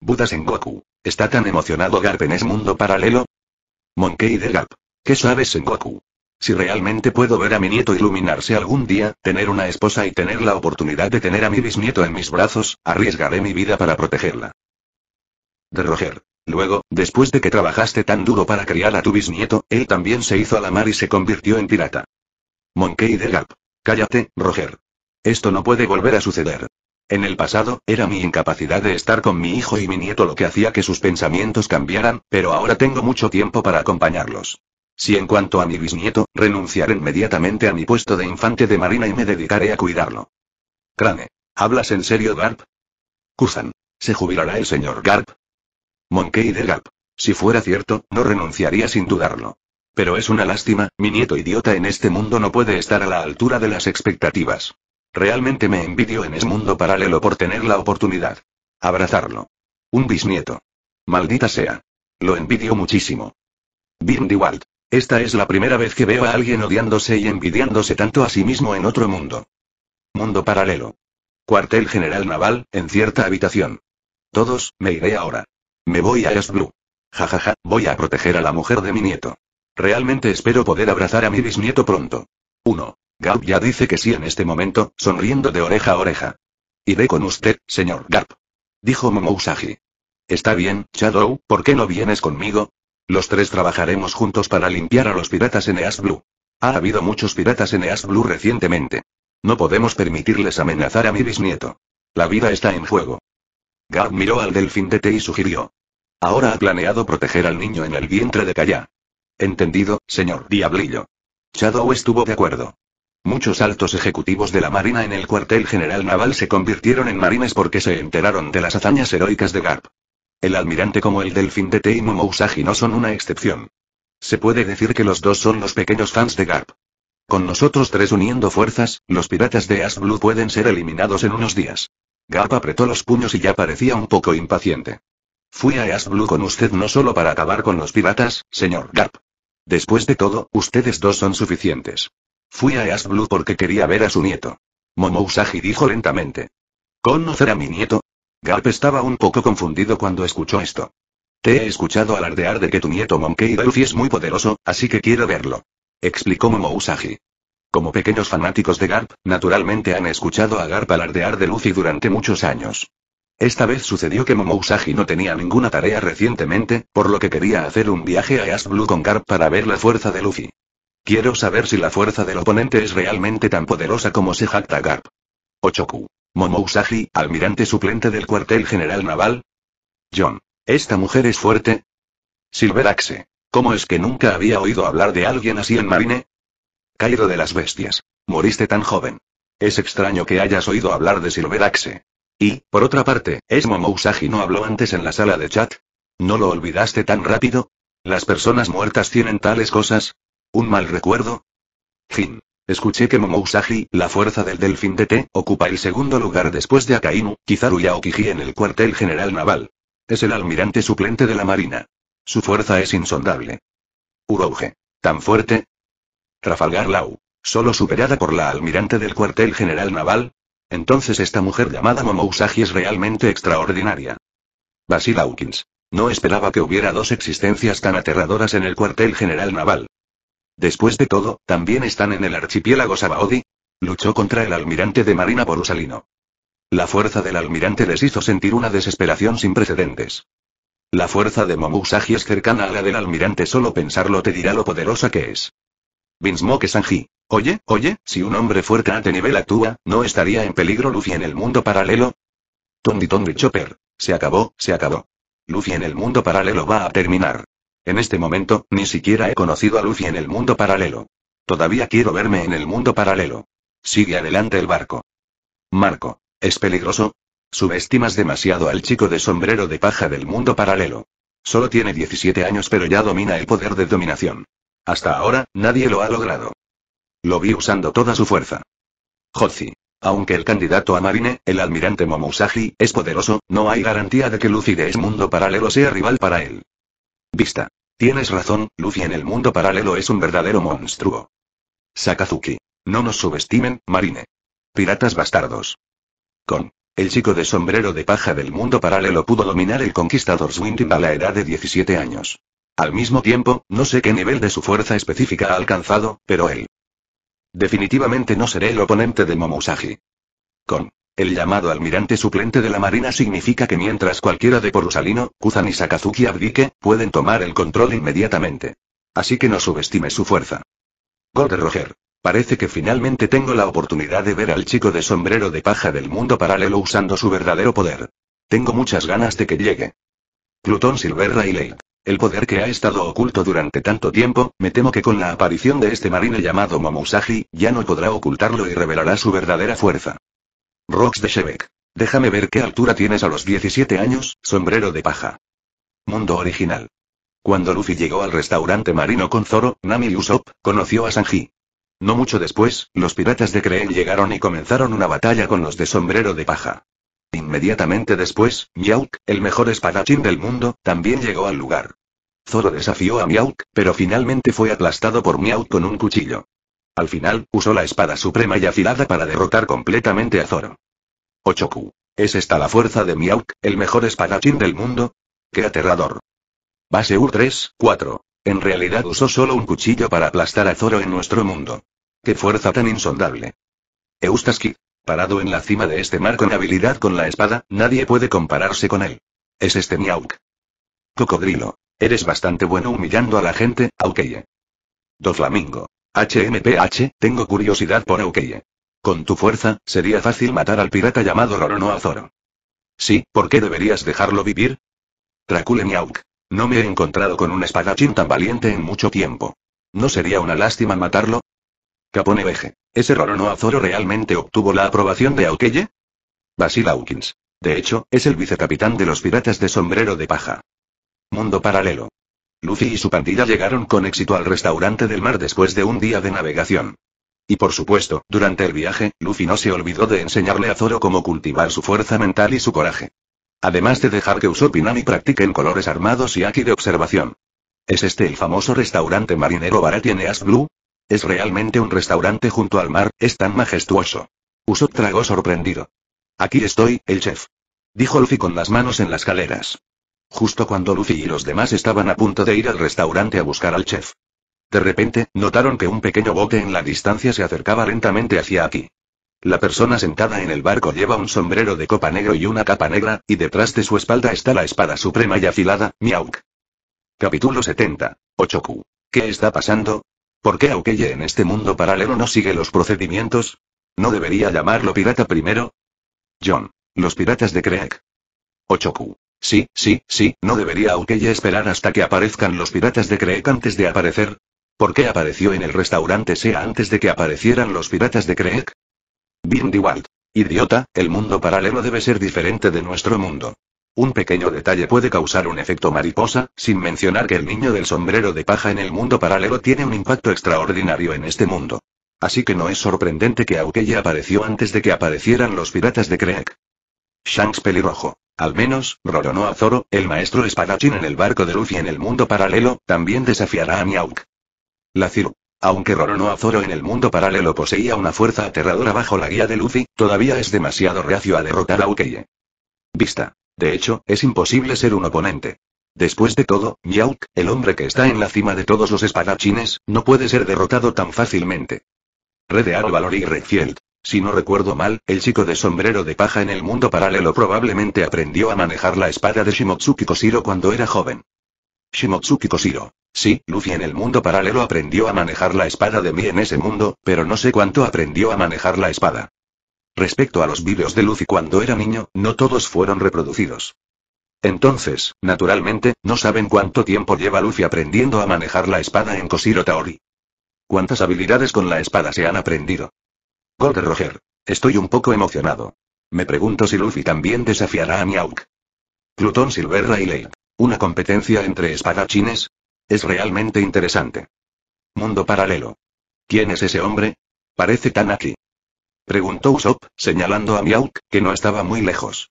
Buda Sengoku. ¿Está tan emocionado Garp en ese mundo paralelo? Monkey de Garp. ¿Qué sabes Sengoku? Si realmente puedo ver a mi nieto iluminarse algún día, tener una esposa y tener la oportunidad de tener a mi bisnieto en mis brazos, arriesgaré mi vida para protegerla. De Roger. Luego, después de que trabajaste tan duro para criar a tu bisnieto, él también se hizo a la mar y se convirtió en pirata. Monkey de Garp. Cállate, Roger. Esto no puede volver a suceder. En el pasado, era mi incapacidad de estar con mi hijo y mi nieto lo que hacía que sus pensamientos cambiaran, pero ahora tengo mucho tiempo para acompañarlos. Si en cuanto a mi bisnieto, renunciaré inmediatamente a mi puesto de infante de marina y me dedicaré a cuidarlo. Crane. ¿Hablas en serio, Garp? Kuzan. ¿Se jubilará el señor Garp? Monkey de Garp. Si fuera cierto, no renunciaría sin dudarlo. Pero es una lástima, mi nieto idiota en este mundo no puede estar a la altura de las expectativas. Realmente me envidio en ese mundo paralelo por tener la oportunidad. Abrazarlo. Un bisnieto. Maldita sea. Lo envidio muchísimo. Bindiwald. Esta es la primera vez que veo a alguien odiándose y envidiándose tanto a sí mismo en otro mundo. Mundo paralelo. Cuartel General Naval, en cierta habitación. Todos, me iré ahora. Me voy a Esblu. Jajaja, voy a proteger a la mujer de mi nieto. Realmente espero poder abrazar a mi bisnieto pronto. 1. Garp ya dice que sí en este momento, sonriendo de oreja a oreja. Iré con usted, señor Garp. Dijo Momousagi. Está bien, Shadow, ¿por qué no vienes conmigo? Los tres trabajaremos juntos para limpiar a los piratas en Eas Blue. Ha habido muchos piratas en Eas Blue recientemente. No podemos permitirles amenazar a mi bisnieto. La vida está en juego. Garp miró al delfín de T y sugirió. Ahora ha planeado proteger al niño en el vientre de Kaya. Entendido, señor Diablillo. Shadow estuvo de acuerdo. Muchos altos ejecutivos de la Marina en el cuartel general naval se convirtieron en marines porque se enteraron de las hazañas heroicas de Garp. El almirante como el delfín de Teimu Mousagi no son una excepción. Se puede decir que los dos son los pequeños fans de Garp. Con nosotros tres uniendo fuerzas, los piratas de Ash Blue pueden ser eliminados en unos días. Garp apretó los puños y ya parecía un poco impaciente. Fui a Ash Blue con usted no solo para acabar con los piratas, señor Garp. Después de todo, ustedes dos son suficientes. Fui a East Blue porque quería ver a su nieto. Momousagi dijo lentamente. ¿Conocer a mi nieto? Garp estaba un poco confundido cuando escuchó esto. Te he escuchado alardear de que tu nieto Monkey Luffy es muy poderoso, así que quiero verlo. Explicó Momousagi. Como pequeños fanáticos de Garp, naturalmente han escuchado a Garp alardear de Luffy durante muchos años. Esta vez sucedió que Momousagi no tenía ninguna tarea recientemente, por lo que quería hacer un viaje a Ash Blue con Garp para ver la fuerza de Luffy. Quiero saber si la fuerza del oponente es realmente tan poderosa como se jacta Garp. Ochoku. Momousagi, almirante suplente del cuartel general naval. John. ¿Esta mujer es fuerte? Silveraxe. ¿Cómo es que nunca había oído hablar de alguien así en Marine? Cairo de las bestias. Moriste tan joven. Es extraño que hayas oído hablar de Silveraxe. Y, por otra parte, ¿es Momousagi no habló antes en la sala de chat? ¿No lo olvidaste tan rápido? ¿Las personas muertas tienen tales cosas? ¿Un mal recuerdo? Fin. Escuché que Momousagi, la fuerza del delfín de T, ocupa el segundo lugar después de Akainu, Kizaru y en el cuartel general naval. Es el almirante suplente de la marina. Su fuerza es insondable. Urouge. ¿Tan fuerte? Rafalgar Lau. Solo superada por la almirante del cuartel general naval. Entonces esta mujer llamada Momousagi es realmente extraordinaria. Basil Hawkins. No esperaba que hubiera dos existencias tan aterradoras en el cuartel general naval. Después de todo, también están en el archipiélago Sabaody. Luchó contra el almirante de Marina Usalino. La fuerza del almirante les hizo sentir una desesperación sin precedentes. La fuerza de Momusagi es cercana a la del almirante, solo pensarlo te dirá lo poderosa que es. Vinsmoke Sanji. Oye, oye, si un hombre fuerte a este nivel actúa, ¿no estaría en peligro Luffy en el mundo paralelo? Tondi Chopper. Se acabó, se acabó. Luffy en el mundo paralelo va a terminar. En este momento, ni siquiera he conocido a Lucy en el mundo paralelo. Todavía quiero verme en el mundo paralelo. Sigue adelante el barco. Marco. ¿Es peligroso? Subestimas demasiado al chico de sombrero de paja del mundo paralelo. Solo tiene 17 años pero ya domina el poder de dominación. Hasta ahora, nadie lo ha logrado. Lo vi usando toda su fuerza. Jotzi. Aunque el candidato a Marine, el almirante Momusagi, es poderoso, no hay garantía de que Lucy de ese mundo paralelo sea rival para él. Vista. Tienes razón, Luffy en el mundo paralelo es un verdadero monstruo. Sakazuki. No nos subestimen, Marine. Piratas bastardos. Con. El chico de sombrero de paja del mundo paralelo pudo dominar el Conquistador Swinton a la edad de 17 años. Al mismo tiempo, no sé qué nivel de su fuerza específica ha alcanzado, pero él. Definitivamente no seré el oponente de Momusagi. Con. El llamado almirante suplente de la Marina significa que mientras cualquiera de Porusalino, Kuzan y Sakazuki abdique, pueden tomar el control inmediatamente. Así que no subestime su fuerza. gold Roger. Parece que finalmente tengo la oportunidad de ver al chico de sombrero de paja del mundo paralelo usando su verdadero poder. Tengo muchas ganas de que llegue. Plutón Silver Rayleigh, El poder que ha estado oculto durante tanto tiempo, me temo que con la aparición de este marine llamado Momusagi, ya no podrá ocultarlo y revelará su verdadera fuerza. Rox de Shebek. Déjame ver qué altura tienes a los 17 años, sombrero de paja. Mundo original. Cuando Luffy llegó al restaurante marino con Zoro, Nami y Usopp, conoció a Sanji. No mucho después, los piratas de Creen llegaron y comenzaron una batalla con los de sombrero de paja. Inmediatamente después, Miauk, el mejor espadachín del mundo, también llegó al lugar. Zoro desafió a Miauk, pero finalmente fue aplastado por Miauk con un cuchillo. Al final, usó la espada suprema y afilada para derrotar completamente a Zoro. Ochoku. ¿Es esta la fuerza de Miauk, el mejor espadachín del mundo? ¡Qué aterrador! Base U3, 4. En realidad usó solo un cuchillo para aplastar a Zoro en nuestro mundo. ¡Qué fuerza tan insondable! Eustaski. Parado en la cima de este mar con habilidad con la espada, nadie puede compararse con él. Es este Miauk. Cocodrilo. Eres bastante bueno humillando a la gente, Aukeye. Doflamingo. HMPH, tengo curiosidad por Aukeye. Con tu fuerza, sería fácil matar al pirata llamado Roronoa Zoro. Sí, ¿por qué deberías dejarlo vivir? Traculen Miauk. No me he encontrado con un espadachín tan valiente en mucho tiempo. ¿No sería una lástima matarlo? Capone Veje. ¿Ese Roronoa Zoro realmente obtuvo la aprobación de Aukeye? Basil Hawkins. De hecho, es el vicecapitán de los piratas de sombrero de paja. Mundo paralelo. Luffy y su pandilla llegaron con éxito al restaurante del mar después de un día de navegación. Y por supuesto, durante el viaje, Luffy no se olvidó de enseñarle a Zoro cómo cultivar su fuerza mental y su coraje. Además de dejar que Usopp y Nami practiquen colores armados y aquí de observación. ¿Es este el famoso restaurante marinero Baratine Blue? Es realmente un restaurante junto al mar, es tan majestuoso. Usopp tragó sorprendido. Aquí estoy, el chef. Dijo Luffy con las manos en las caleras. Justo cuando Lucy y los demás estaban a punto de ir al restaurante a buscar al chef. De repente, notaron que un pequeño bote en la distancia se acercaba lentamente hacia aquí. La persona sentada en el barco lleva un sombrero de copa negro y una capa negra, y detrás de su espalda está la espada suprema y afilada, Miauk. Capítulo 70. Ochoku. ¿Qué está pasando? ¿Por qué Aukey en este mundo paralelo no sigue los procedimientos? ¿No debería llamarlo pirata primero? John. Los piratas de Craig. Ochoku. Sí, sí, sí, no debería Aukella esperar hasta que aparezcan los piratas de Creek antes de aparecer. ¿Por qué apareció en el restaurante Sea antes de que aparecieran los piratas de Creek? Bindi Idiota, el mundo paralelo debe ser diferente de nuestro mundo. Un pequeño detalle puede causar un efecto mariposa, sin mencionar que el niño del sombrero de paja en el mundo paralelo tiene un impacto extraordinario en este mundo. Así que no es sorprendente que Aukella apareció antes de que aparecieran los piratas de Creek. Shanks pelirrojo. Al menos, Roronoa a Zoro, el maestro espadachín en el barco de Luffy en el mundo paralelo, también desafiará a Miauk. La Ciru. Aunque Roronoa Zoro en el mundo paralelo poseía una fuerza aterradora bajo la guía de Luffy, todavía es demasiado reacio a derrotar a Ukeye. Vista. De hecho, es imposible ser un oponente. Después de todo, yauk el hombre que está en la cima de todos los espadachines, no puede ser derrotado tan fácilmente. Redear Valor y Redfield. Si no recuerdo mal, el chico de sombrero de paja en el mundo paralelo probablemente aprendió a manejar la espada de Shimotsuki Koshiro cuando era joven. Shimotsuki Koshiro. Sí, Luffy en el mundo paralelo aprendió a manejar la espada de mí en ese mundo, pero no sé cuánto aprendió a manejar la espada. Respecto a los vídeos de Luffy cuando era niño, no todos fueron reproducidos. Entonces, naturalmente, no saben cuánto tiempo lleva Luffy aprendiendo a manejar la espada en Koshiro Taori. ¿Cuántas habilidades con la espada se han aprendido? Gol Roger. Estoy un poco emocionado. Me pregunto si Luffy también desafiará a Miauk. Plutón Silver Riley. ¿Una competencia entre espadachines? Es realmente interesante. Mundo paralelo. ¿Quién es ese hombre? Parece tan aquí. Preguntó Usopp, señalando a Miauk, que no estaba muy lejos.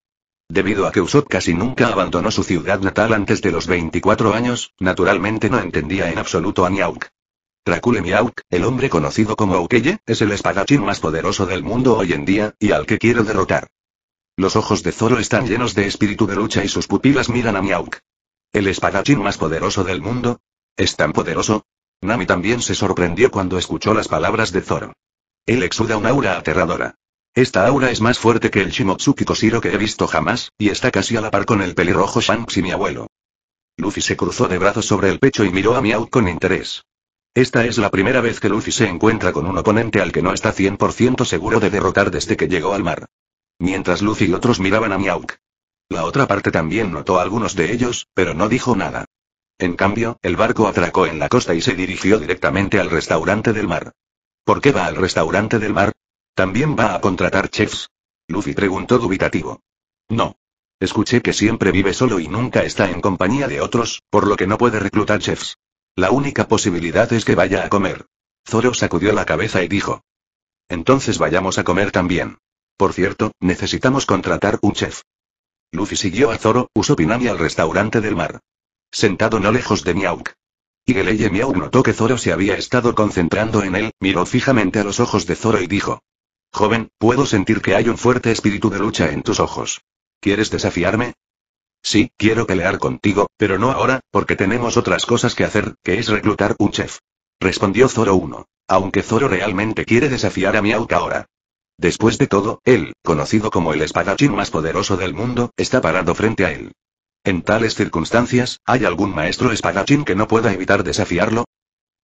Debido a que Usopp casi nunca abandonó su ciudad natal antes de los 24 años, naturalmente no entendía en absoluto a Miauk. Dracule Miauk, el hombre conocido como Aukeye, es el espadachín más poderoso del mundo hoy en día, y al que quiero derrotar. Los ojos de Zoro están llenos de espíritu de lucha y sus pupilas miran a Miauk. ¿El espadachín más poderoso del mundo? ¿Es tan poderoso? Nami también se sorprendió cuando escuchó las palabras de Zoro. Él exuda una aura aterradora. Esta aura es más fuerte que el Shimotsuki Koshiro que he visto jamás, y está casi a la par con el pelirrojo Shanks y mi abuelo. Luffy se cruzó de brazos sobre el pecho y miró a Miau con interés. Esta es la primera vez que Luffy se encuentra con un oponente al que no está 100% seguro de derrotar desde que llegó al mar. Mientras Luffy y otros miraban a Miauk. La otra parte también notó a algunos de ellos, pero no dijo nada. En cambio, el barco atracó en la costa y se dirigió directamente al restaurante del mar. ¿Por qué va al restaurante del mar? ¿También va a contratar chefs? Luffy preguntó dubitativo. No. Escuché que siempre vive solo y nunca está en compañía de otros, por lo que no puede reclutar chefs. La única posibilidad es que vaya a comer. Zoro sacudió la cabeza y dijo. Entonces vayamos a comer también. Por cierto, necesitamos contratar un chef. Luffy siguió a Zoro, Pinami al restaurante del mar. Sentado no lejos de Miauk. Igeleye Miauk notó que Zoro se había estado concentrando en él, miró fijamente a los ojos de Zoro y dijo. Joven, puedo sentir que hay un fuerte espíritu de lucha en tus ojos. ¿Quieres desafiarme? Sí, quiero pelear contigo, pero no ahora, porque tenemos otras cosas que hacer, que es reclutar un chef. Respondió Zoro 1. Aunque Zoro realmente quiere desafiar a Miauk ahora. Después de todo, él, conocido como el espadachín más poderoso del mundo, está parado frente a él. En tales circunstancias, ¿hay algún maestro espadachín que no pueda evitar desafiarlo?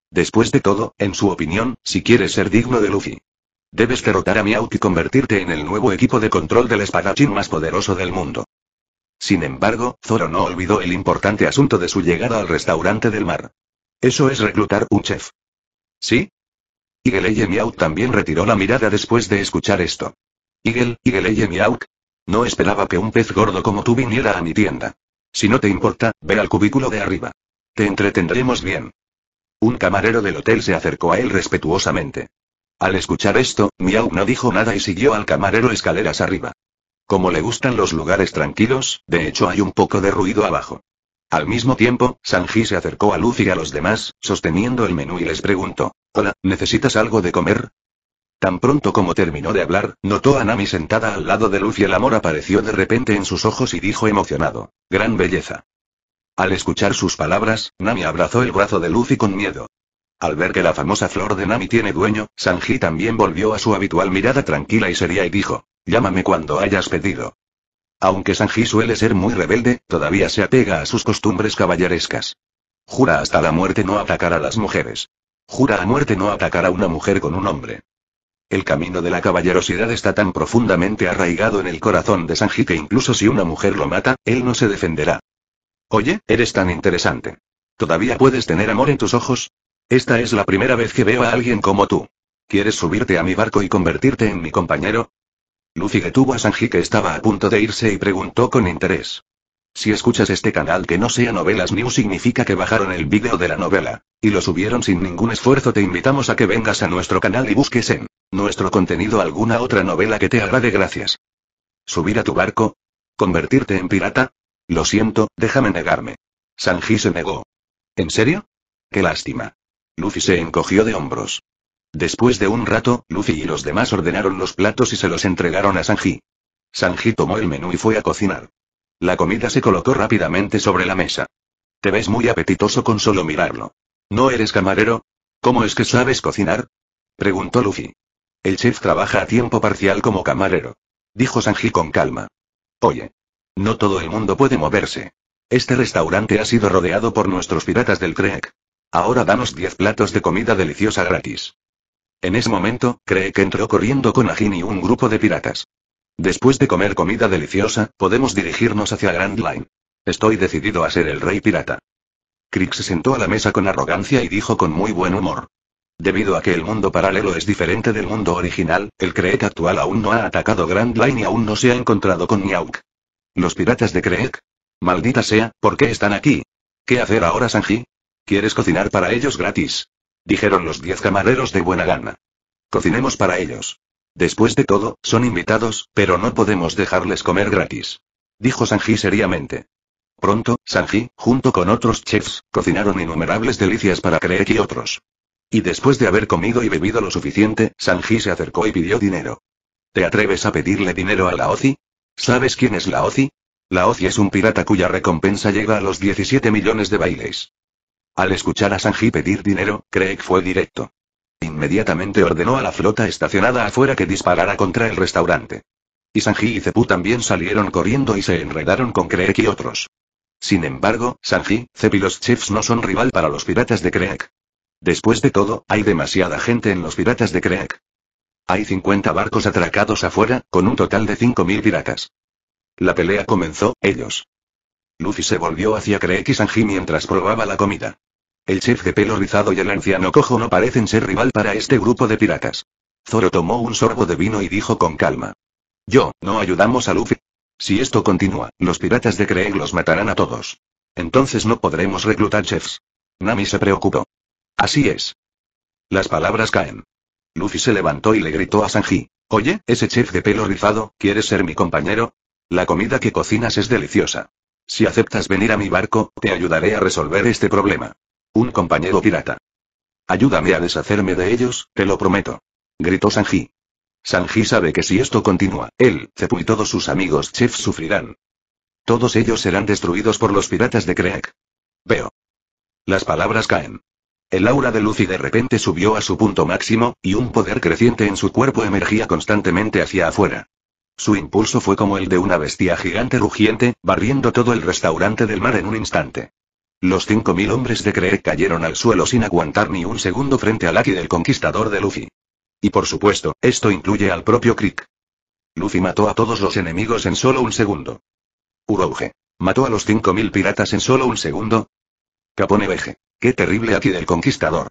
Después de todo, en su opinión, si quieres ser digno de Luffy, debes derrotar a Miauk y convertirte en el nuevo equipo de control del espadachín más poderoso del mundo. Sin embargo, Zoro no olvidó el importante asunto de su llegada al restaurante del mar. Eso es reclutar un chef. ¿Sí? y Miauk también retiró la mirada después de escuchar esto. Igel, y Miauk. No esperaba que un pez gordo como tú viniera a mi tienda. Si no te importa, ve al cubículo de arriba. Te entretendremos bien. Un camarero del hotel se acercó a él respetuosamente. Al escuchar esto, Miau no dijo nada y siguió al camarero escaleras arriba. Como le gustan los lugares tranquilos, de hecho hay un poco de ruido abajo. Al mismo tiempo, Sanji se acercó a Luffy y a los demás, sosteniendo el menú y les preguntó, Hola, ¿necesitas algo de comer? Tan pronto como terminó de hablar, notó a Nami sentada al lado de Luffy. El amor apareció de repente en sus ojos y dijo emocionado, Gran belleza. Al escuchar sus palabras, Nami abrazó el brazo de Luffy con miedo. Al ver que la famosa flor de Nami tiene dueño, Sanji también volvió a su habitual mirada tranquila y seria y dijo, Llámame cuando hayas pedido. Aunque Sanji suele ser muy rebelde, todavía se apega a sus costumbres caballerescas. Jura hasta la muerte no atacar a las mujeres. Jura a muerte no atacar a una mujer con un hombre. El camino de la caballerosidad está tan profundamente arraigado en el corazón de Sanji que incluso si una mujer lo mata, él no se defenderá. Oye, eres tan interesante. ¿Todavía puedes tener amor en tus ojos? Esta es la primera vez que veo a alguien como tú. ¿Quieres subirte a mi barco y convertirte en mi compañero? Lucy detuvo a Sanji que estaba a punto de irse y preguntó con interés. Si escuchas este canal que no sea Novelas New significa que bajaron el vídeo de la novela, y lo subieron sin ningún esfuerzo te invitamos a que vengas a nuestro canal y busques en nuestro contenido alguna otra novela que te agrade gracias. ¿Subir a tu barco? ¿Convertirte en pirata? Lo siento, déjame negarme. Sanji se negó. ¿En serio? Qué lástima. Lucy se encogió de hombros. Después de un rato, Luffy y los demás ordenaron los platos y se los entregaron a Sanji. Sanji tomó el menú y fue a cocinar. La comida se colocó rápidamente sobre la mesa. Te ves muy apetitoso con solo mirarlo. ¿No eres camarero? ¿Cómo es que sabes cocinar? preguntó Luffy. El chef trabaja a tiempo parcial como camarero. Dijo Sanji con calma. Oye. No todo el mundo puede moverse. Este restaurante ha sido rodeado por nuestros piratas del Crack. Ahora danos 10 platos de comida deliciosa gratis. En ese momento, cree que entró corriendo con Ajin y un grupo de piratas. Después de comer comida deliciosa, podemos dirigirnos hacia Grand Line. Estoy decidido a ser el rey pirata. Crick se sentó a la mesa con arrogancia y dijo con muy buen humor. Debido a que el mundo paralelo es diferente del mundo original, el Creek actual aún no ha atacado Grand Line y aún no se ha encontrado con Niauk. ¿Los piratas de Creek? Maldita sea, ¿por qué están aquí? ¿Qué hacer ahora, Sanji? ¿Quieres cocinar para ellos gratis? dijeron los diez camareros de buena gana. Cocinemos para ellos. Después de todo, son invitados, pero no podemos dejarles comer gratis. Dijo Sanji seriamente. Pronto, Sanji, junto con otros chefs, cocinaron innumerables delicias para creer y otros. Y después de haber comido y bebido lo suficiente, Sanji se acercó y pidió dinero. ¿Te atreves a pedirle dinero a la OCI? ¿Sabes quién es la OCI? La OCI es un pirata cuya recompensa llega a los 17 millones de bailes. Al escuchar a Sanji pedir dinero, Craig fue directo. Inmediatamente ordenó a la flota estacionada afuera que disparara contra el restaurante. Y Sanji y Cepu también salieron corriendo y se enredaron con Craig y otros. Sin embargo, Sanji, Zep y los chefs no son rival para los piratas de Craig. Después de todo, hay demasiada gente en los piratas de Craig. Hay 50 barcos atracados afuera, con un total de 5.000 piratas. La pelea comenzó, ellos. Luffy se volvió hacia y Sanji mientras probaba la comida. El chef de pelo rizado y el anciano cojo no parecen ser rival para este grupo de piratas. Zoro tomó un sorbo de vino y dijo con calma. Yo, no ayudamos a Luffy. Si esto continúa, los piratas de Craig los matarán a todos. Entonces no podremos reclutar chefs. Nami se preocupó. Así es. Las palabras caen. Luffy se levantó y le gritó a Sanji. Oye, ese chef de pelo rizado, ¿quieres ser mi compañero? La comida que cocinas es deliciosa. Si aceptas venir a mi barco, te ayudaré a resolver este problema. Un compañero pirata. Ayúdame a deshacerme de ellos, te lo prometo. Gritó Sanji. Sanji sabe que si esto continúa, él, Cepu y todos sus amigos chefs sufrirán. Todos ellos serán destruidos por los piratas de Creak. Veo. Las palabras caen. El aura de y de repente subió a su punto máximo, y un poder creciente en su cuerpo emergía constantemente hacia afuera. Su impulso fue como el de una bestia gigante rugiente, barriendo todo el restaurante del mar en un instante. Los 5.000 hombres de Creer cayeron al suelo sin aguantar ni un segundo frente al Aki del conquistador de Luffy. Y por supuesto, esto incluye al propio Creek. Luffy mató a todos los enemigos en solo un segundo. Urouge. Mató a los 5.000 piratas en solo un segundo. Capone Qué terrible Aki del conquistador.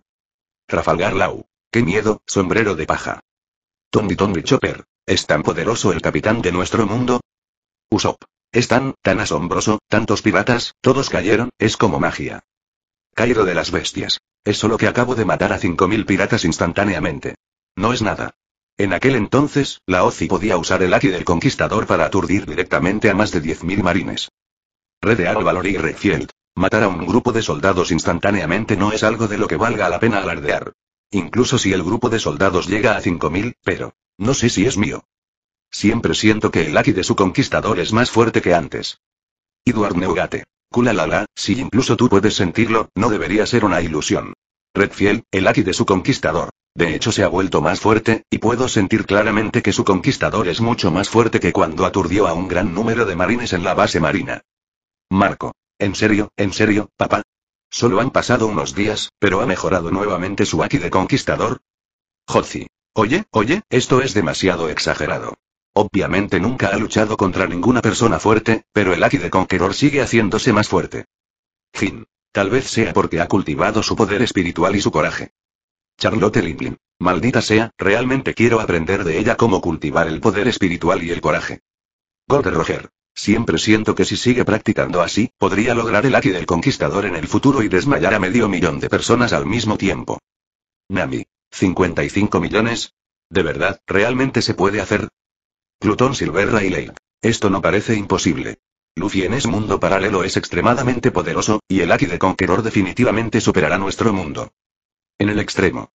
Trafalgar Lau. Qué miedo, sombrero de paja. Tony Tony Chopper. ¿Es tan poderoso el capitán de nuestro mundo? Usopp. Es tan, tan asombroso, tantos piratas, todos cayeron, es como magia. Cairo de las bestias. Es solo que acabo de matar a 5.000 piratas instantáneamente. No es nada. En aquel entonces, la OCI podía usar el Aki del conquistador para aturdir directamente a más de 10.000 marines. Redear valor y Redfield. Matar a un grupo de soldados instantáneamente no es algo de lo que valga la pena alardear. Incluso si el grupo de soldados llega a 5.000, pero... No sé si es mío. Siempre siento que el Aki de su conquistador es más fuerte que antes. Edward Neugate. Kulalala, si incluso tú puedes sentirlo, no debería ser una ilusión. Redfield, el Aki de su conquistador. De hecho se ha vuelto más fuerte, y puedo sentir claramente que su conquistador es mucho más fuerte que cuando aturdió a un gran número de marines en la base marina. Marco. En serio, en serio, papá. Solo han pasado unos días, pero ha mejorado nuevamente su Aki de conquistador. Jotzi. Oye, oye, esto es demasiado exagerado. Obviamente nunca ha luchado contra ninguna persona fuerte, pero el Aki de Conqueror sigue haciéndose más fuerte. Fin. Tal vez sea porque ha cultivado su poder espiritual y su coraje. Charlotte Lincoln. Maldita sea, realmente quiero aprender de ella cómo cultivar el poder espiritual y el coraje. Gold Roger. Siempre siento que si sigue practicando así, podría lograr el Aki del Conquistador en el futuro y desmayar a medio millón de personas al mismo tiempo. Nami. 55 millones. ¿De verdad, realmente se puede hacer? Plutón Silver Rayleigh. Esto no parece imposible. Luffy en mundo paralelo es extremadamente poderoso, y el Aki de Conqueror definitivamente superará nuestro mundo. En el extremo.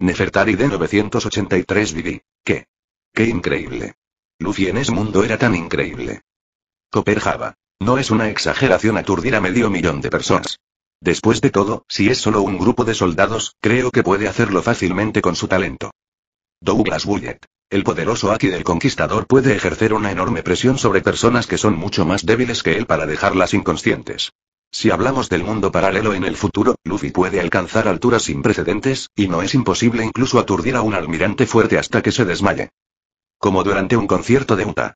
Nefertari de 983 BB. ¿Qué? ¡Qué increíble! Luffy en mundo era tan increíble. Copper Java. No es una exageración aturdir a medio millón de personas. Después de todo, si es solo un grupo de soldados, creo que puede hacerlo fácilmente con su talento. Douglas Bullet. El poderoso Aki del Conquistador puede ejercer una enorme presión sobre personas que son mucho más débiles que él para dejarlas inconscientes. Si hablamos del mundo paralelo en el futuro, Luffy puede alcanzar alturas sin precedentes, y no es imposible incluso aturdir a un almirante fuerte hasta que se desmaye. Como durante un concierto de Utah.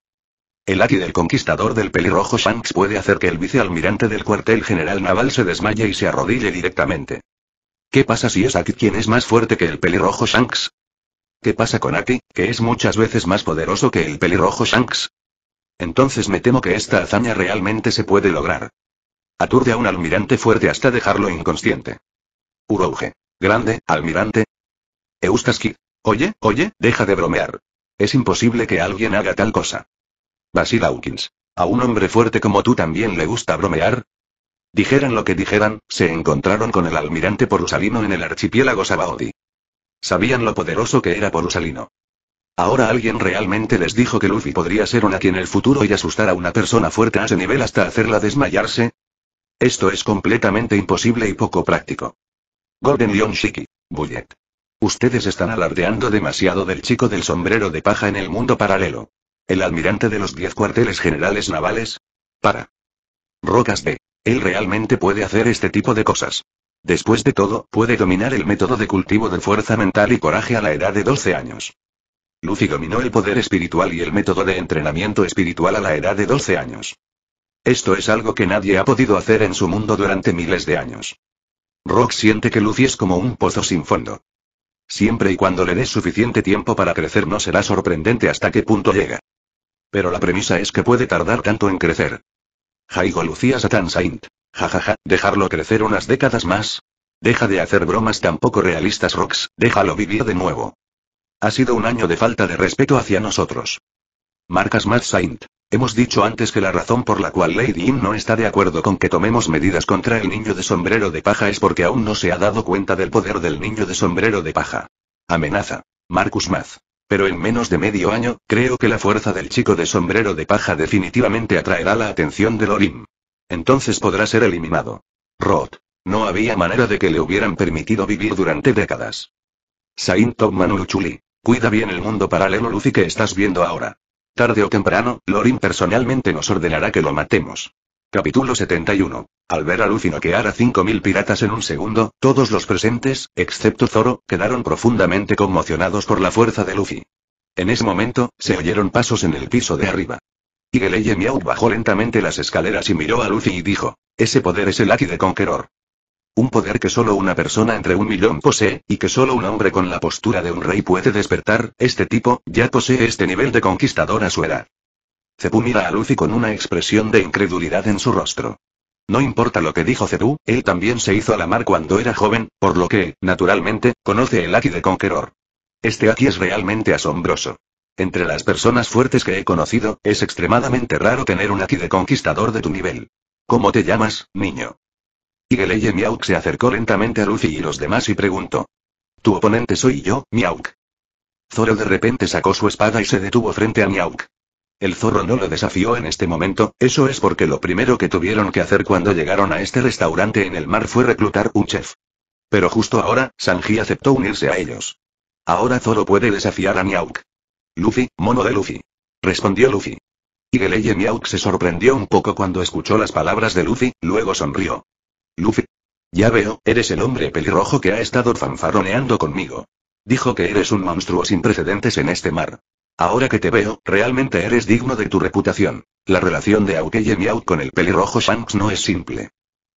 El Aki del conquistador del pelirrojo Shanks puede hacer que el vicealmirante del cuartel general naval se desmaye y se arrodille directamente. ¿Qué pasa si es Aki quien es más fuerte que el pelirrojo Shanks? ¿Qué pasa con Aki, que es muchas veces más poderoso que el pelirrojo Shanks? Entonces me temo que esta hazaña realmente se puede lograr. Aturde a un almirante fuerte hasta dejarlo inconsciente. Urouge. Grande, almirante. Eustaski. Oye, oye, deja de bromear. Es imposible que alguien haga tal cosa. Basil Hawkins. ¿A un hombre fuerte como tú también le gusta bromear? Dijeran lo que dijeran, se encontraron con el almirante Porusalino en el archipiélago Sabaody. Sabían lo poderoso que era Porusalino. Ahora alguien realmente les dijo que Luffy podría ser una en el futuro y asustar a una persona fuerte a ese nivel hasta hacerla desmayarse. Esto es completamente imposible y poco práctico. Golden Lion Shiki. Bullet. Ustedes están alardeando demasiado del chico del sombrero de paja en el mundo paralelo. El almirante de los 10 cuarteles generales navales. Para. Rocas de. Él realmente puede hacer este tipo de cosas. Después de todo, puede dominar el método de cultivo de fuerza mental y coraje a la edad de 12 años. Lucy dominó el poder espiritual y el método de entrenamiento espiritual a la edad de 12 años. Esto es algo que nadie ha podido hacer en su mundo durante miles de años. Rock siente que Lucy es como un pozo sin fondo. Siempre y cuando le des suficiente tiempo para crecer no será sorprendente hasta qué punto llega. Pero la premisa es que puede tardar tanto en crecer. Jaigo Lucía Satan Saint. ja, dejarlo crecer unas décadas más. Deja de hacer bromas tan poco realistas, Rox, déjalo vivir de nuevo. Ha sido un año de falta de respeto hacia nosotros. Marcas Maz Saint. Hemos dicho antes que la razón por la cual Lady In no está de acuerdo con que tomemos medidas contra el niño de sombrero de paja es porque aún no se ha dado cuenta del poder del niño de sombrero de paja. Amenaza. Marcus Maz. Pero en menos de medio año, creo que la fuerza del chico de sombrero de paja definitivamente atraerá la atención de Lorim. Entonces podrá ser eliminado. Roth. No había manera de que le hubieran permitido vivir durante décadas. Sain Topman Cuida bien el mundo paralelo Lucy que estás viendo ahora. Tarde o temprano, Lorim personalmente nos ordenará que lo matemos. Capítulo 71. Al ver a Luffy noquear a 5.000 piratas en un segundo, todos los presentes, excepto Zoro, quedaron profundamente conmocionados por la fuerza de Luffy. En ese momento, se oyeron pasos en el piso de arriba. Y Geleye bajó lentamente las escaleras y miró a Luffy y dijo, ese poder es el Aki de Conqueror. Un poder que solo una persona entre un millón posee, y que solo un hombre con la postura de un rey puede despertar, este tipo, ya posee este nivel de conquistador a su edad. Zepu mira a Luffy con una expresión de incredulidad en su rostro. No importa lo que dijo Cebu, él también se hizo a la mar cuando era joven, por lo que, naturalmente, conoce el Aki de Conqueror. Este Aki es realmente asombroso. Entre las personas fuertes que he conocido, es extremadamente raro tener un Aki de conquistador de tu nivel. ¿Cómo te llamas, niño? Igeleye Miauk se acercó lentamente a Luffy y los demás y preguntó. Tu oponente soy yo, Miauk. Zoro de repente sacó su espada y se detuvo frente a Miauk. El zorro no lo desafió en este momento, eso es porque lo primero que tuvieron que hacer cuando llegaron a este restaurante en el mar fue reclutar un chef. Pero justo ahora, Sanji aceptó unirse a ellos. Ahora Zoro puede desafiar a Miauk. Luffy, mono de Luffy. Respondió Luffy. Y ley Miauk se sorprendió un poco cuando escuchó las palabras de Luffy, luego sonrió. Luffy. Ya veo, eres el hombre pelirrojo que ha estado fanfarroneando conmigo. Dijo que eres un monstruo sin precedentes en este mar. Ahora que te veo, realmente eres digno de tu reputación. La relación de y Miao con el pelirrojo Shanks no es simple.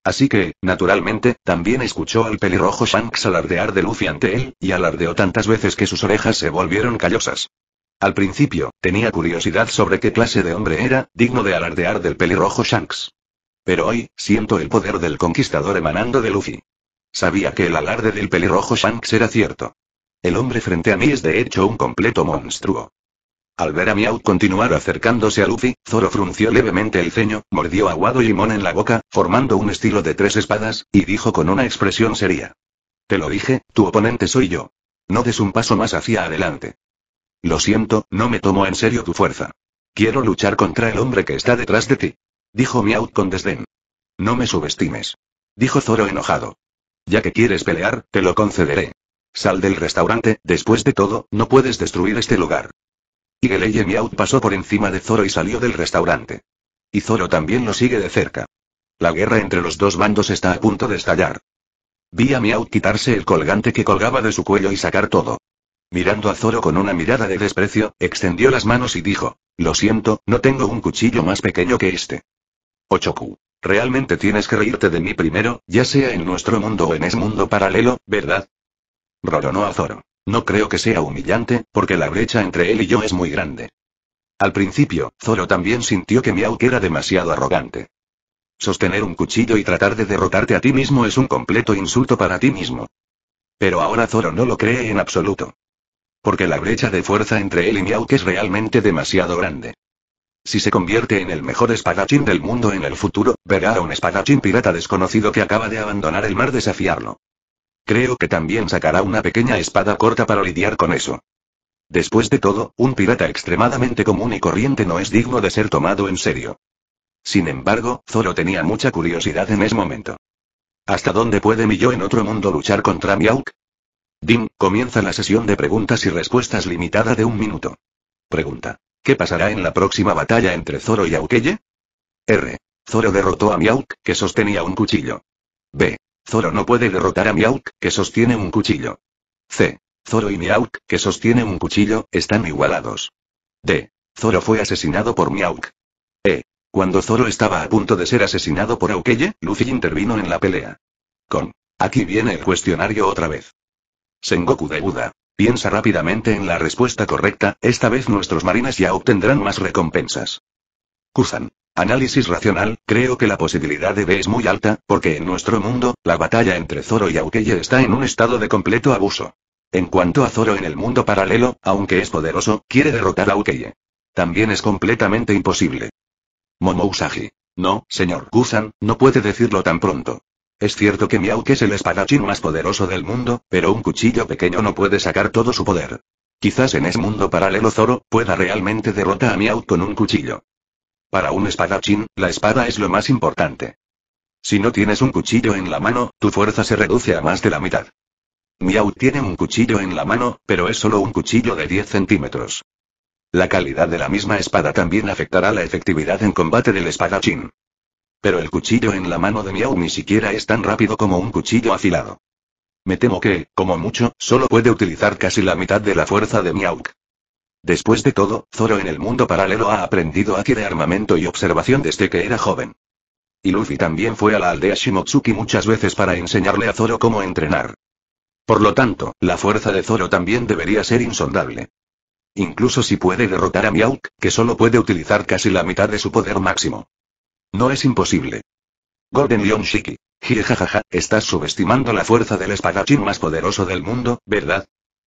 Así que, naturalmente, también escuchó al pelirrojo Shanks alardear de Luffy ante él, y alardeó tantas veces que sus orejas se volvieron callosas. Al principio, tenía curiosidad sobre qué clase de hombre era, digno de alardear del pelirrojo Shanks. Pero hoy, siento el poder del conquistador emanando de Luffy. Sabía que el alarde del pelirrojo Shanks era cierto. El hombre frente a mí es de hecho un completo monstruo. Al ver a Miau continuar acercándose a Luffy, Zoro frunció levemente el ceño, mordió aguado limón en la boca, formando un estilo de tres espadas, y dijo con una expresión seria. Te lo dije, tu oponente soy yo. No des un paso más hacia adelante. Lo siento, no me tomo en serio tu fuerza. Quiero luchar contra el hombre que está detrás de ti. Dijo Miau con desdén. No me subestimes. Dijo Zoro enojado. Ya que quieres pelear, te lo concederé. Sal del restaurante, después de todo, no puedes destruir este lugar. Y el pasó por encima de Zoro y salió del restaurante. Y Zoro también lo sigue de cerca. La guerra entre los dos bandos está a punto de estallar. Vi a Miaut quitarse el colgante que colgaba de su cuello y sacar todo. Mirando a Zoro con una mirada de desprecio, extendió las manos y dijo, Lo siento, no tengo un cuchillo más pequeño que este. Ochoku. Realmente tienes que reírte de mí primero, ya sea en nuestro mundo o en ese mundo paralelo, ¿verdad? Roronó a Zoro. No creo que sea humillante, porque la brecha entre él y yo es muy grande. Al principio, Zoro también sintió que miauke era demasiado arrogante. Sostener un cuchillo y tratar de derrotarte a ti mismo es un completo insulto para ti mismo. Pero ahora Zoro no lo cree en absoluto. Porque la brecha de fuerza entre él y Miao es realmente demasiado grande. Si se convierte en el mejor espadachín del mundo en el futuro, verá a un espadachín pirata desconocido que acaba de abandonar el mar desafiarlo. Creo que también sacará una pequeña espada corta para lidiar con eso. Después de todo, un pirata extremadamente común y corriente no es digno de ser tomado en serio. Sin embargo, Zoro tenía mucha curiosidad en ese momento. ¿Hasta dónde puede mi yo en otro mundo luchar contra Miauk? Dim, comienza la sesión de preguntas y respuestas limitada de un minuto. Pregunta. ¿Qué pasará en la próxima batalla entre Zoro y Aukeye? R. Zoro derrotó a Miauk, que sostenía un cuchillo. B. Zoro no puede derrotar a Miauk, que sostiene un cuchillo. C. Zoro y Miauk, que sostiene un cuchillo, están igualados. D. Zoro fue asesinado por Mihawk. E. Cuando Zoro estaba a punto de ser asesinado por Aukeye, Luffy intervino en la pelea. Con. Aquí viene el cuestionario otra vez. Sengoku de Buda. Piensa rápidamente en la respuesta correcta, esta vez nuestros marines ya obtendrán más recompensas. Kusan. Análisis racional, creo que la posibilidad de B es muy alta, porque en nuestro mundo, la batalla entre Zoro y Aukeye está en un estado de completo abuso. En cuanto a Zoro en el mundo paralelo, aunque es poderoso, quiere derrotar a Aukeye. También es completamente imposible. Usagi. No, señor Kusan, no puede decirlo tan pronto. Es cierto que Miauke es el espadachín más poderoso del mundo, pero un cuchillo pequeño no puede sacar todo su poder. Quizás en ese mundo paralelo Zoro pueda realmente derrotar a Miau con un cuchillo. Para un espadachín, la espada es lo más importante. Si no tienes un cuchillo en la mano, tu fuerza se reduce a más de la mitad. Miau tiene un cuchillo en la mano, pero es solo un cuchillo de 10 centímetros. La calidad de la misma espada también afectará la efectividad en combate del espadachín. Pero el cuchillo en la mano de Miau ni siquiera es tan rápido como un cuchillo afilado. Me temo que, como mucho, solo puede utilizar casi la mitad de la fuerza de Miauk. Después de todo, Zoro en el mundo paralelo ha aprendido aquí de armamento y observación desde que era joven. Y Luffy también fue a la aldea Shimotsuki muchas veces para enseñarle a Zoro cómo entrenar. Por lo tanto, la fuerza de Zoro también debería ser insondable. Incluso si puede derrotar a Mihawk, que solo puede utilizar casi la mitad de su poder máximo. No es imposible. Golden Lion Shiki. Jijajaja, estás subestimando la fuerza del espadachín más poderoso del mundo, ¿verdad?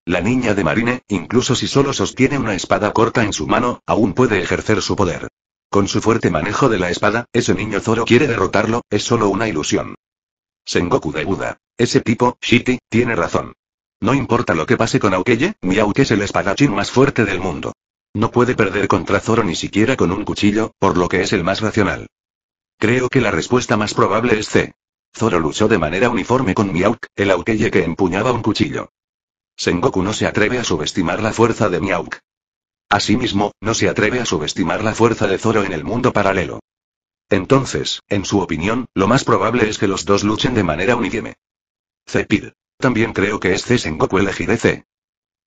La niña de Marine, incluso si solo sostiene una espada corta en su mano, aún puede ejercer su poder. Con su fuerte manejo de la espada, ese niño Zoro quiere derrotarlo, es solo una ilusión. Sengoku de Buda. Ese tipo, Shitty, tiene razón. No importa lo que pase con Aukeye, Miauke es el espadachín más fuerte del mundo. No puede perder contra Zoro ni siquiera con un cuchillo, por lo que es el más racional. Creo que la respuesta más probable es C. Zoro luchó de manera uniforme con Miauke, el Aukeye que empuñaba un cuchillo. Sengoku no se atreve a subestimar la fuerza de Miauk. Asimismo, no se atreve a subestimar la fuerza de Zoro en el mundo paralelo. Entonces, en su opinión, lo más probable es que los dos luchen de manera unígeme. Cepid. También creo que este Sengoku elegiré C.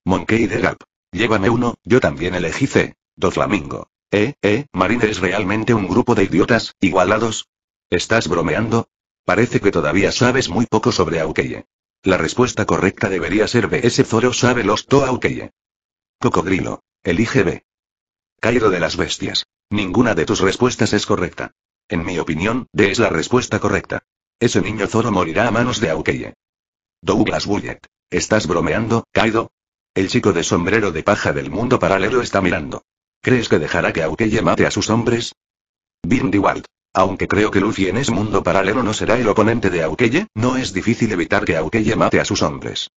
Monkey de Gap. Llévame uno, yo también elegí C. flamingo. Eh, eh, Marine es realmente un grupo de idiotas, igualados. ¿Estás bromeando? Parece que todavía sabes muy poco sobre Aukeye. La respuesta correcta debería ser B. Ese Zoro sabe los Toaukeye. Cocodrilo. Elige B. Caído de las bestias. Ninguna de tus respuestas es correcta. En mi opinión, D es la respuesta correcta. Ese niño Zoro morirá a manos de Aukeye. Douglas Bullet. ¿Estás bromeando, Kaido? El chico de sombrero de paja del mundo paralelo está mirando. ¿Crees que dejará que Aukeye mate a sus hombres? Bindiwald. Aunque creo que Luffy en ese mundo paralelo no será el oponente de Aukeye, no es difícil evitar que Aukeye mate a sus hombres.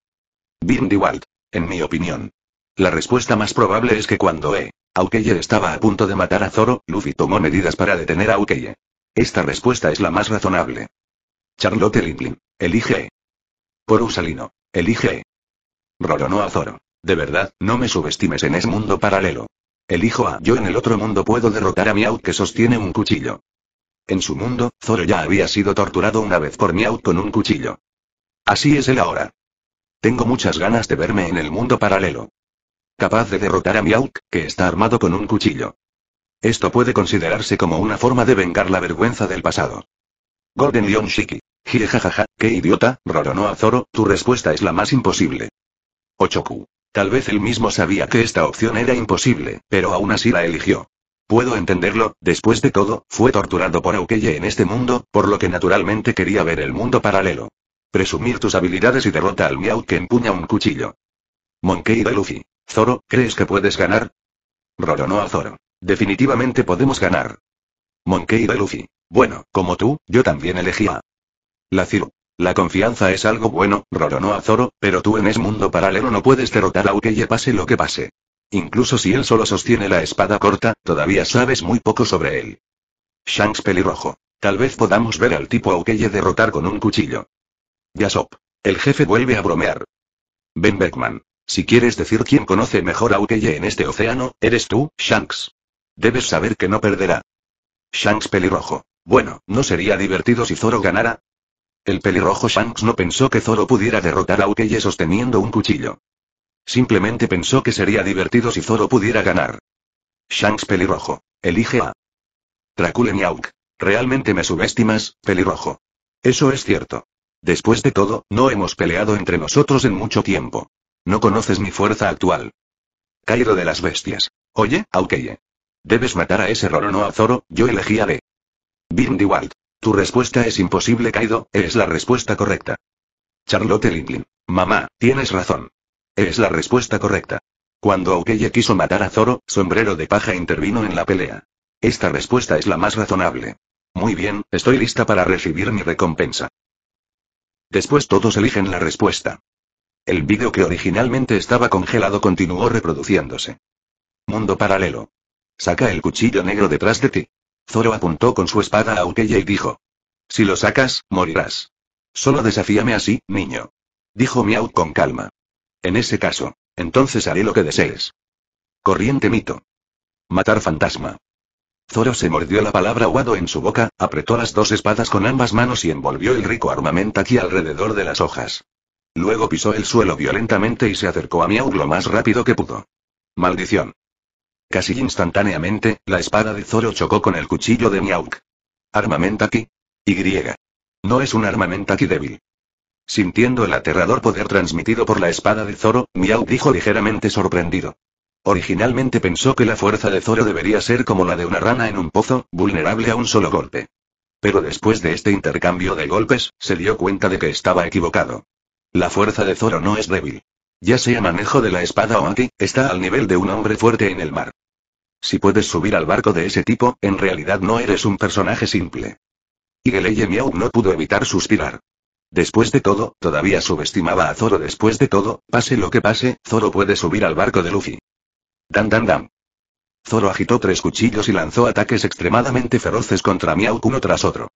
Bindiwald. En mi opinión. La respuesta más probable es que cuando E. Eh, Aukeye estaba a punto de matar a Zoro, Luffy tomó medidas para detener a Aukeye. Esta respuesta es la más razonable. Charlotte Linklin. Elige E. Eh. Por Usalino. Elige E. a Zoro. De verdad, no me subestimes en ese mundo paralelo. Elijo a yo en el otro mundo puedo derrotar a Miau que sostiene un cuchillo. En su mundo, Zoro ya había sido torturado una vez por Miau con un cuchillo. Así es él ahora. Tengo muchas ganas de verme en el mundo paralelo. Capaz de derrotar a Miau, que está armado con un cuchillo. Esto puede considerarse como una forma de vengar la vergüenza del pasado. Golden Lion Shiki. qué idiota, roronó a Zoro, tu respuesta es la más imposible. Ochoku. Tal vez él mismo sabía que esta opción era imposible, pero aún así la eligió. Puedo entenderlo, después de todo, fue torturado por Aukeye en este mundo, por lo que naturalmente quería ver el mundo paralelo. Presumir tus habilidades y derrota al Miau que empuña un cuchillo. Monkey de Luffy. Zoro, ¿crees que puedes ganar? Roronoa a Zoro. Definitivamente podemos ganar. Monkey de Luffy. Bueno, como tú, yo también elegía. La La confianza es algo bueno, Roronoa a Zoro, pero tú en ese mundo paralelo no puedes derrotar a Aukeye pase lo que pase. Incluso si él solo sostiene la espada corta, todavía sabes muy poco sobre él. Shanks pelirrojo. Tal vez podamos ver al tipo Aukeye derrotar con un cuchillo. Yasop. El jefe vuelve a bromear. Ben Beckman. Si quieres decir quién conoce mejor a Aukeye en este océano, eres tú, Shanks. Debes saber que no perderá. Shanks pelirrojo. Bueno, ¿no sería divertido si Zoro ganara? El pelirrojo Shanks no pensó que Zoro pudiera derrotar a Aukeye sosteniendo un cuchillo. Simplemente pensó que sería divertido si Zoro pudiera ganar. Shanks pelirrojo. Elige a. Dracule Realmente me subestimas, pelirrojo. Eso es cierto. Después de todo, no hemos peleado entre nosotros en mucho tiempo. No conoces mi fuerza actual. Cairo de las bestias. Oye, Aukeye. Debes matar a ese no a Zoro, yo elegí a B. Bindiwald. Tu respuesta es imposible, Kaido, es la respuesta correcta. Charlotte Lindlin. Mamá, tienes razón. Es la respuesta correcta. Cuando Aukeye quiso matar a Zoro, Sombrero de Paja intervino en la pelea. Esta respuesta es la más razonable. Muy bien, estoy lista para recibir mi recompensa. Después todos eligen la respuesta. El vídeo que originalmente estaba congelado continuó reproduciéndose. Mundo paralelo. Saca el cuchillo negro detrás de ti. Zoro apuntó con su espada a Aukeye y dijo. Si lo sacas, morirás. Solo desafíame así, niño. Dijo Miao con calma. En ese caso, entonces haré lo que desees. Corriente mito. Matar fantasma. Zoro se mordió la palabra guado en su boca, apretó las dos espadas con ambas manos y envolvió el rico armamento aquí alrededor de las hojas. Luego pisó el suelo violentamente y se acercó a Miau lo más rápido que pudo. Maldición. Casi instantáneamente, la espada de Zoro chocó con el cuchillo de Miauk. aquí. Y. No es un aquí débil. Sintiendo el aterrador poder transmitido por la espada de Zoro, Miau dijo ligeramente sorprendido. Originalmente pensó que la fuerza de Zoro debería ser como la de una rana en un pozo, vulnerable a un solo golpe. Pero después de este intercambio de golpes, se dio cuenta de que estaba equivocado. La fuerza de Zoro no es débil. Ya sea manejo de la espada o aquí, está al nivel de un hombre fuerte en el mar. Si puedes subir al barco de ese tipo, en realidad no eres un personaje simple. Y el Miau no pudo evitar suspirar. Después de todo, todavía subestimaba a Zoro. Después de todo, pase lo que pase, Zoro puede subir al barco de Luffy. Dan dan dan. Zoro agitó tres cuchillos y lanzó ataques extremadamente feroces contra Miau uno tras otro.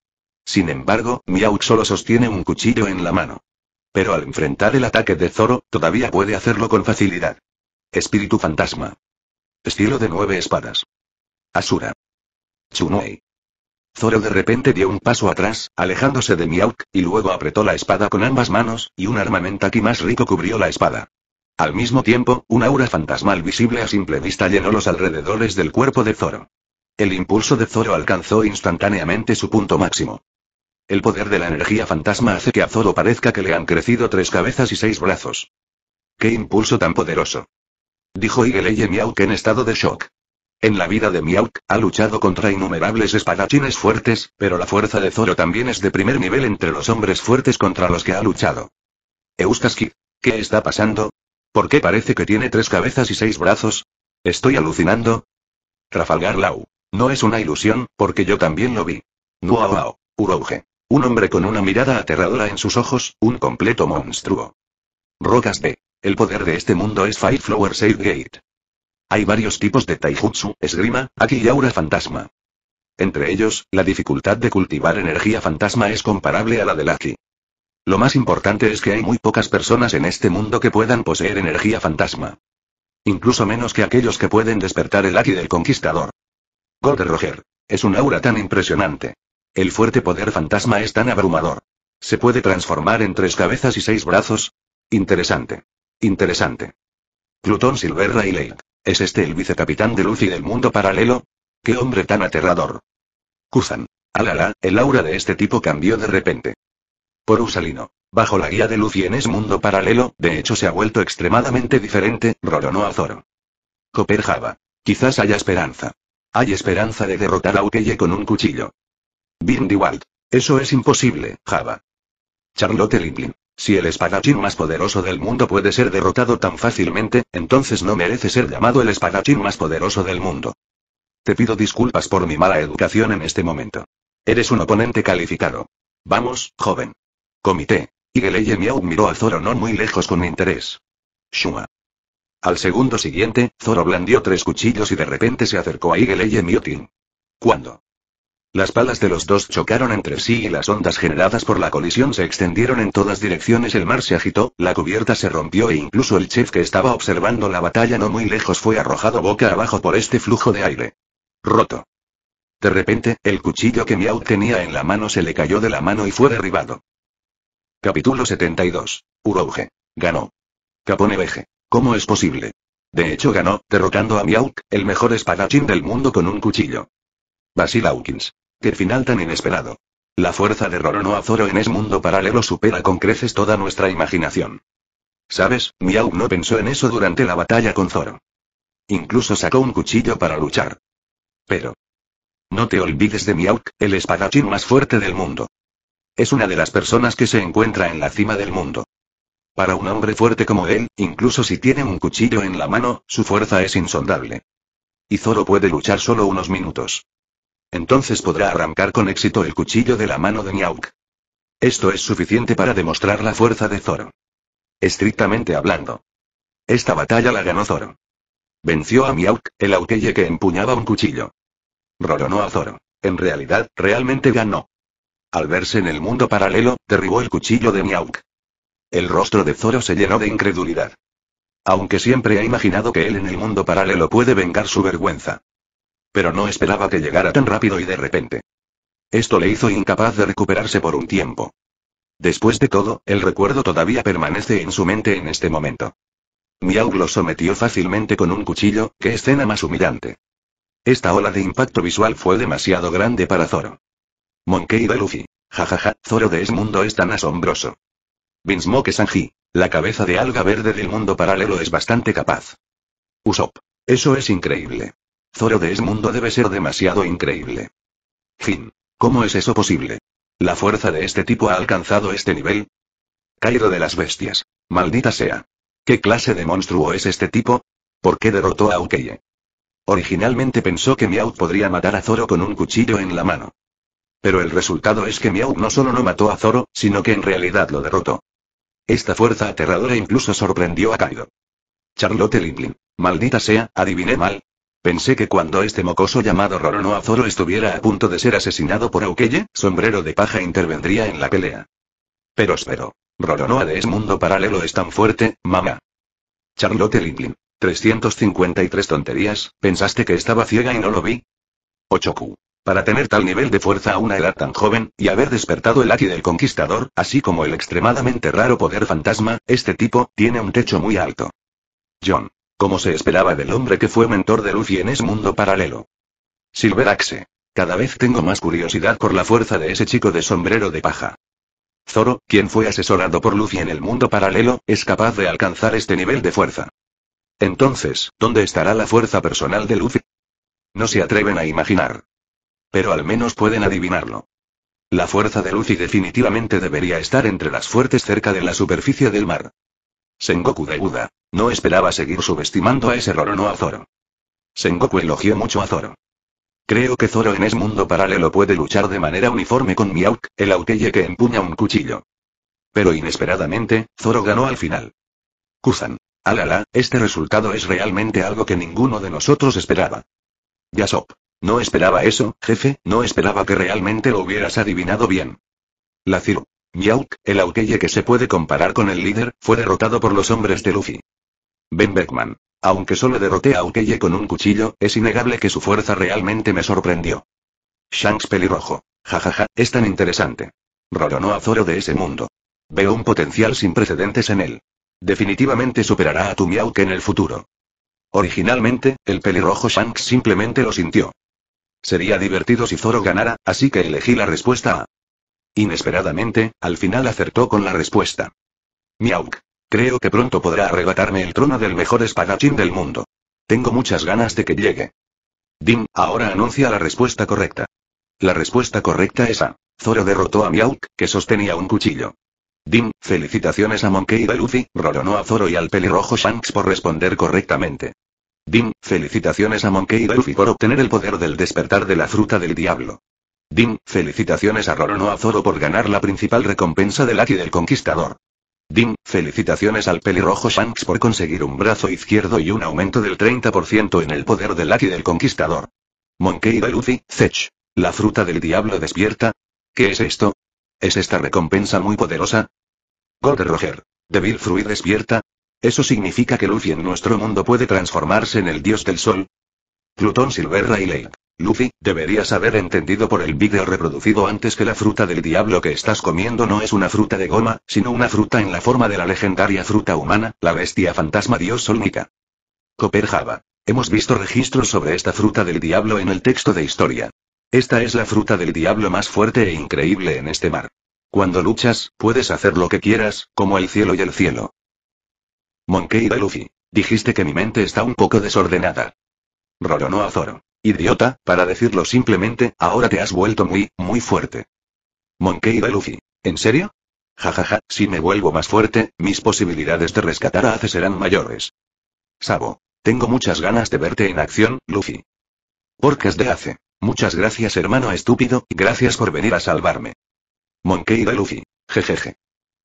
Sin embargo, Miauk solo sostiene un cuchillo en la mano. Pero al enfrentar el ataque de Zoro, todavía puede hacerlo con facilidad. Espíritu fantasma. Estilo de nueve espadas. Asura. Chunoi. Zoro de repente dio un paso atrás, alejándose de Miauk, y luego apretó la espada con ambas manos, y un aquí más rico cubrió la espada. Al mismo tiempo, un aura fantasmal visible a simple vista llenó los alrededores del cuerpo de Zoro. El impulso de Zoro alcanzó instantáneamente su punto máximo. El poder de la energía fantasma hace que a Zoro parezca que le han crecido tres cabezas y seis brazos. ¡Qué impulso tan poderoso! Dijo Igeleye Miauk en estado de shock. En la vida de Miauk, ha luchado contra innumerables espadachines fuertes, pero la fuerza de Zoro también es de primer nivel entre los hombres fuertes contra los que ha luchado. Euskaski, ¿Qué está pasando? ¿Por qué parece que tiene tres cabezas y seis brazos? ¿Estoy alucinando? Rafalgar Lau. No es una ilusión, porque yo también lo vi. Nuao, Uroge. Un hombre con una mirada aterradora en sus ojos, un completo monstruo. Rocas B. El poder de este mundo es Fireflower Gate. Hay varios tipos de taijutsu, esgrima, aquí y aura fantasma. Entre ellos, la dificultad de cultivar energía fantasma es comparable a la del aki. Lo más importante es que hay muy pocas personas en este mundo que puedan poseer energía fantasma. Incluso menos que aquellos que pueden despertar el aki del conquistador. Gold Roger. Es un aura tan impresionante. El fuerte poder fantasma es tan abrumador. Se puede transformar en tres cabezas y seis brazos. Interesante. Interesante. Plutón y Lake. ¿Es este el vicecapitán de y del mundo paralelo? ¡Qué hombre tan aterrador! Kuzan. Alala, el aura de este tipo cambió de repente. Por Usalino. Bajo la guía de y en ese mundo paralelo, de hecho se ha vuelto extremadamente diferente, roronó a Zoro. Copper Java. Quizás haya esperanza. Hay esperanza de derrotar a Ukeye con un cuchillo. Bindi Eso es imposible, Java. Charlotte Limblin. Si el espadachín más poderoso del mundo puede ser derrotado tan fácilmente, entonces no merece ser llamado el espadachín más poderoso del mundo. Te pido disculpas por mi mala educación en este momento. Eres un oponente calificado. Vamos, joven. Comité. Igeleye Miau miró a Zoro no muy lejos con interés. Shuma. Al segundo siguiente, Zoro blandió tres cuchillos y de repente se acercó a Igeleye Miotin. ¿Cuándo? Las palas de los dos chocaron entre sí y las ondas generadas por la colisión se extendieron en todas direcciones. El mar se agitó, la cubierta se rompió e incluso el chef que estaba observando la batalla no muy lejos fue arrojado boca abajo por este flujo de aire. Roto. De repente, el cuchillo que Miau tenía en la mano se le cayó de la mano y fue derribado. Capítulo 72. Urouge. Ganó. Capone Veje. ¿Cómo es posible? De hecho ganó, derrotando a Miauk, el mejor espadachín del mundo con un cuchillo. Basil Hawkins. Qué final tan inesperado. La fuerza de a Zoro en ese mundo paralelo supera con creces toda nuestra imaginación. ¿Sabes? Miau no pensó en eso durante la batalla con Zoro. Incluso sacó un cuchillo para luchar. Pero. No te olvides de Miauk, el espadachín más fuerte del mundo. Es una de las personas que se encuentra en la cima del mundo. Para un hombre fuerte como él, incluso si tiene un cuchillo en la mano, su fuerza es insondable. Y Zoro puede luchar solo unos minutos entonces podrá arrancar con éxito el cuchillo de la mano de Miauk. Esto es suficiente para demostrar la fuerza de Zoro. Estrictamente hablando. Esta batalla la ganó Zoro. Venció a Miauk, el aukeye que empuñaba un cuchillo. Roronó a Zoro. En realidad, realmente ganó. Al verse en el mundo paralelo, derribó el cuchillo de Miauk. El rostro de Zoro se llenó de incredulidad. Aunque siempre ha imaginado que él en el mundo paralelo puede vengar su vergüenza. Pero no esperaba que llegara tan rápido y de repente. Esto le hizo incapaz de recuperarse por un tiempo. Después de todo, el recuerdo todavía permanece en su mente en este momento. Miau lo sometió fácilmente con un cuchillo, qué escena más humillante. Esta ola de impacto visual fue demasiado grande para Zoro. Monkey de Luffy. Jajaja, ja, ja, Zoro de ese mundo es tan asombroso. Vinsmoke Sanji. La cabeza de alga verde del mundo paralelo es bastante capaz. Usopp. Eso es increíble. Zoro de Esmundo debe ser demasiado increíble. Fin. ¿Cómo es eso posible? ¿La fuerza de este tipo ha alcanzado este nivel? Kaido de las bestias. Maldita sea. ¿Qué clase de monstruo es este tipo? ¿Por qué derrotó a Ukeye? Originalmente pensó que Miau podría matar a Zoro con un cuchillo en la mano. Pero el resultado es que Miau no solo no mató a Zoro, sino que en realidad lo derrotó. Esta fuerza aterradora incluso sorprendió a Kaido. Charlotte Linlin. Maldita sea, adiviné mal, Pensé que cuando este mocoso llamado Roronoa Zoro estuviera a punto de ser asesinado por Aukeye, Sombrero de Paja intervendría en la pelea. Pero espero. Roronoa de mundo Paralelo es tan fuerte, mamá. Charlotte Linklin. 353 tonterías, ¿pensaste que estaba ciega y no lo vi? Ochoku. Para tener tal nivel de fuerza a una edad tan joven, y haber despertado el Aki del Conquistador, así como el extremadamente raro poder fantasma, este tipo, tiene un techo muy alto. John. Como se esperaba del hombre que fue mentor de Luffy en ese mundo paralelo. Silver Axe. Cada vez tengo más curiosidad por la fuerza de ese chico de sombrero de paja. Zoro, quien fue asesorado por Luffy en el mundo paralelo, es capaz de alcanzar este nivel de fuerza. Entonces, ¿dónde estará la fuerza personal de Luffy? No se atreven a imaginar. Pero al menos pueden adivinarlo. La fuerza de Luffy definitivamente debería estar entre las fuertes cerca de la superficie del mar. Sengoku de Buda. No esperaba seguir subestimando a ese roro, no a Zoro. Sengoku elogió mucho a Zoro. Creo que Zoro en ese mundo paralelo puede luchar de manera uniforme con Miauk, el Aukeye que empuña un cuchillo. Pero inesperadamente, Zoro ganó al final. Kuzan. Alala, este resultado es realmente algo que ninguno de nosotros esperaba. Yasop. No esperaba eso, jefe, no esperaba que realmente lo hubieras adivinado bien. La ciru, Miauk, el Aukeye que se puede comparar con el líder, fue derrotado por los hombres de Luffy. Ben Beckman. Aunque solo derroté a Ukeye con un cuchillo, es innegable que su fuerza realmente me sorprendió. Shanks pelirrojo. Jajaja, ja, ja, es tan interesante. Roronó a Zoro de ese mundo. Veo un potencial sin precedentes en él. Definitivamente superará a tu Miauke en el futuro. Originalmente, el pelirrojo Shanks simplemente lo sintió. Sería divertido si Zoro ganara, así que elegí la respuesta A. Inesperadamente, al final acertó con la respuesta. Miauk. Creo que pronto podrá arrebatarme el trono del mejor espadachín del mundo. Tengo muchas ganas de que llegue. Dim, ahora anuncia la respuesta correcta. La respuesta correcta es A. Zoro derrotó a Miauk, que sostenía un cuchillo. Dim, felicitaciones a Monkey y Luffy, Roronoa a Zoro y al pelirrojo Shanks por responder correctamente. Dim, felicitaciones a Monkey y Luffy por obtener el poder del despertar de la fruta del diablo. Dim, felicitaciones a Roronoa a Zoro por ganar la principal recompensa del Aki del Conquistador. Dim, felicitaciones al pelirrojo Shanks por conseguir un brazo izquierdo y un aumento del 30% en el poder del Aki del Conquistador. Monkey de Luffy, Zech. La fruta del diablo despierta. ¿Qué es esto? ¿Es esta recompensa muy poderosa? Gold Roger. Devil Fruit despierta. ¿Eso significa que Luffy en nuestro mundo puede transformarse en el dios del sol? Plutón Silver Lake. Luffy, deberías haber entendido por el vídeo reproducido antes que la fruta del diablo que estás comiendo no es una fruta de goma, sino una fruta en la forma de la legendaria fruta humana, la bestia fantasma dios solnica. Copper Java. Hemos visto registros sobre esta fruta del diablo en el texto de historia. Esta es la fruta del diablo más fuerte e increíble en este mar. Cuando luchas, puedes hacer lo que quieras, como el cielo y el cielo. Monkey de Luffy. Dijiste que mi mente está un poco desordenada. Roronoa a Zoro. Idiota, para decirlo simplemente, ahora te has vuelto muy, muy fuerte. Monkey de Luffy. ¿En serio? Jajaja, ja, ja, si me vuelvo más fuerte, mis posibilidades de rescatar a Ace serán mayores. Sabo. Tengo muchas ganas de verte en acción, Luffy. Porcas de Ace. Muchas gracias hermano estúpido, gracias por venir a salvarme. Monkey de Luffy. Jejeje.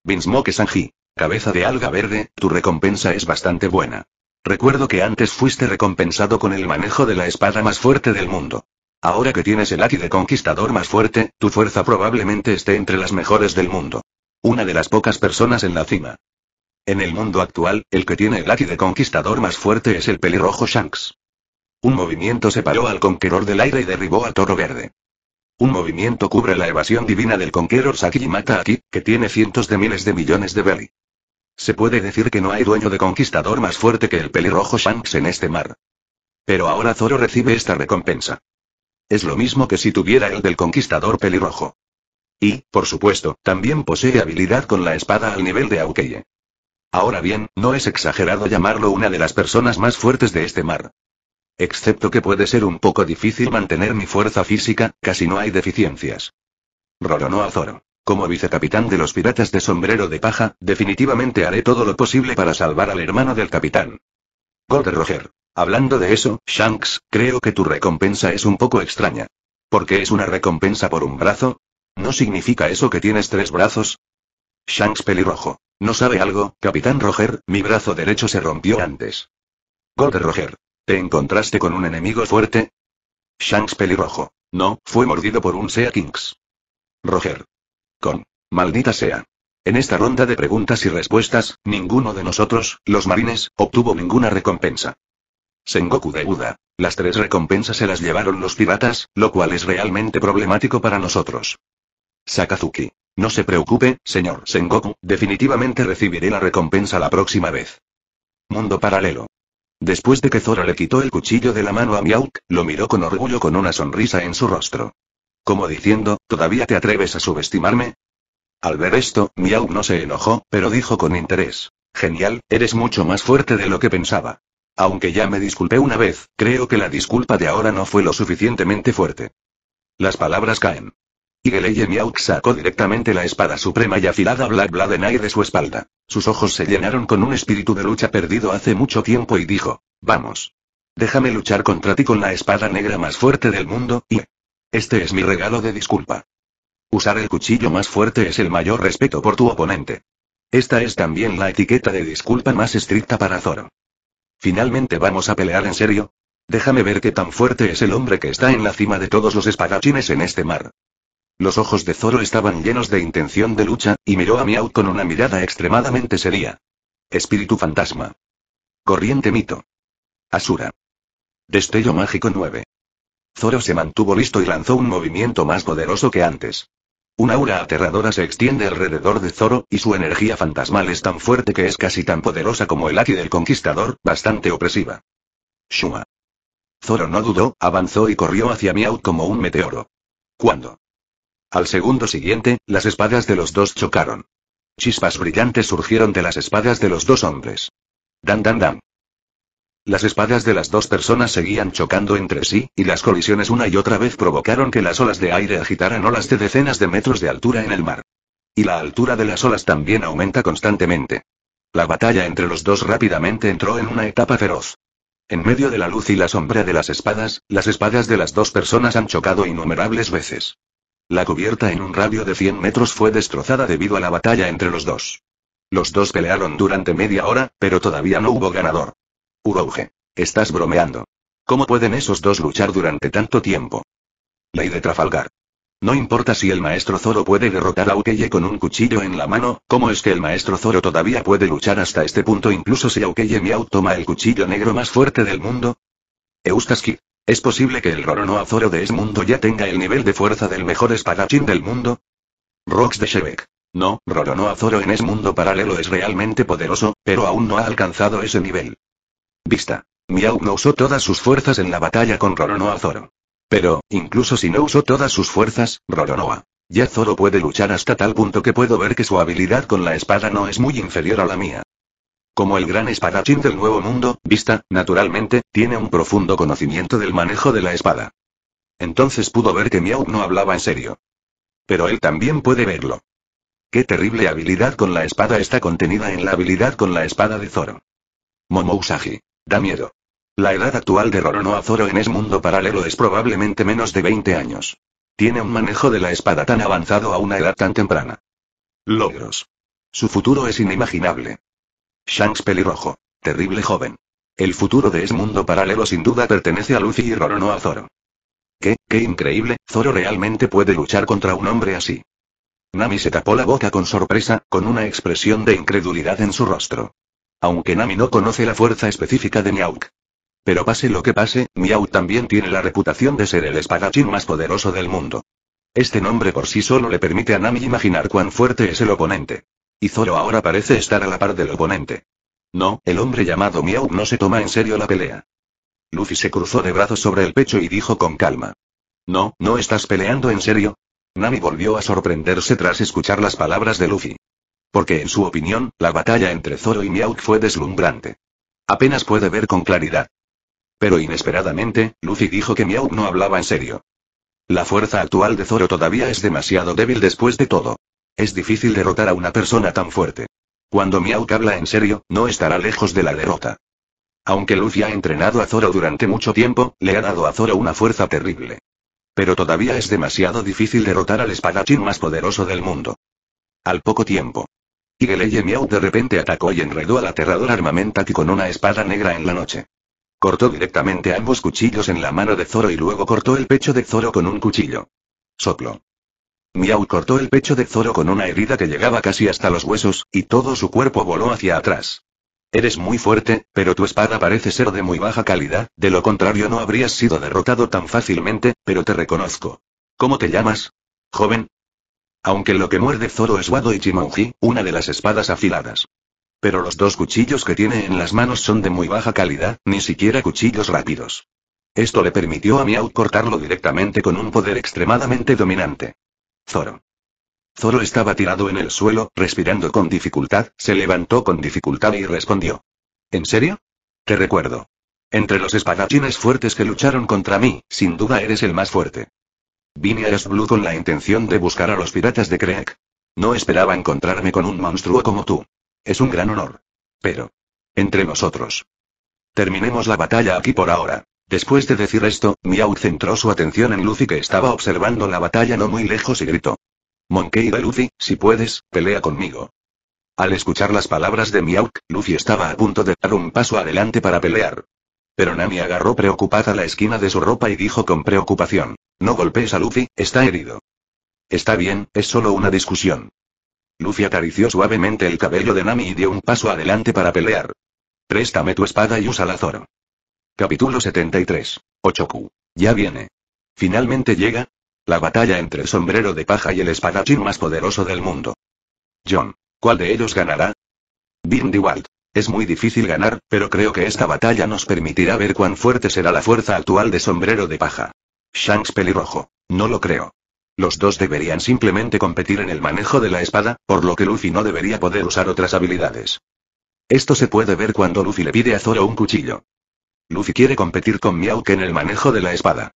Binsmoke Sanji. Cabeza de alga verde, tu recompensa es bastante buena. Recuerdo que antes fuiste recompensado con el manejo de la espada más fuerte del mundo. Ahora que tienes el Ati de conquistador más fuerte, tu fuerza probablemente esté entre las mejores del mundo. Una de las pocas personas en la cima. En el mundo actual, el que tiene el Ati de conquistador más fuerte es el pelirrojo Shanks. Un movimiento separó al Conqueror del aire y derribó al Toro Verde. Un movimiento cubre la evasión divina del Conqueror Saki y mata a que tiene cientos de miles de millones de belly. Se puede decir que no hay dueño de conquistador más fuerte que el pelirrojo Shanks en este mar. Pero ahora Zoro recibe esta recompensa. Es lo mismo que si tuviera el del conquistador pelirrojo. Y, por supuesto, también posee habilidad con la espada al nivel de Aukeye. Ahora bien, no es exagerado llamarlo una de las personas más fuertes de este mar. Excepto que puede ser un poco difícil mantener mi fuerza física, casi no hay deficiencias. a Zoro. Como vicecapitán de los piratas de sombrero de paja, definitivamente haré todo lo posible para salvar al hermano del capitán. Gold Roger. Hablando de eso, Shanks, creo que tu recompensa es un poco extraña. ¿Por qué es una recompensa por un brazo? ¿No significa eso que tienes tres brazos? Shanks pelirrojo. ¿No sabe algo, Capitán Roger? Mi brazo derecho se rompió antes. Gold Roger. ¿Te encontraste con un enemigo fuerte? Shanks pelirrojo. No, fue mordido por un Sea Kings. Roger. Maldita sea. En esta ronda de preguntas y respuestas, ninguno de nosotros, los marines, obtuvo ninguna recompensa. Sengoku de Uda. Las tres recompensas se las llevaron los piratas, lo cual es realmente problemático para nosotros. Sakazuki. No se preocupe, señor Sengoku, definitivamente recibiré la recompensa la próxima vez. Mundo paralelo. Después de que Zora le quitó el cuchillo de la mano a Miauk, lo miró con orgullo con una sonrisa en su rostro. Como diciendo, ¿todavía te atreves a subestimarme? Al ver esto, Miau no se enojó, pero dijo con interés. Genial, eres mucho más fuerte de lo que pensaba. Aunque ya me disculpé una vez, creo que la disculpa de ahora no fue lo suficientemente fuerte. Las palabras caen. Y Geleye Miau sacó directamente la espada suprema y afilada Black aire de su espalda. Sus ojos se llenaron con un espíritu de lucha perdido hace mucho tiempo y dijo, vamos. Déjame luchar contra ti con la espada negra más fuerte del mundo, y... Este es mi regalo de disculpa. Usar el cuchillo más fuerte es el mayor respeto por tu oponente. Esta es también la etiqueta de disculpa más estricta para Zoro. Finalmente vamos a pelear en serio. Déjame ver qué tan fuerte es el hombre que está en la cima de todos los espadachines en este mar. Los ojos de Zoro estaban llenos de intención de lucha, y miró a Miau con una mirada extremadamente seria. Espíritu fantasma. Corriente mito. Asura. Destello mágico 9. Zoro se mantuvo listo y lanzó un movimiento más poderoso que antes. Un aura aterradora se extiende alrededor de Zoro, y su energía fantasmal es tan fuerte que es casi tan poderosa como el haki del conquistador, bastante opresiva. Shuma. Zoro no dudó, avanzó y corrió hacia Miau como un meteoro. ¿Cuándo? Al segundo siguiente, las espadas de los dos chocaron. Chispas brillantes surgieron de las espadas de los dos hombres. Dan dan dan. Las espadas de las dos personas seguían chocando entre sí, y las colisiones una y otra vez provocaron que las olas de aire agitaran olas de decenas de metros de altura en el mar. Y la altura de las olas también aumenta constantemente. La batalla entre los dos rápidamente entró en una etapa feroz. En medio de la luz y la sombra de las espadas, las espadas de las dos personas han chocado innumerables veces. La cubierta en un radio de 100 metros fue destrozada debido a la batalla entre los dos. Los dos pelearon durante media hora, pero todavía no hubo ganador. Urouge. Estás bromeando. ¿Cómo pueden esos dos luchar durante tanto tiempo? Ley de Trafalgar. No importa si el maestro Zoro puede derrotar a Ukeye con un cuchillo en la mano, ¿cómo es que el maestro Zoro todavía puede luchar hasta este punto incluso si Aukeye Miau toma el cuchillo negro más fuerte del mundo? Eustaski. ¿Es posible que el Roronoa Zoro de ese mundo ya tenga el nivel de fuerza del mejor espadachín del mundo? Rox de Shebek. No, Roronoa Zoro en ese mundo paralelo es realmente poderoso, pero aún no ha alcanzado ese nivel. Vista. Miau no usó todas sus fuerzas en la batalla con Roronoa Zoro. Pero, incluso si no usó todas sus fuerzas, Roronoa. Ya Zoro puede luchar hasta tal punto que puedo ver que su habilidad con la espada no es muy inferior a la mía. Como el gran espadachín del Nuevo Mundo, Vista, naturalmente, tiene un profundo conocimiento del manejo de la espada. Entonces pudo ver que Miau no hablaba en serio. Pero él también puede verlo. Qué terrible habilidad con la espada está contenida en la habilidad con la espada de Zoro. Momousagi. Da miedo. La edad actual de Roronoa Zoro en ese mundo paralelo es probablemente menos de 20 años. Tiene un manejo de la espada tan avanzado a una edad tan temprana. Logros. Su futuro es inimaginable. Shanks pelirrojo. Terrible joven. El futuro de ese mundo paralelo sin duda pertenece a Luffy y Roronoa Zoro. ¿Qué, qué increíble, Zoro realmente puede luchar contra un hombre así. Nami se tapó la boca con sorpresa, con una expresión de incredulidad en su rostro. Aunque Nami no conoce la fuerza específica de Miauk. Pero pase lo que pase, Miau también tiene la reputación de ser el espadachín más poderoso del mundo. Este nombre por sí solo le permite a Nami imaginar cuán fuerte es el oponente. Y Zoro ahora parece estar a la par del oponente. No, el hombre llamado Miau no se toma en serio la pelea. Luffy se cruzó de brazos sobre el pecho y dijo con calma. No, no estás peleando en serio. Nami volvió a sorprenderse tras escuchar las palabras de Luffy. Porque en su opinión, la batalla entre Zoro y Miauk fue deslumbrante. Apenas puede ver con claridad. Pero inesperadamente, Luffy dijo que Miauk no hablaba en serio. La fuerza actual de Zoro todavía es demasiado débil después de todo. Es difícil derrotar a una persona tan fuerte. Cuando Miauk habla en serio, no estará lejos de la derrota. Aunque Luffy ha entrenado a Zoro durante mucho tiempo, le ha dado a Zoro una fuerza terrible. Pero todavía es demasiado difícil derrotar al espadachín más poderoso del mundo. Al poco tiempo, y Geleye Miau de repente atacó y enredó al aterrador que con una espada negra en la noche. Cortó directamente ambos cuchillos en la mano de Zoro y luego cortó el pecho de Zoro con un cuchillo. Soplo. Miau cortó el pecho de Zoro con una herida que llegaba casi hasta los huesos, y todo su cuerpo voló hacia atrás. Eres muy fuerte, pero tu espada parece ser de muy baja calidad, de lo contrario no habrías sido derrotado tan fácilmente, pero te reconozco. ¿Cómo te llamas? Joven. Aunque lo que muerde Zoro es Wado y una de las espadas afiladas. Pero los dos cuchillos que tiene en las manos son de muy baja calidad, ni siquiera cuchillos rápidos. Esto le permitió a Miao cortarlo directamente con un poder extremadamente dominante. Zoro. Zoro estaba tirado en el suelo, respirando con dificultad, se levantó con dificultad y respondió. ¿En serio? Te recuerdo. Entre los espadachines fuertes que lucharon contra mí, sin duda eres el más fuerte. Vine a Blue con la intención de buscar a los piratas de Creek. No esperaba encontrarme con un monstruo como tú. Es un gran honor. Pero. Entre nosotros. Terminemos la batalla aquí por ahora. Después de decir esto, Miau centró su atención en Luffy que estaba observando la batalla no muy lejos y gritó. Monkey de Luffy, si puedes, pelea conmigo. Al escuchar las palabras de miau Luffy estaba a punto de dar un paso adelante para pelear. Pero Nami agarró preocupada la esquina de su ropa y dijo con preocupación. No golpees a Luffy, está herido. Está bien, es solo una discusión. Luffy acarició suavemente el cabello de Nami y dio un paso adelante para pelear. Préstame tu espada y usa la Zoro. Capítulo 73. Ochoku. Ya viene. Finalmente llega. La batalla entre el sombrero de paja y el espadachín más poderoso del mundo. John. ¿Cuál de ellos ganará? Bindiwald. Es muy difícil ganar, pero creo que esta batalla nos permitirá ver cuán fuerte será la fuerza actual de sombrero de paja. Shanks pelirrojo. No lo creo. Los dos deberían simplemente competir en el manejo de la espada, por lo que Luffy no debería poder usar otras habilidades. Esto se puede ver cuando Luffy le pide a Zoro un cuchillo. Luffy quiere competir con Miauke en el manejo de la espada.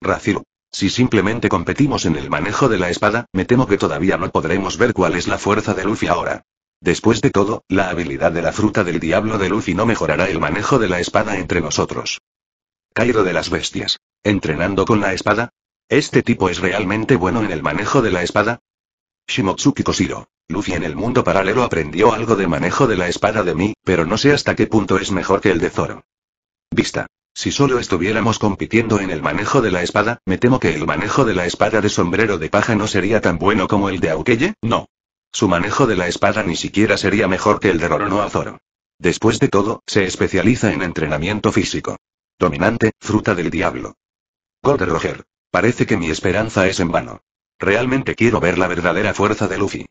Raziru. Si simplemente competimos en el manejo de la espada, me temo que todavía no podremos ver cuál es la fuerza de Luffy ahora. Después de todo, la habilidad de la fruta del diablo de Luffy no mejorará el manejo de la espada entre nosotros. Cairo de las bestias. ¿Entrenando con la espada? ¿Este tipo es realmente bueno en el manejo de la espada? Shimotsuki Koshiro. Luffy en el mundo paralelo aprendió algo de manejo de la espada de mí, pero no sé hasta qué punto es mejor que el de Zoro. Vista. Si solo estuviéramos compitiendo en el manejo de la espada, me temo que el manejo de la espada de sombrero de paja no sería tan bueno como el de Aukeye, no. Su manejo de la espada ni siquiera sería mejor que el de Roronoa Zoro. Después de todo, se especializa en entrenamiento físico. Dominante, fruta del diablo de Roger. Parece que mi esperanza es en vano. Realmente quiero ver la verdadera fuerza de Luffy.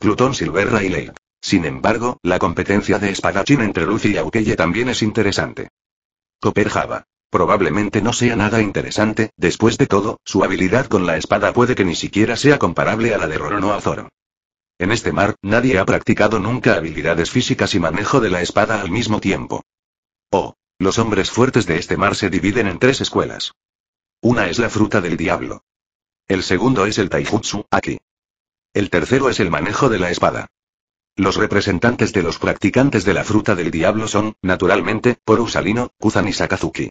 Plutón Silver y Sin embargo, la competencia de espadachín entre Luffy y Aukeye también es interesante. Copper Java. Probablemente no sea nada interesante, después de todo, su habilidad con la espada puede que ni siquiera sea comparable a la de Roronoa Zoro. En este mar, nadie ha practicado nunca habilidades físicas y manejo de la espada al mismo tiempo. Oh. Los hombres fuertes de este mar se dividen en tres escuelas. Una es la fruta del diablo. El segundo es el taijutsu, aquí. El tercero es el manejo de la espada. Los representantes de los practicantes de la fruta del diablo son, naturalmente, Porusalino, Kuzan y Sakazuki.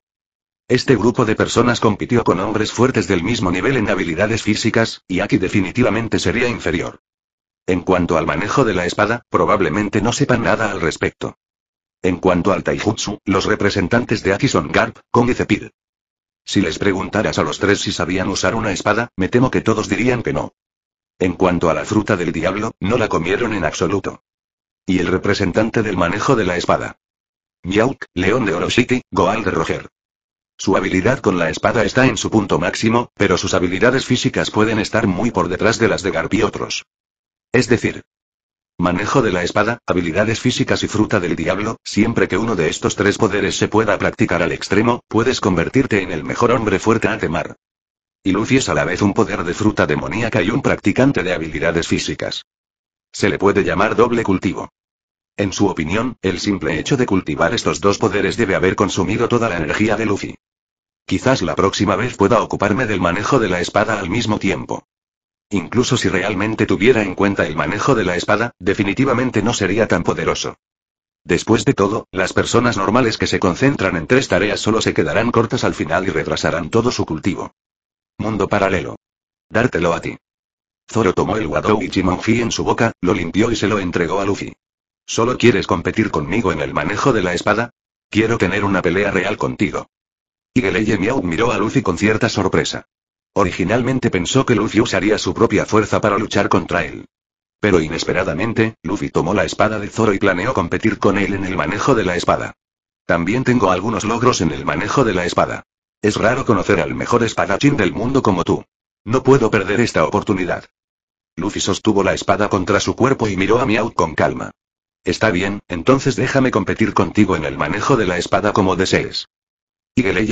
Este grupo de personas compitió con hombres fuertes del mismo nivel en habilidades físicas, y Aki definitivamente sería inferior. En cuanto al manejo de la espada, probablemente no sepan nada al respecto. En cuanto al taijutsu, los representantes de Aki son Garp, Kong y si les preguntaras a los tres si sabían usar una espada, me temo que todos dirían que no. En cuanto a la fruta del diablo, no la comieron en absoluto. Y el representante del manejo de la espada. Miauk, León de Oroshiki, Goal de Roger. Su habilidad con la espada está en su punto máximo, pero sus habilidades físicas pueden estar muy por detrás de las de Garp y otros. Es decir, Manejo de la espada, habilidades físicas y fruta del diablo, siempre que uno de estos tres poderes se pueda practicar al extremo, puedes convertirte en el mejor hombre fuerte a temar. Y Luffy es a la vez un poder de fruta demoníaca y un practicante de habilidades físicas. Se le puede llamar doble cultivo. En su opinión, el simple hecho de cultivar estos dos poderes debe haber consumido toda la energía de Luffy. Quizás la próxima vez pueda ocuparme del manejo de la espada al mismo tiempo. Incluso si realmente tuviera en cuenta el manejo de la espada, definitivamente no sería tan poderoso. Después de todo, las personas normales que se concentran en tres tareas solo se quedarán cortas al final y retrasarán todo su cultivo. Mundo paralelo. Dártelo a ti. Zoro tomó el Wado Ichimonji en su boca, lo limpió y se lo entregó a Luffy. ¿Solo quieres competir conmigo en el manejo de la espada? Quiero tener una pelea real contigo. Y Geleye miró a Luffy con cierta sorpresa. Originalmente pensó que Luffy usaría su propia fuerza para luchar contra él. Pero inesperadamente, Luffy tomó la espada de Zoro y planeó competir con él en el manejo de la espada. También tengo algunos logros en el manejo de la espada. Es raro conocer al mejor espadachín del mundo como tú. No puedo perder esta oportunidad. Luffy sostuvo la espada contra su cuerpo y miró a Miau con calma. Está bien, entonces déjame competir contigo en el manejo de la espada como desees.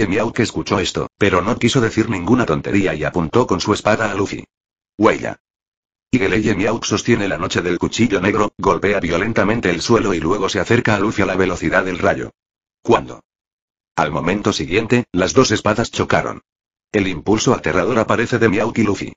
Miau que escuchó esto, pero no quiso decir ninguna tontería y apuntó con su espada a Luffy. Huella. Geleye Miau sostiene la noche del cuchillo negro, golpea violentamente el suelo y luego se acerca a Luffy a la velocidad del rayo. ¿Cuándo? Al momento siguiente, las dos espadas chocaron. El impulso aterrador aparece de Miau y Luffy.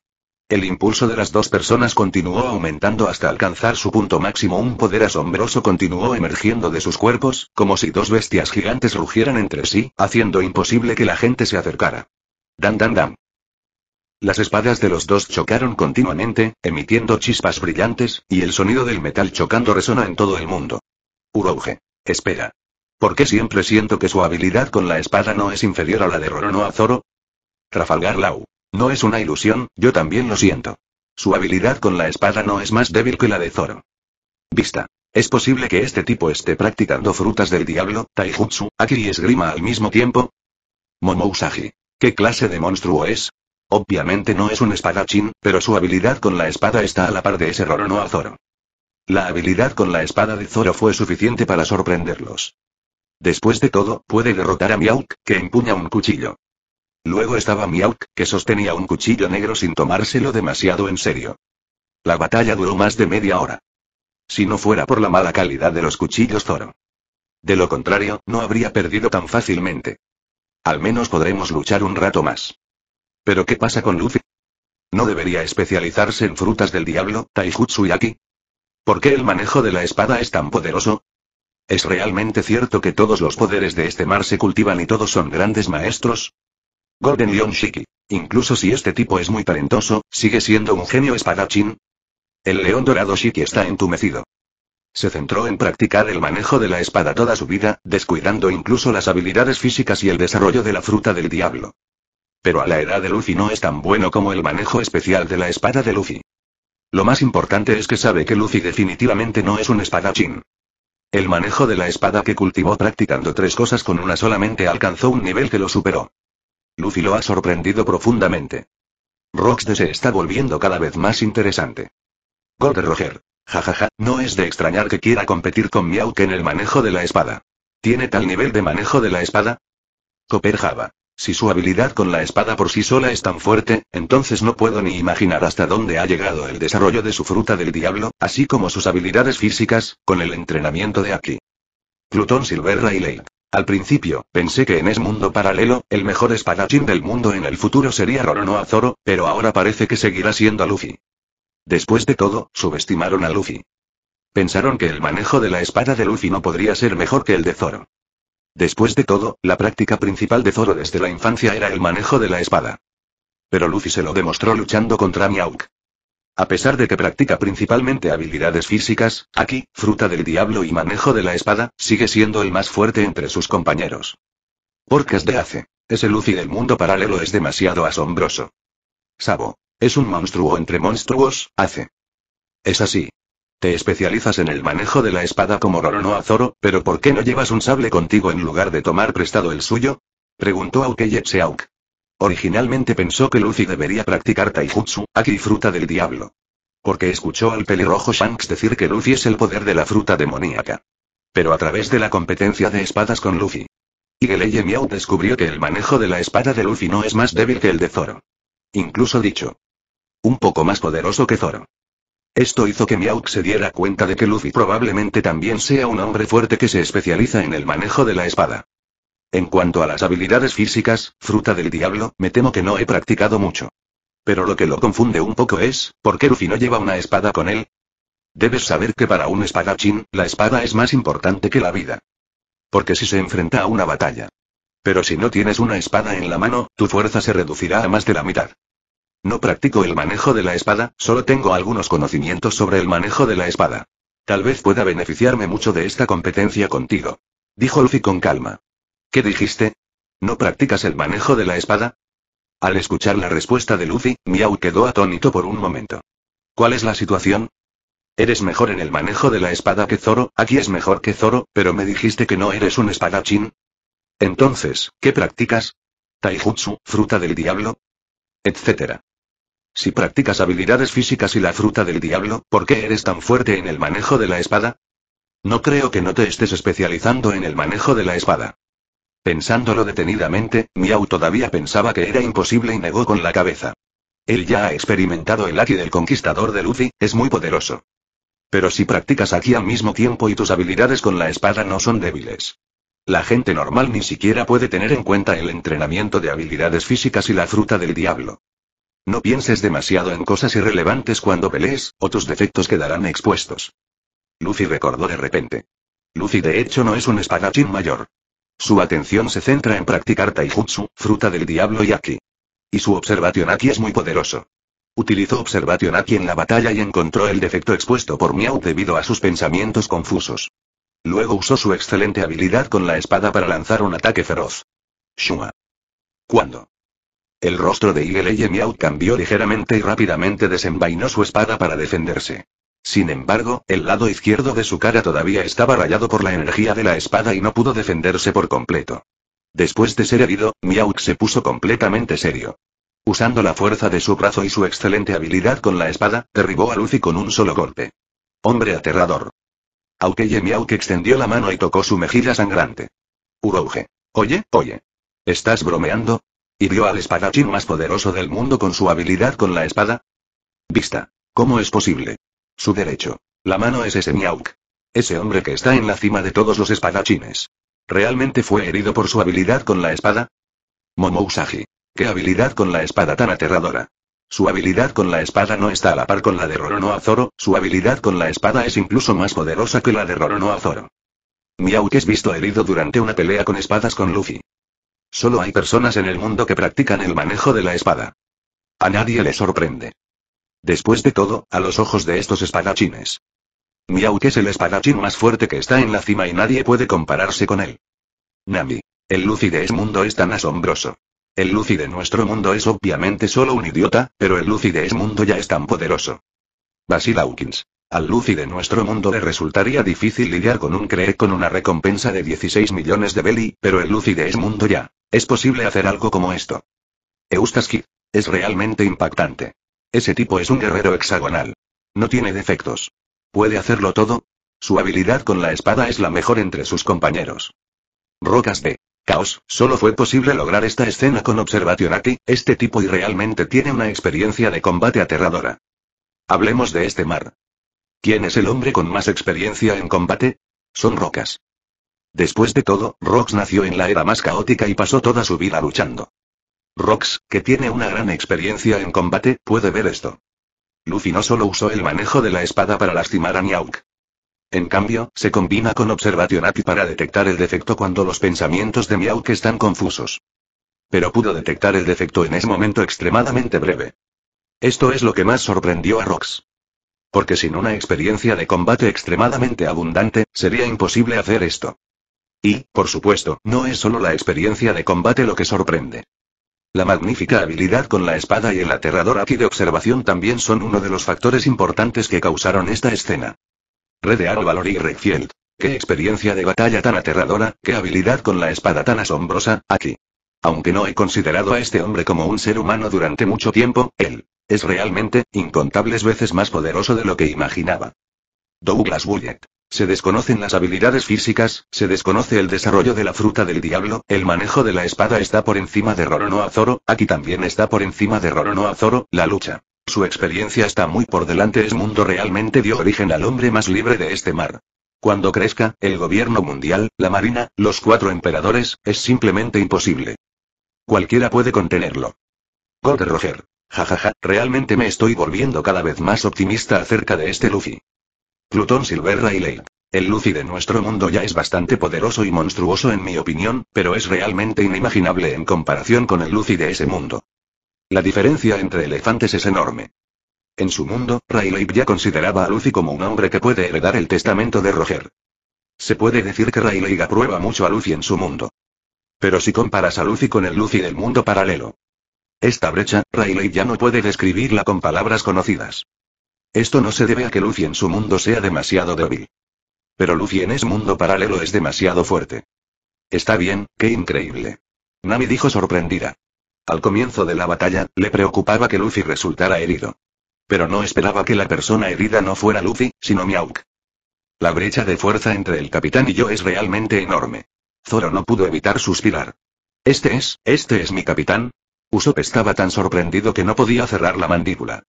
El impulso de las dos personas continuó aumentando hasta alcanzar su punto máximo. Un poder asombroso continuó emergiendo de sus cuerpos, como si dos bestias gigantes rugieran entre sí, haciendo imposible que la gente se acercara. Dan dan dan. Las espadas de los dos chocaron continuamente, emitiendo chispas brillantes, y el sonido del metal chocando resona en todo el mundo. Urouge. Espera. ¿Por qué siempre siento que su habilidad con la espada no es inferior a la de Roronoa Zoro? Trafalgar Lau. No es una ilusión, yo también lo siento. Su habilidad con la espada no es más débil que la de Zoro. Vista. Es posible que este tipo esté practicando frutas del diablo, taijutsu, aquí y esgrima al mismo tiempo. Momousagi. ¿Qué clase de monstruo es? Obviamente no es un espadachín, pero su habilidad con la espada está a la par de ese a Zoro. La habilidad con la espada de Zoro fue suficiente para sorprenderlos. Después de todo, puede derrotar a Miauk, que empuña un cuchillo. Luego estaba Miauk, que sostenía un cuchillo negro sin tomárselo demasiado en serio. La batalla duró más de media hora. Si no fuera por la mala calidad de los cuchillos Zoro. De lo contrario, no habría perdido tan fácilmente. Al menos podremos luchar un rato más. ¿Pero qué pasa con Luffy? ¿No debería especializarse en frutas del diablo, Taijutsu y aquí? ¿Por qué el manejo de la espada es tan poderoso? ¿Es realmente cierto que todos los poderes de este mar se cultivan y todos son grandes maestros? Golden Lion Shiki. Incluso si este tipo es muy talentoso, sigue siendo un genio espadachín. El león dorado Shiki está entumecido. Se centró en practicar el manejo de la espada toda su vida, descuidando incluso las habilidades físicas y el desarrollo de la fruta del diablo. Pero a la edad de Luffy no es tan bueno como el manejo especial de la espada de Luffy. Lo más importante es que sabe que Luffy definitivamente no es un espadachín. El manejo de la espada que cultivó practicando tres cosas con una solamente alcanzó un nivel que lo superó. Luffy lo ha sorprendido profundamente. Roxde se está volviendo cada vez más interesante. Gold Roger. Jajaja, ja, ja. no es de extrañar que quiera competir con Miauke en el manejo de la espada. ¿Tiene tal nivel de manejo de la espada? Copper Java. Si su habilidad con la espada por sí sola es tan fuerte, entonces no puedo ni imaginar hasta dónde ha llegado el desarrollo de su fruta del diablo, así como sus habilidades físicas, con el entrenamiento de aquí. Plutón Silver Rayleigh. Al principio, pensé que en ese mundo paralelo, el mejor espadachín del mundo en el futuro sería Roronoa Zoro, pero ahora parece que seguirá siendo Luffy. Después de todo, subestimaron a Luffy. Pensaron que el manejo de la espada de Luffy no podría ser mejor que el de Zoro. Después de todo, la práctica principal de Zoro desde la infancia era el manejo de la espada. Pero Luffy se lo demostró luchando contra Mihawk. A pesar de que practica principalmente habilidades físicas, aquí, fruta del diablo y manejo de la espada, sigue siendo el más fuerte entre sus compañeros. Porcas es de hace. Ese y del mundo paralelo es demasiado asombroso. Sabo. Es un monstruo entre monstruos, hace. Es así. Te especializas en el manejo de la espada como Rorono Zoro, pero ¿por qué no llevas un sable contigo en lugar de tomar prestado el suyo? Preguntó Aukeyetseauk. Originalmente pensó que Luffy debería practicar taijutsu, aquí fruta del diablo. Porque escuchó al pelirrojo Shanks decir que Luffy es el poder de la fruta demoníaca. Pero a través de la competencia de espadas con Luffy. Y Leye Miao descubrió que el manejo de la espada de Luffy no es más débil que el de Zoro. Incluso dicho. Un poco más poderoso que Zoro. Esto hizo que Miao se diera cuenta de que Luffy probablemente también sea un hombre fuerte que se especializa en el manejo de la espada. En cuanto a las habilidades físicas, fruta del diablo, me temo que no he practicado mucho. Pero lo que lo confunde un poco es, ¿por qué Luffy no lleva una espada con él? Debes saber que para un espadachín, la espada es más importante que la vida. Porque si se enfrenta a una batalla. Pero si no tienes una espada en la mano, tu fuerza se reducirá a más de la mitad. No practico el manejo de la espada, solo tengo algunos conocimientos sobre el manejo de la espada. Tal vez pueda beneficiarme mucho de esta competencia contigo. Dijo Luffy con calma. ¿Qué dijiste? ¿No practicas el manejo de la espada? Al escuchar la respuesta de Lucy, Miau quedó atónito por un momento. ¿Cuál es la situación? Eres mejor en el manejo de la espada que Zoro, aquí es mejor que Zoro, pero me dijiste que no eres un espadachín. Entonces, ¿qué practicas? Taijutsu, fruta del diablo, etcétera. Si practicas habilidades físicas y la fruta del diablo, ¿por qué eres tan fuerte en el manejo de la espada? No creo que no te estés especializando en el manejo de la espada. Pensándolo detenidamente, Miau todavía pensaba que era imposible y negó con la cabeza. Él ya ha experimentado el Aki del conquistador de Luffy, es muy poderoso. Pero si practicas aquí al mismo tiempo y tus habilidades con la espada no son débiles. La gente normal ni siquiera puede tener en cuenta el entrenamiento de habilidades físicas y la fruta del diablo. No pienses demasiado en cosas irrelevantes cuando pelees, o tus defectos quedarán expuestos. Luffy recordó de repente. Luffy de hecho no es un espadachín mayor. Su atención se centra en practicar taijutsu, fruta del diablo yaki. Y su observation aquí es muy poderoso. Utilizó Observation aquí en la batalla y encontró el defecto expuesto por Miao debido a sus pensamientos confusos. Luego usó su excelente habilidad con la espada para lanzar un ataque feroz. Shuma. ¿Cuándo? El rostro de Igeleye y Miao cambió ligeramente y rápidamente desenvainó su espada para defenderse. Sin embargo, el lado izquierdo de su cara todavía estaba rayado por la energía de la espada y no pudo defenderse por completo. Después de ser herido, Miauk se puso completamente serio. Usando la fuerza de su brazo y su excelente habilidad con la espada, derribó a Lucy con un solo golpe. Hombre aterrador. Aukeye Miauk extendió la mano y tocó su mejilla sangrante. Urouge. Oye, oye. ¿Estás bromeando? Y vio al espadachín más poderoso del mundo con su habilidad con la espada? Vista. ¿Cómo es posible? Su derecho. La mano es ese Miauk. Ese hombre que está en la cima de todos los espadachines. ¿Realmente fue herido por su habilidad con la espada? Usagi. ¿Qué habilidad con la espada tan aterradora? Su habilidad con la espada no está a la par con la de Roronoa Zoro, su habilidad con la espada es incluso más poderosa que la de Roronoa Zoro. Miauk es visto herido durante una pelea con espadas con Luffy. Solo hay personas en el mundo que practican el manejo de la espada. A nadie le sorprende. Después de todo, a los ojos de estos espadachines. que es el espadachín más fuerte que está en la cima y nadie puede compararse con él. Nami. El Lucy de mundo es tan asombroso. El Lucy de nuestro mundo es obviamente solo un idiota, pero el Lucy de ese mundo ya es tan poderoso. Basil Hawkins. Al Lucy de nuestro mundo le resultaría difícil lidiar con un Cree con una recompensa de 16 millones de Belly, pero el Lucy de ese mundo ya. Es posible hacer algo como esto. Eustaski. Es realmente impactante. Ese tipo es un guerrero hexagonal. No tiene defectos. Puede hacerlo todo. Su habilidad con la espada es la mejor entre sus compañeros. Rocas de caos, solo fue posible lograr esta escena con Observation aquí, este tipo y realmente tiene una experiencia de combate aterradora. Hablemos de este mar. ¿Quién es el hombre con más experiencia en combate? Son Rocas. Después de todo, Rox nació en la era más caótica y pasó toda su vida luchando. Rox, que tiene una gran experiencia en combate, puede ver esto. Luffy no solo usó el manejo de la espada para lastimar a Nyauk. En cambio, se combina con Observation API para detectar el defecto cuando los pensamientos de Miauk están confusos. Pero pudo detectar el defecto en ese momento extremadamente breve. Esto es lo que más sorprendió a Rox. Porque sin una experiencia de combate extremadamente abundante, sería imposible hacer esto. Y, por supuesto, no es solo la experiencia de combate lo que sorprende. La magnífica habilidad con la espada y el aterrador aquí de observación también son uno de los factores importantes que causaron esta escena. Redear Valor y Redfield. Qué experiencia de batalla tan aterradora, qué habilidad con la espada tan asombrosa, aquí. Aunque no he considerado a este hombre como un ser humano durante mucho tiempo, él es realmente, incontables veces más poderoso de lo que imaginaba. Douglas Bullet. Se desconocen las habilidades físicas, se desconoce el desarrollo de la fruta del diablo, el manejo de la espada está por encima de Roronoa Zoro, aquí también está por encima de Roronoa Zoro, la lucha. Su experiencia está muy por delante, es mundo realmente dio origen al hombre más libre de este mar. Cuando crezca, el gobierno mundial, la marina, los cuatro emperadores, es simplemente imposible. Cualquiera puede contenerlo. Gold Roger. Jajaja, realmente me estoy volviendo cada vez más optimista acerca de este Luffy. Plutón Silver Rayleigh. El Lucy de nuestro mundo ya es bastante poderoso y monstruoso en mi opinión, pero es realmente inimaginable en comparación con el Lucy de ese mundo. La diferencia entre elefantes es enorme. En su mundo, Rayleigh ya consideraba a Lucy como un hombre que puede heredar el testamento de Roger. Se puede decir que Rayleigh aprueba mucho a Lucy en su mundo. Pero si comparas a Lucy con el Lucy del mundo paralelo. Esta brecha, Rayleigh ya no puede describirla con palabras conocidas. Esto no se debe a que Luffy en su mundo sea demasiado débil. Pero Luffy en ese mundo paralelo es demasiado fuerte. Está bien, qué increíble. Nami dijo sorprendida. Al comienzo de la batalla, le preocupaba que Luffy resultara herido. Pero no esperaba que la persona herida no fuera Luffy, sino Miauke. La brecha de fuerza entre el capitán y yo es realmente enorme. Zoro no pudo evitar suspirar. Este es, este es mi capitán. Usopp estaba tan sorprendido que no podía cerrar la mandíbula.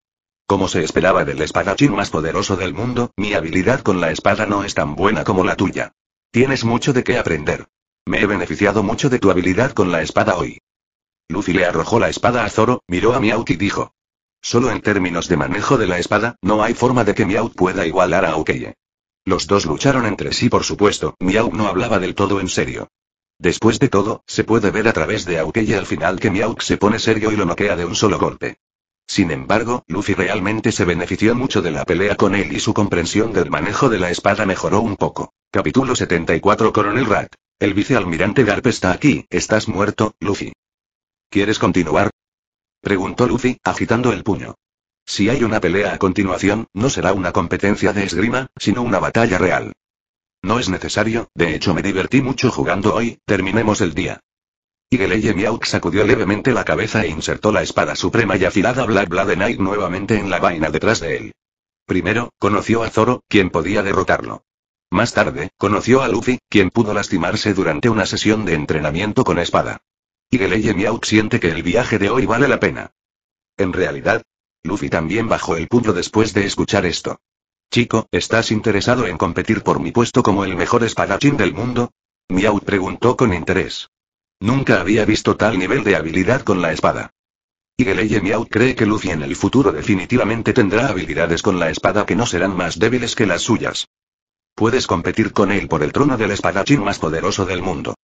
Como se esperaba del espadachín más poderoso del mundo, mi habilidad con la espada no es tan buena como la tuya. Tienes mucho de qué aprender. Me he beneficiado mucho de tu habilidad con la espada hoy. Luffy le arrojó la espada a Zoro, miró a Meowth y dijo. Solo en términos de manejo de la espada, no hay forma de que Meowth pueda igualar a Aokeye. Los dos lucharon entre sí por supuesto, Meowth no hablaba del todo en serio. Después de todo, se puede ver a través de Aukeye al final que Meowth se pone serio y lo noquea de un solo golpe. Sin embargo, Luffy realmente se benefició mucho de la pelea con él y su comprensión del manejo de la espada mejoró un poco. Capítulo 74 Coronel Rat. El vicealmirante Garp está aquí, estás muerto, Luffy. ¿Quieres continuar? Preguntó Luffy, agitando el puño. Si hay una pelea a continuación, no será una competencia de esgrima, sino una batalla real. No es necesario, de hecho me divertí mucho jugando hoy, terminemos el día. Igeleye miau sacudió levemente la cabeza e insertó la espada suprema y afilada Black Blade Knight nuevamente en la vaina detrás de él. Primero, conoció a Zoro, quien podía derrotarlo. Más tarde, conoció a Luffy, quien pudo lastimarse durante una sesión de entrenamiento con espada. Igeleye miau siente que el viaje de hoy vale la pena. En realidad, Luffy también bajó el puño después de escuchar esto. Chico, ¿estás interesado en competir por mi puesto como el mejor espadachín del mundo? Miau preguntó con interés. Nunca había visto tal nivel de habilidad con la espada. Y Geleye Miao cree que Luffy en el futuro definitivamente tendrá habilidades con la espada que no serán más débiles que las suyas. Puedes competir con él por el trono del espadachín más poderoso del mundo.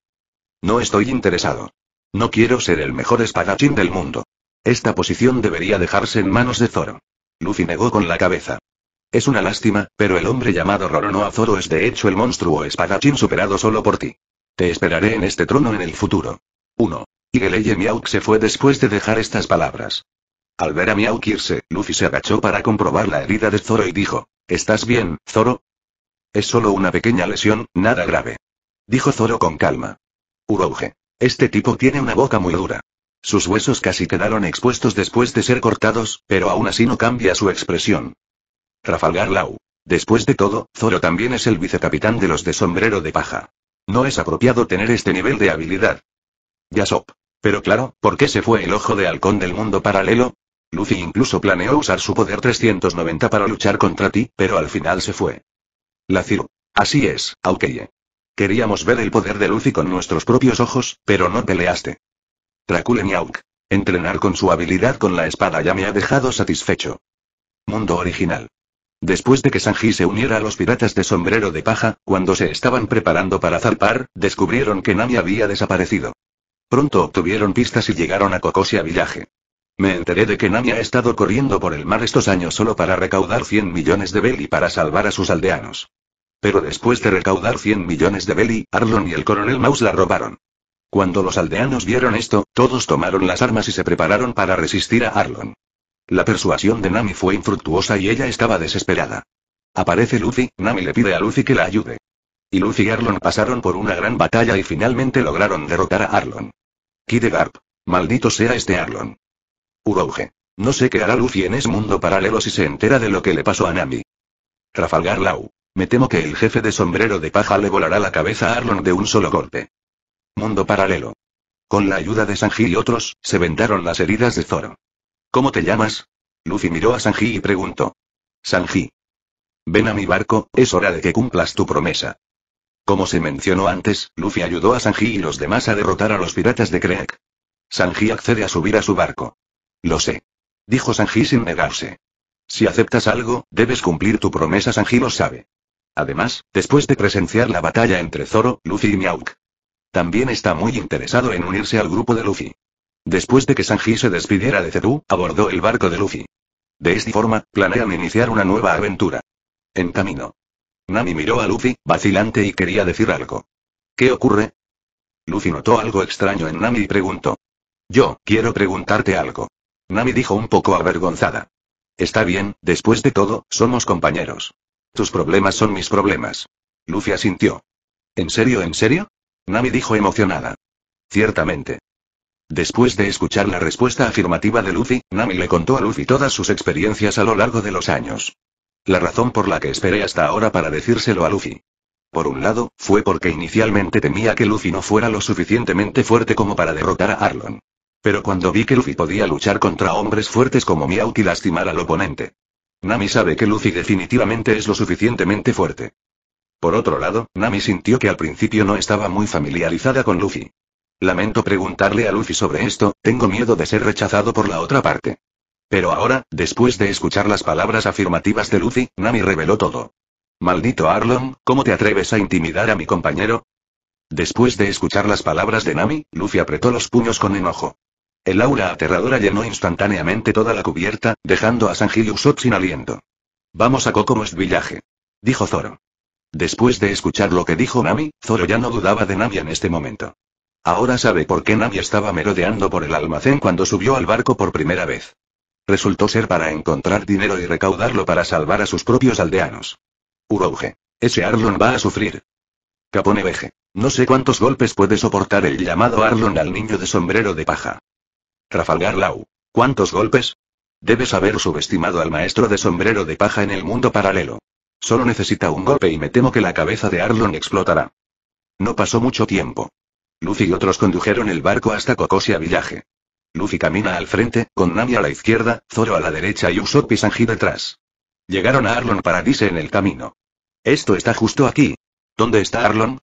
No estoy interesado. No quiero ser el mejor espadachín del mundo. Esta posición debería dejarse en manos de Zoro. Luffy negó con la cabeza. Es una lástima, pero el hombre llamado Roronoa Zoro es de hecho el monstruo espadachín superado solo por ti. Te esperaré en este trono en el futuro. 1. Y Geleye Miauk se fue después de dejar estas palabras. Al ver a Miau irse, Luffy se agachó para comprobar la herida de Zoro y dijo, ¿Estás bien, Zoro? Es solo una pequeña lesión, nada grave. Dijo Zoro con calma. Urouge. Este tipo tiene una boca muy dura. Sus huesos casi quedaron expuestos después de ser cortados, pero aún así no cambia su expresión. Trafalgar Lau. Después de todo, Zoro también es el vicecapitán de los de sombrero de paja. No es apropiado tener este nivel de habilidad. Yasop. Pero claro, ¿por qué se fue el ojo de halcón del mundo paralelo? Lucy incluso planeó usar su poder 390 para luchar contra ti, pero al final se fue. La Ciro. Así es, Aukeye. Queríamos ver el poder de Lucy con nuestros propios ojos, pero no peleaste. Dracule y Auk. Entrenar con su habilidad con la espada ya me ha dejado satisfecho. Mundo original. Después de que Sanji se uniera a los piratas de sombrero de paja, cuando se estaban preparando para zarpar, descubrieron que Nami había desaparecido. Pronto obtuvieron pistas y llegaron a Kokosia Villaje. Me enteré de que Nami ha estado corriendo por el mar estos años solo para recaudar 100 millones de Belly para salvar a sus aldeanos. Pero después de recaudar 100 millones de Belly, Arlon y el coronel Mouse la robaron. Cuando los aldeanos vieron esto, todos tomaron las armas y se prepararon para resistir a Arlon. La persuasión de Nami fue infructuosa y ella estaba desesperada. Aparece Lucy, Nami le pide a Lucy que la ayude. Y Lucy y Arlon pasaron por una gran batalla y finalmente lograron derrotar a Arlon. Kidegarp. Maldito sea este Arlon. Uroge, No sé qué hará Lucy en ese mundo paralelo si se entera de lo que le pasó a Nami. Trafalgar Law. Me temo que el jefe de sombrero de paja le volará la cabeza a Arlon de un solo golpe. Mundo paralelo. Con la ayuda de Sanji y otros, se vendaron las heridas de Zoro. ¿Cómo te llamas? Luffy miró a Sanji y preguntó. Sanji. Ven a mi barco, es hora de que cumplas tu promesa. Como se mencionó antes, Luffy ayudó a Sanji y los demás a derrotar a los piratas de Kreak. Sanji accede a subir a su barco. Lo sé. Dijo Sanji sin negarse. Si aceptas algo, debes cumplir tu promesa, Sanji lo sabe. Además, después de presenciar la batalla entre Zoro, Luffy y Miauk. también está muy interesado en unirse al grupo de Luffy. Después de que Sanji se despidiera de Zedú, abordó el barco de Luffy. De esta forma, planean iniciar una nueva aventura. En camino. Nami miró a Luffy, vacilante y quería decir algo. ¿Qué ocurre? Luffy notó algo extraño en Nami y preguntó. Yo, quiero preguntarte algo. Nami dijo un poco avergonzada. Está bien, después de todo, somos compañeros. Tus problemas son mis problemas. Luffy asintió. ¿En serio, en serio? Nami dijo emocionada. Ciertamente. Después de escuchar la respuesta afirmativa de Luffy, Nami le contó a Luffy todas sus experiencias a lo largo de los años. La razón por la que esperé hasta ahora para decírselo a Luffy. Por un lado, fue porque inicialmente temía que Luffy no fuera lo suficientemente fuerte como para derrotar a Arlon. Pero cuando vi que Luffy podía luchar contra hombres fuertes como Miauki, y lastimar al oponente. Nami sabe que Luffy definitivamente es lo suficientemente fuerte. Por otro lado, Nami sintió que al principio no estaba muy familiarizada con Luffy. Lamento preguntarle a Luffy sobre esto, tengo miedo de ser rechazado por la otra parte. Pero ahora, después de escuchar las palabras afirmativas de Luffy, Nami reveló todo. Maldito Arlon, ¿cómo te atreves a intimidar a mi compañero? Después de escuchar las palabras de Nami, Luffy apretó los puños con enojo. El aura aterradora llenó instantáneamente toda la cubierta, dejando a Sanji y Usopp sin aliento. Vamos a Kokomo's Village. Dijo Zoro. Después de escuchar lo que dijo Nami, Zoro ya no dudaba de Nami en este momento. Ahora sabe por qué Nami estaba merodeando por el almacén cuando subió al barco por primera vez. Resultó ser para encontrar dinero y recaudarlo para salvar a sus propios aldeanos. Urouge. Ese Arlon va a sufrir. Capone No sé cuántos golpes puede soportar el llamado Arlon al niño de sombrero de paja. Rafalgar Lau. ¿Cuántos golpes? Debes haber subestimado al maestro de sombrero de paja en el mundo paralelo. Solo necesita un golpe y me temo que la cabeza de Arlon explotará. No pasó mucho tiempo. Luffy y otros condujeron el barco hasta Cocosia Villaje. Luffy camina al frente, con Nami a la izquierda, Zoro a la derecha y Usopp y detrás. Llegaron a Arlon Paradise en el camino. Esto está justo aquí. ¿Dónde está Arlon?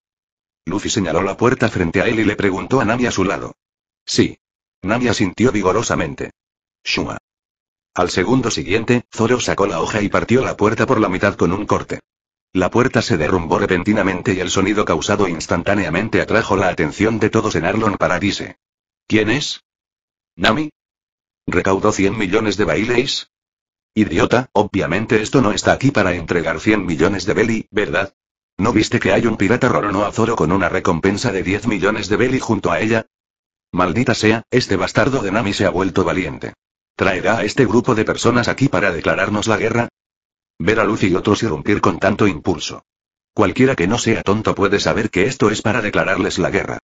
Luffy señaló la puerta frente a él y le preguntó a Nami a su lado. Sí. Nami asintió vigorosamente. Shuma. Al segundo siguiente, Zoro sacó la hoja y partió la puerta por la mitad con un corte. La puerta se derrumbó repentinamente y el sonido causado instantáneamente atrajo la atención de todos en Arlon Paradise. ¿Quién es? ¿Nami? ¿Recaudó 100 millones de bailes. Idiota, obviamente esto no está aquí para entregar 100 millones de beli, ¿verdad? ¿No viste que hay un pirata Roronoa Zoro con una recompensa de 10 millones de beli junto a ella? Maldita sea, este bastardo de Nami se ha vuelto valiente. ¿Traerá a este grupo de personas aquí para declararnos la guerra? Ver a Luz y otros irrumpir con tanto impulso. Cualquiera que no sea tonto puede saber que esto es para declararles la guerra.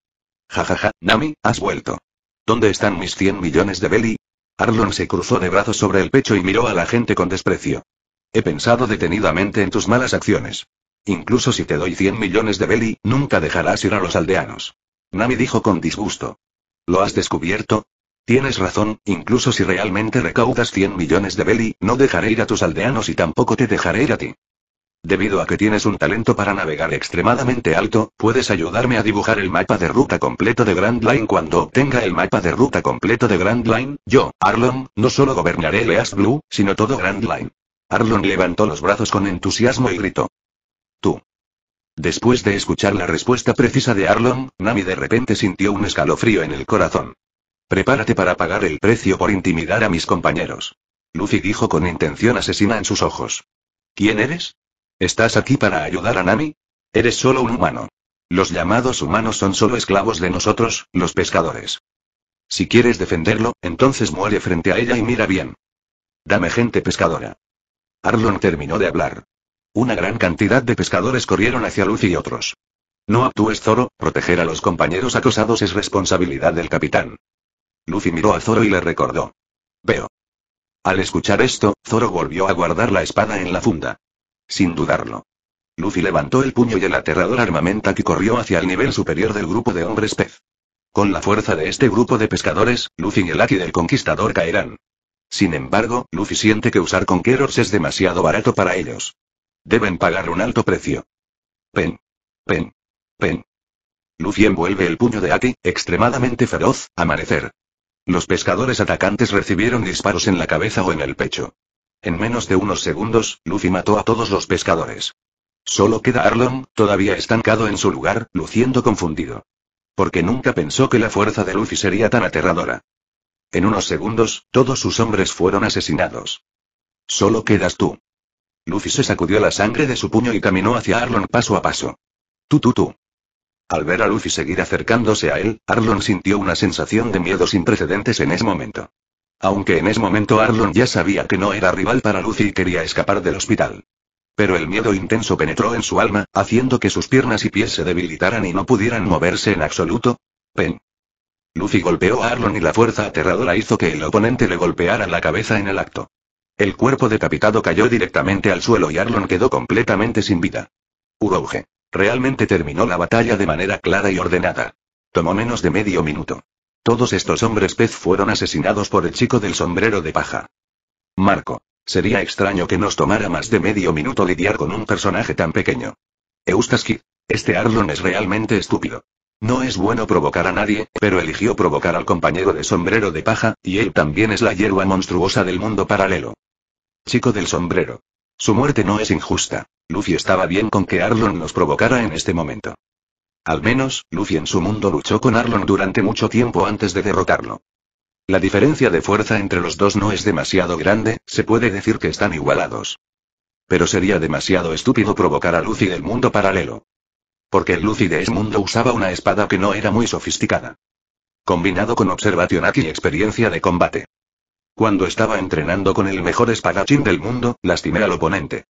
Jajaja, ja, ja, Nami, has vuelto. ¿Dónde están mis 100 millones de Belly? Arlon se cruzó de brazos sobre el pecho y miró a la gente con desprecio. He pensado detenidamente en tus malas acciones. Incluso si te doy 100 millones de Belly, nunca dejarás ir a los aldeanos. Nami dijo con disgusto. ¿Lo has descubierto? Tienes razón, incluso si realmente recaudas 100 millones de Belly, no dejaré ir a tus aldeanos y tampoco te dejaré ir a ti. Debido a que tienes un talento para navegar extremadamente alto, puedes ayudarme a dibujar el mapa de ruta completo de Grand Line cuando obtenga el mapa de ruta completo de Grand Line, yo, Arlon, no solo gobernaré Leas Blue, sino todo Grand Line. Arlon levantó los brazos con entusiasmo y gritó. Tú. Después de escuchar la respuesta precisa de Arlon, Nami de repente sintió un escalofrío en el corazón. Prepárate para pagar el precio por intimidar a mis compañeros. Lucy dijo con intención asesina en sus ojos. ¿Quién eres? ¿Estás aquí para ayudar a Nami? Eres solo un humano. Los llamados humanos son solo esclavos de nosotros, los pescadores. Si quieres defenderlo, entonces muere frente a ella y mira bien. Dame gente pescadora. Arlon terminó de hablar. Una gran cantidad de pescadores corrieron hacia Lucy y otros. No actúes Zoro, proteger a los compañeros acosados es responsabilidad del capitán. Luffy miró a Zoro y le recordó. Veo. Al escuchar esto, Zoro volvió a guardar la espada en la funda. Sin dudarlo. Luffy levantó el puño y el aterrador armamenta que corrió hacia el nivel superior del grupo de hombres pez. Con la fuerza de este grupo de pescadores, Luffy y el Aki del Conquistador caerán. Sin embargo, Luffy siente que usar Conquerors es demasiado barato para ellos. Deben pagar un alto precio. Pen. Pen. Pen. Luffy envuelve el puño de Aki, extremadamente feroz, amanecer. Los pescadores atacantes recibieron disparos en la cabeza o en el pecho. En menos de unos segundos, Luffy mató a todos los pescadores. Solo queda Arlon, todavía estancado en su lugar, luciendo confundido. Porque nunca pensó que la fuerza de Luffy sería tan aterradora. En unos segundos, todos sus hombres fueron asesinados. Solo quedas tú. Luffy se sacudió la sangre de su puño y caminó hacia Arlon paso a paso. Tú, tú, tú. Al ver a Lucy seguir acercándose a él, Arlon sintió una sensación de miedo sin precedentes en ese momento. Aunque en ese momento Arlon ya sabía que no era rival para Lucy y quería escapar del hospital. Pero el miedo intenso penetró en su alma, haciendo que sus piernas y pies se debilitaran y no pudieran moverse en absoluto. Pen. Lucy golpeó a Arlon y la fuerza aterradora hizo que el oponente le golpeara la cabeza en el acto. El cuerpo decapitado cayó directamente al suelo y Arlon quedó completamente sin vida. Uroge. Realmente terminó la batalla de manera clara y ordenada. Tomó menos de medio minuto. Todos estos hombres pez fueron asesinados por el chico del sombrero de paja. Marco. Sería extraño que nos tomara más de medio minuto lidiar con un personaje tan pequeño. Eustaski. Este Arlon es realmente estúpido. No es bueno provocar a nadie, pero eligió provocar al compañero de sombrero de paja, y él también es la hierba monstruosa del mundo paralelo. Chico del sombrero. Su muerte no es injusta. Lucy estaba bien con que Arlon nos provocara en este momento. Al menos, Luffy en su mundo luchó con Arlon durante mucho tiempo antes de derrotarlo. La diferencia de fuerza entre los dos no es demasiado grande, se puede decir que están igualados. Pero sería demasiado estúpido provocar a Lucy del mundo paralelo. Porque el Luffy de ese mundo usaba una espada que no era muy sofisticada. Combinado con observación y experiencia de combate. Cuando estaba entrenando con el mejor espadachín del mundo, lastimé al oponente.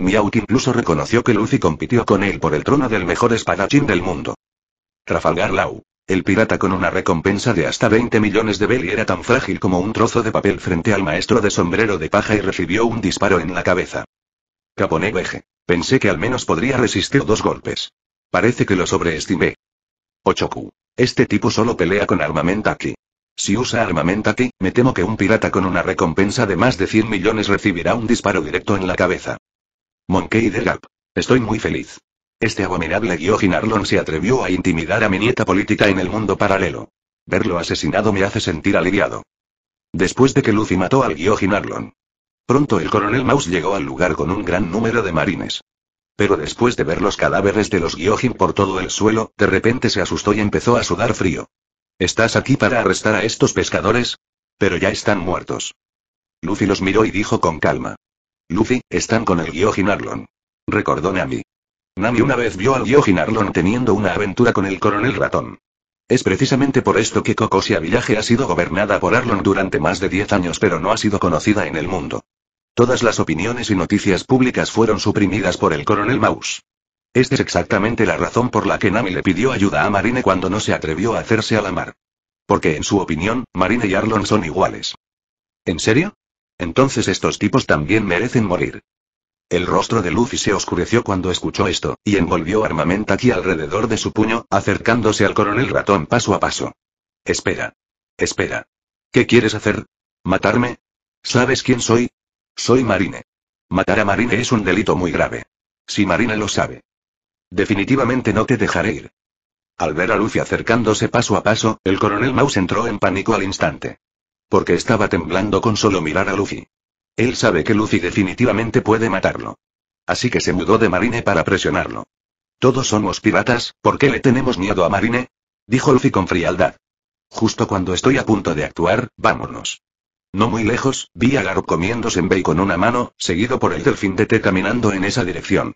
Miaut incluso reconoció que Luffy compitió con él por el trono del mejor espadachín del mundo. Trafalgar Lau. El pirata con una recompensa de hasta 20 millones de belly era tan frágil como un trozo de papel frente al maestro de sombrero de paja y recibió un disparo en la cabeza. Capone Veje. Pensé que al menos podría resistir dos golpes. Parece que lo sobreestimé. Ochoku. Este tipo solo pelea con armamento aquí. Si usa aquí, me temo que un pirata con una recompensa de más de 100 millones recibirá un disparo directo en la cabeza. Monkey de Gap. Estoy muy feliz. Este abominable Gyojin Arlon se atrevió a intimidar a mi nieta política en el mundo paralelo. Verlo asesinado me hace sentir aliviado. Después de que Lucy mató al Gyojin Arlon. Pronto el coronel Mouse llegó al lugar con un gran número de marines. Pero después de ver los cadáveres de los Gyojin por todo el suelo, de repente se asustó y empezó a sudar frío. ¿Estás aquí para arrestar a estos pescadores? Pero ya están muertos. Luffy los miró y dijo con calma. Luffy, están con el Gyojin Arlon. Recordó Nami. Nami una vez vio al Gyojin Arlon teniendo una aventura con el coronel ratón. Es precisamente por esto que Kokosia Villaje ha sido gobernada por Arlon durante más de 10 años pero no ha sido conocida en el mundo. Todas las opiniones y noticias públicas fueron suprimidas por el coronel Mouse. Esta es exactamente la razón por la que Nami le pidió ayuda a Marine cuando no se atrevió a hacerse a la mar. Porque en su opinión, Marine y Arlon son iguales. ¿En serio? Entonces estos tipos también merecen morir. El rostro de Luffy se oscureció cuando escuchó esto, y envolvió armamento aquí alrededor de su puño, acercándose al coronel ratón paso a paso. Espera. Espera. ¿Qué quieres hacer? ¿Matarme? ¿Sabes quién soy? Soy Marine. Matar a Marine es un delito muy grave. Si Marine lo sabe. Definitivamente no te dejaré ir. Al ver a Luffy acercándose paso a paso, el coronel Mouse entró en pánico al instante. Porque estaba temblando con solo mirar a Luffy. Él sabe que Luffy definitivamente puede matarlo. Así que se mudó de Marine para presionarlo. Todos somos piratas, ¿por qué le tenemos miedo a Marine? Dijo Luffy con frialdad. Justo cuando estoy a punto de actuar, vámonos. No muy lejos, vi a Garo comiéndose en Bay con una mano, seguido por el delfín de T caminando en esa dirección.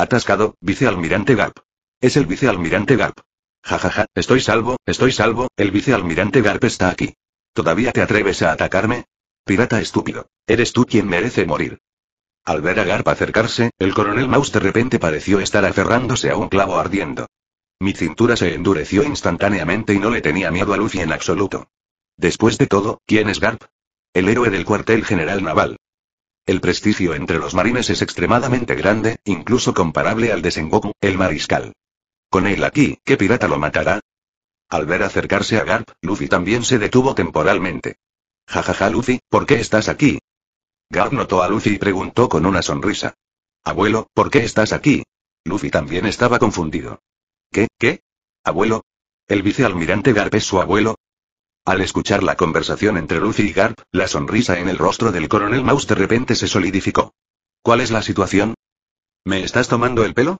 Atascado, vicealmirante Garp. Es el vicealmirante Garp. Jajaja, ja, ja, estoy salvo, estoy salvo, el vicealmirante Garp está aquí. ¿Todavía te atreves a atacarme? Pirata estúpido. Eres tú quien merece morir. Al ver a Garp acercarse, el coronel Mouse de repente pareció estar aferrándose a un clavo ardiendo. Mi cintura se endureció instantáneamente y no le tenía miedo a Luffy en absoluto. Después de todo, ¿quién es Garp? El héroe del cuartel general naval. El prestigio entre los marines es extremadamente grande, incluso comparable al de Sengoku, el mariscal. Con él aquí, ¿qué pirata lo matará? Al ver acercarse a Garp, Luffy también se detuvo temporalmente. Jajaja ja, ja, Luffy, ¿por qué estás aquí? Garp notó a Luffy y preguntó con una sonrisa. Abuelo, ¿por qué estás aquí? Luffy también estaba confundido. ¿Qué, qué? ¿Abuelo? ¿El vicealmirante Garp es su abuelo? Al escuchar la conversación entre Luffy y Garp, la sonrisa en el rostro del coronel Mouse de repente se solidificó. ¿Cuál es la situación? ¿Me estás tomando el pelo?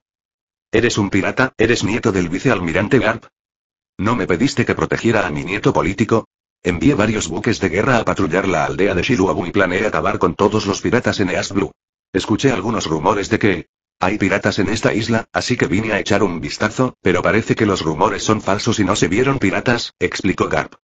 ¿Eres un pirata? ¿Eres nieto del vicealmirante Garp? ¿No me pediste que protegiera a mi nieto político? Envié varios buques de guerra a patrullar la aldea de Shiruabu y planeé acabar con todos los piratas en East Blue. Escuché algunos rumores de que hay piratas en esta isla, así que vine a echar un vistazo, pero parece que los rumores son falsos y no se vieron piratas, explicó Garp.